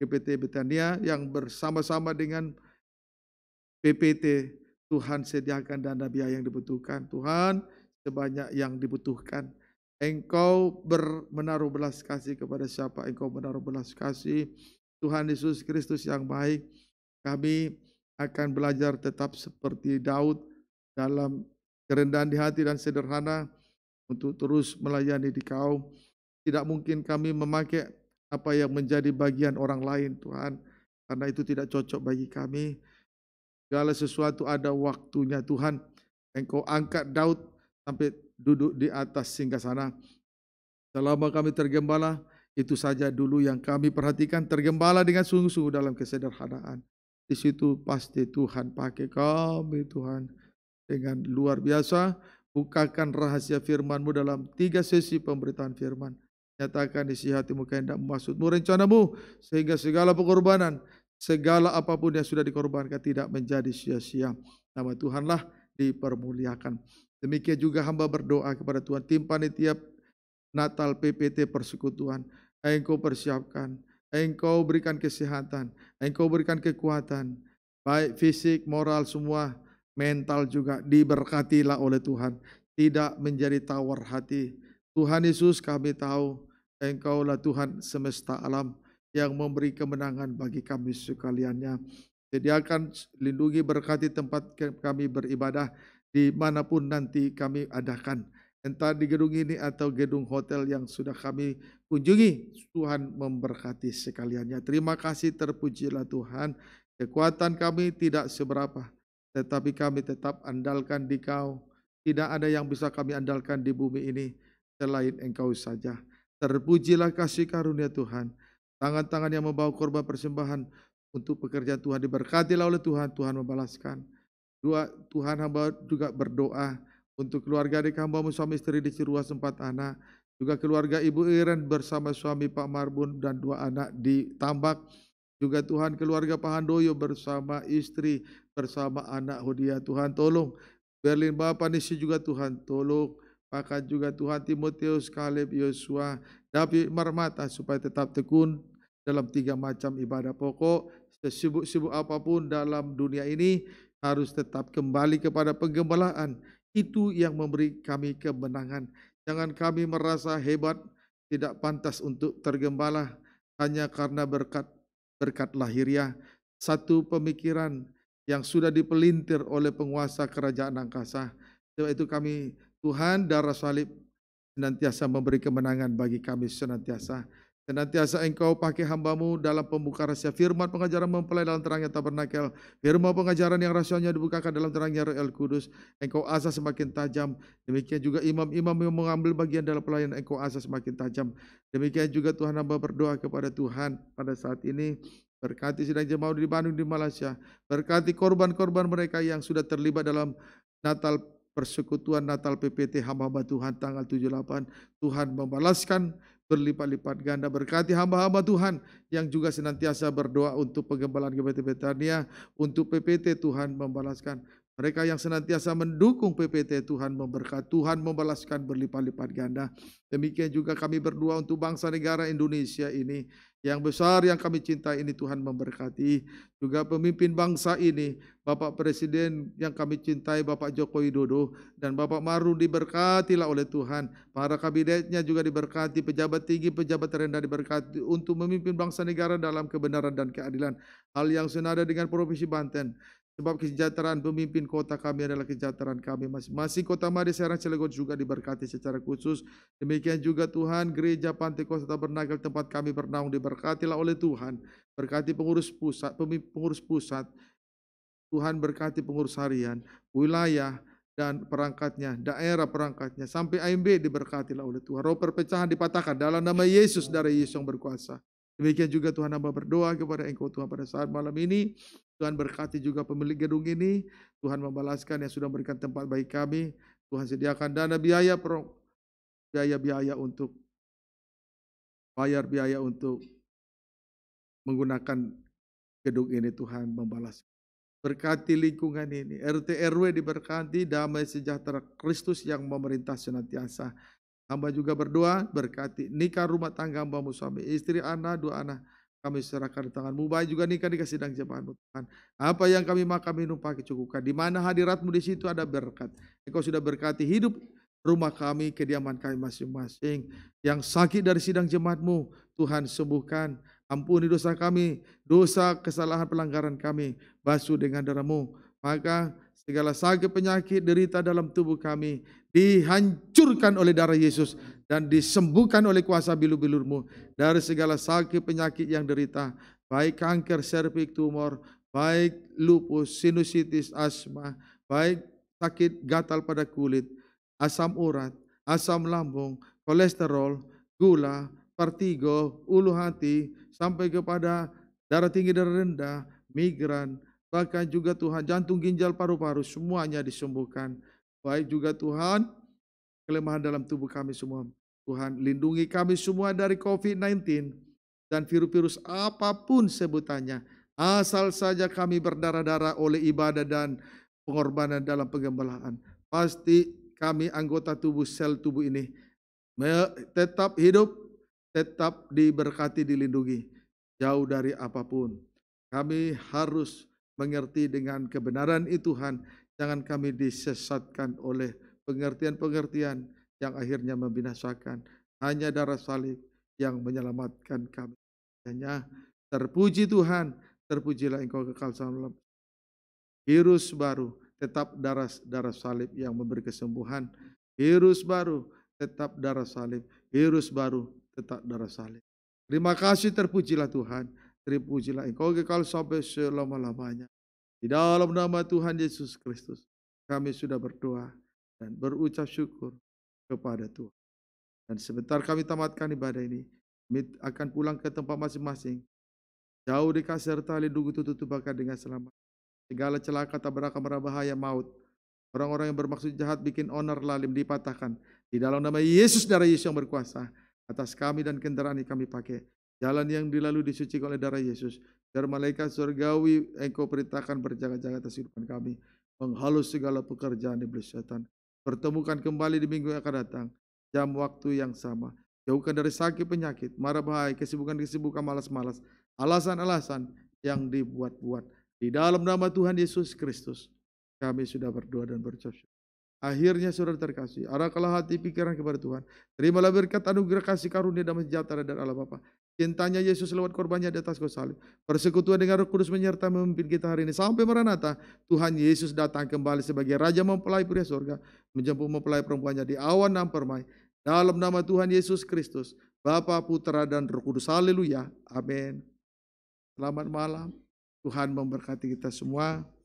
GPT Betania yang bersama-sama dengan PPT Tuhan sediakan dana biaya yang dibutuhkan. Tuhan sebanyak yang dibutuhkan. Engkau ber, belas kasih kepada siapa engkau menaruh belas kasih. Tuhan Yesus Kristus yang baik, kami akan belajar tetap seperti Daud dalam kerendahan di hati dan sederhana untuk terus melayani di kau. Tidak mungkin kami memakai apa yang menjadi bagian orang lain Tuhan, karena itu tidak cocok bagi kami. Segala sesuatu ada waktunya Tuhan. Engkau angkat Daud sampai duduk di atas singgah sana. Selama kami tergembala, itu saja dulu yang kami perhatikan tergembala dengan sungguh-sungguh dalam kesederhanaan. Di situ pasti Tuhan pakai kami Tuhan dengan luar biasa. Bukakan rahasia FirmanMu dalam tiga sesi pemberitaan firman. Nyatakan isi hatimu kehendak maksudmu rencanamu sehingga segala pengorbanan, segala apapun yang sudah dikorbankan tidak menjadi sia-sia. Nama Tuhanlah dipermuliakan. Demikian juga hamba berdoa kepada Tuhan, timpani tiap Natal PPT persekutuan. Engkau persiapkan, Engkau berikan kesehatan, Engkau berikan kekuatan, baik fisik, moral semua, mental juga diberkatilah oleh Tuhan. Tidak menjadi tawar hati. Tuhan Yesus kami tahu Engkau Engkaulah Tuhan semesta alam yang memberi kemenangan bagi kami sekaliannya. jadi akan lindungi, berkati tempat kami beribadah dimanapun nanti kami adakan. Entah di gedung ini atau gedung hotel yang sudah kami kunjungi, Tuhan memberkati sekaliannya. Terima kasih terpujilah Tuhan, kekuatan kami tidak seberapa, tetapi kami tetap andalkan di kau. Tidak ada yang bisa kami andalkan di bumi ini selain engkau saja. Terpujilah kasih karunia Tuhan. Tangan-tangan yang membawa korban persembahan untuk pekerjaan Tuhan diberkatilah oleh Tuhan. Tuhan membalaskan. Dua, Tuhan hamba juga berdoa untuk keluarga di hamba suami istri di Ciruas sempat anak. Juga keluarga Ibu Iren bersama suami Pak Marbun dan dua anak di Tambak. Juga Tuhan keluarga Pak Handoyo bersama istri, bersama anak Hodia. Tuhan tolong. Berlin Bapak Nisi juga Tuhan tolong. Pakat juga Tuhan Timotius, Kaleb, Yosua, David, Marmata supaya tetap tekun dalam tiga macam ibadah pokok. Sesibuk-sibuk apapun dalam dunia ini, harus tetap kembali kepada penggembalaan. Itu yang memberi kami kemenangan. Jangan kami merasa hebat, tidak pantas untuk tergembala hanya karena berkat berkat lahiriah satu pemikiran yang sudah dipelintir oleh penguasa kerajaan angkasa. Sebab itu kami Tuhan darah salib senantiasa memberi kemenangan bagi kami senantiasa. Senantiasa engkau pakai hambamu dalam pembuka rahasia firman pengajaran mempelai dalam terangnya tabernakel. Firman pengajaran yang rahasianya dibukakan dalam terangnya Roh El Kudus. Engkau asa semakin tajam. Demikian juga imam-imam yang mengambil bagian dalam pelayanan engkau asa semakin tajam. Demikian juga Tuhan hamba berdoa kepada Tuhan pada saat ini. Berkati sidang jemaah di Bandung di Malaysia. Berkati korban-korban mereka yang sudah terlibat dalam Natal persekutuan Natal PPT hamba-hamba Tuhan tanggal 78. Tuhan membalaskan berlipat-lipat ganda. Berkati hamba-hamba Tuhan yang juga senantiasa berdoa untuk penggembalaan GBT Betania, untuk PPT Tuhan membalaskan mereka yang senantiasa mendukung PPT Tuhan memberkat Tuhan membalaskan berlipat-lipat ganda. Demikian juga kami berdua untuk bangsa negara Indonesia ini yang besar yang kami cintai ini Tuhan memberkati. Juga pemimpin bangsa ini, Bapak Presiden yang kami cintai Bapak Joko Widodo dan Bapak Maru diberkatilah oleh Tuhan. Para kabinetnya juga diberkati, pejabat tinggi, pejabat rendah diberkati untuk memimpin bangsa negara dalam kebenaran dan keadilan. Hal yang senada dengan Provinsi Banten Sebab kesejahteraan pemimpin kota kami adalah kesejahteraan kami masing-masing. Kota Madi Serang Cilegon juga diberkati secara khusus. Demikian juga Tuhan gereja Pantai Kota Tabernakel tempat kami bernaung diberkatilah oleh Tuhan. Berkati pengurus pusat, pengurus pusat. Tuhan berkati pengurus harian, wilayah, dan perangkatnya, daerah perangkatnya, sampai AMB diberkatilah oleh Tuhan. Roh perpecahan dipatahkan dalam nama Yesus, dari Yesus yang berkuasa. Demikian juga Tuhan hamba berdoa kepada Engkau Tuhan pada saat malam ini. Tuhan berkati juga pemilik gedung ini. Tuhan membalaskan yang sudah memberikan tempat bagi kami. Tuhan sediakan dana biaya biaya-biaya untuk bayar biaya untuk menggunakan gedung ini Tuhan membalas. Berkati lingkungan ini, RT RW diberkati damai sejahtera Kristus yang memerintah senantiasa. Hamba juga berdoa berkati nikah rumah tangga hambamu suami istri anak dua anak kami serahkan di tanganmu. Baik juga nikah dikasih sidang jemaatmu Tuhan. Apa yang kami makan minum pakai cukupkan. Di mana hadiratmu di situ ada berkat. Engkau sudah berkati hidup rumah kami, kediaman kami masing-masing. Yang sakit dari sidang jemaatmu, Tuhan sembuhkan. Ampuni dosa kami, dosa kesalahan pelanggaran kami, basuh dengan darahmu. Maka segala sakit penyakit derita dalam tubuh kami dihancurkan oleh darah Yesus dan disembuhkan oleh kuasa bilur bilurmu dari segala sakit penyakit yang derita, baik kanker, serpik, tumor, baik lupus, sinusitis, asma, baik sakit gatal pada kulit, asam urat, asam lambung, kolesterol, gula, vertigo, ulu hati, sampai kepada darah tinggi dan rendah, migran, bahkan juga Tuhan jantung, ginjal, paru-paru, semuanya disembuhkan. Baik juga Tuhan, kelemahan dalam tubuh kami semua. Tuhan, lindungi kami semua dari COVID-19 dan virus-virus apapun sebutannya. Asal saja kami berdarah-darah oleh ibadah dan pengorbanan dalam penggembalaan. Pasti kami anggota tubuh sel tubuh ini tetap hidup, tetap diberkati, dilindungi jauh dari apapun. Kami harus mengerti dengan kebenaran itu Tuhan, jangan kami disesatkan oleh pengertian-pengertian yang akhirnya membinasakan. Hanya darah salib yang menyelamatkan kami. Hanya terpuji Tuhan, terpujilah engkau kekal salam. virus baru, tetap darah darah salib yang memberi kesembuhan. Virus baru, tetap darah salib. Virus baru, tetap darah salib. Terima kasih terpujilah Tuhan. Terpujilah engkau kekal sampai selama-lamanya. Di dalam nama Tuhan Yesus Kristus, kami sudah berdoa dan berucap syukur kepada Tuhan. Dan sebentar kami tamatkan ibadah ini, kami akan pulang ke tempat masing-masing. Jauh di serta dugu tutup tubakan dengan selamat. Segala celaka, tak merah bahaya, maut. Orang-orang yang bermaksud jahat bikin onar lalim dipatahkan. Di dalam nama Yesus, darah Yesus yang berkuasa. Atas kami dan kendaraan yang kami pakai. Jalan yang dilalui disucikan oleh darah Yesus. Dan malaikat surgawi engkau perintahkan berjaga-jaga atas hidupan kami. Menghalus segala pekerjaan iblis setan. Pertemukan kembali di minggu yang akan datang. Jam waktu yang sama. Jauhkan dari sakit penyakit, marah bahaya, kesibukan-kesibukan malas-malas. Alasan-alasan yang dibuat-buat. Di dalam nama Tuhan Yesus Kristus. Kami sudah berdoa dan berucap Akhirnya saudara terkasih, arahkanlah hati pikiran kepada Tuhan. Terimalah berkat anugerah kasih karunia damai sejahtera dari Allah Bapa Cintanya Yesus lewat korbannya di atas kayu salib. Persekutuan dengan Roh Kudus menyerta memimpin kita hari ini sampai Maranatha. Tuhan Yesus datang kembali sebagai Raja mempelai pria surga, menjemput mempelai perempuannya di awan dan permai. Dalam nama Tuhan Yesus Kristus, Bapa, Putra dan Roh Kudus. Haleluya. Amin. Selamat malam. Tuhan memberkati kita semua.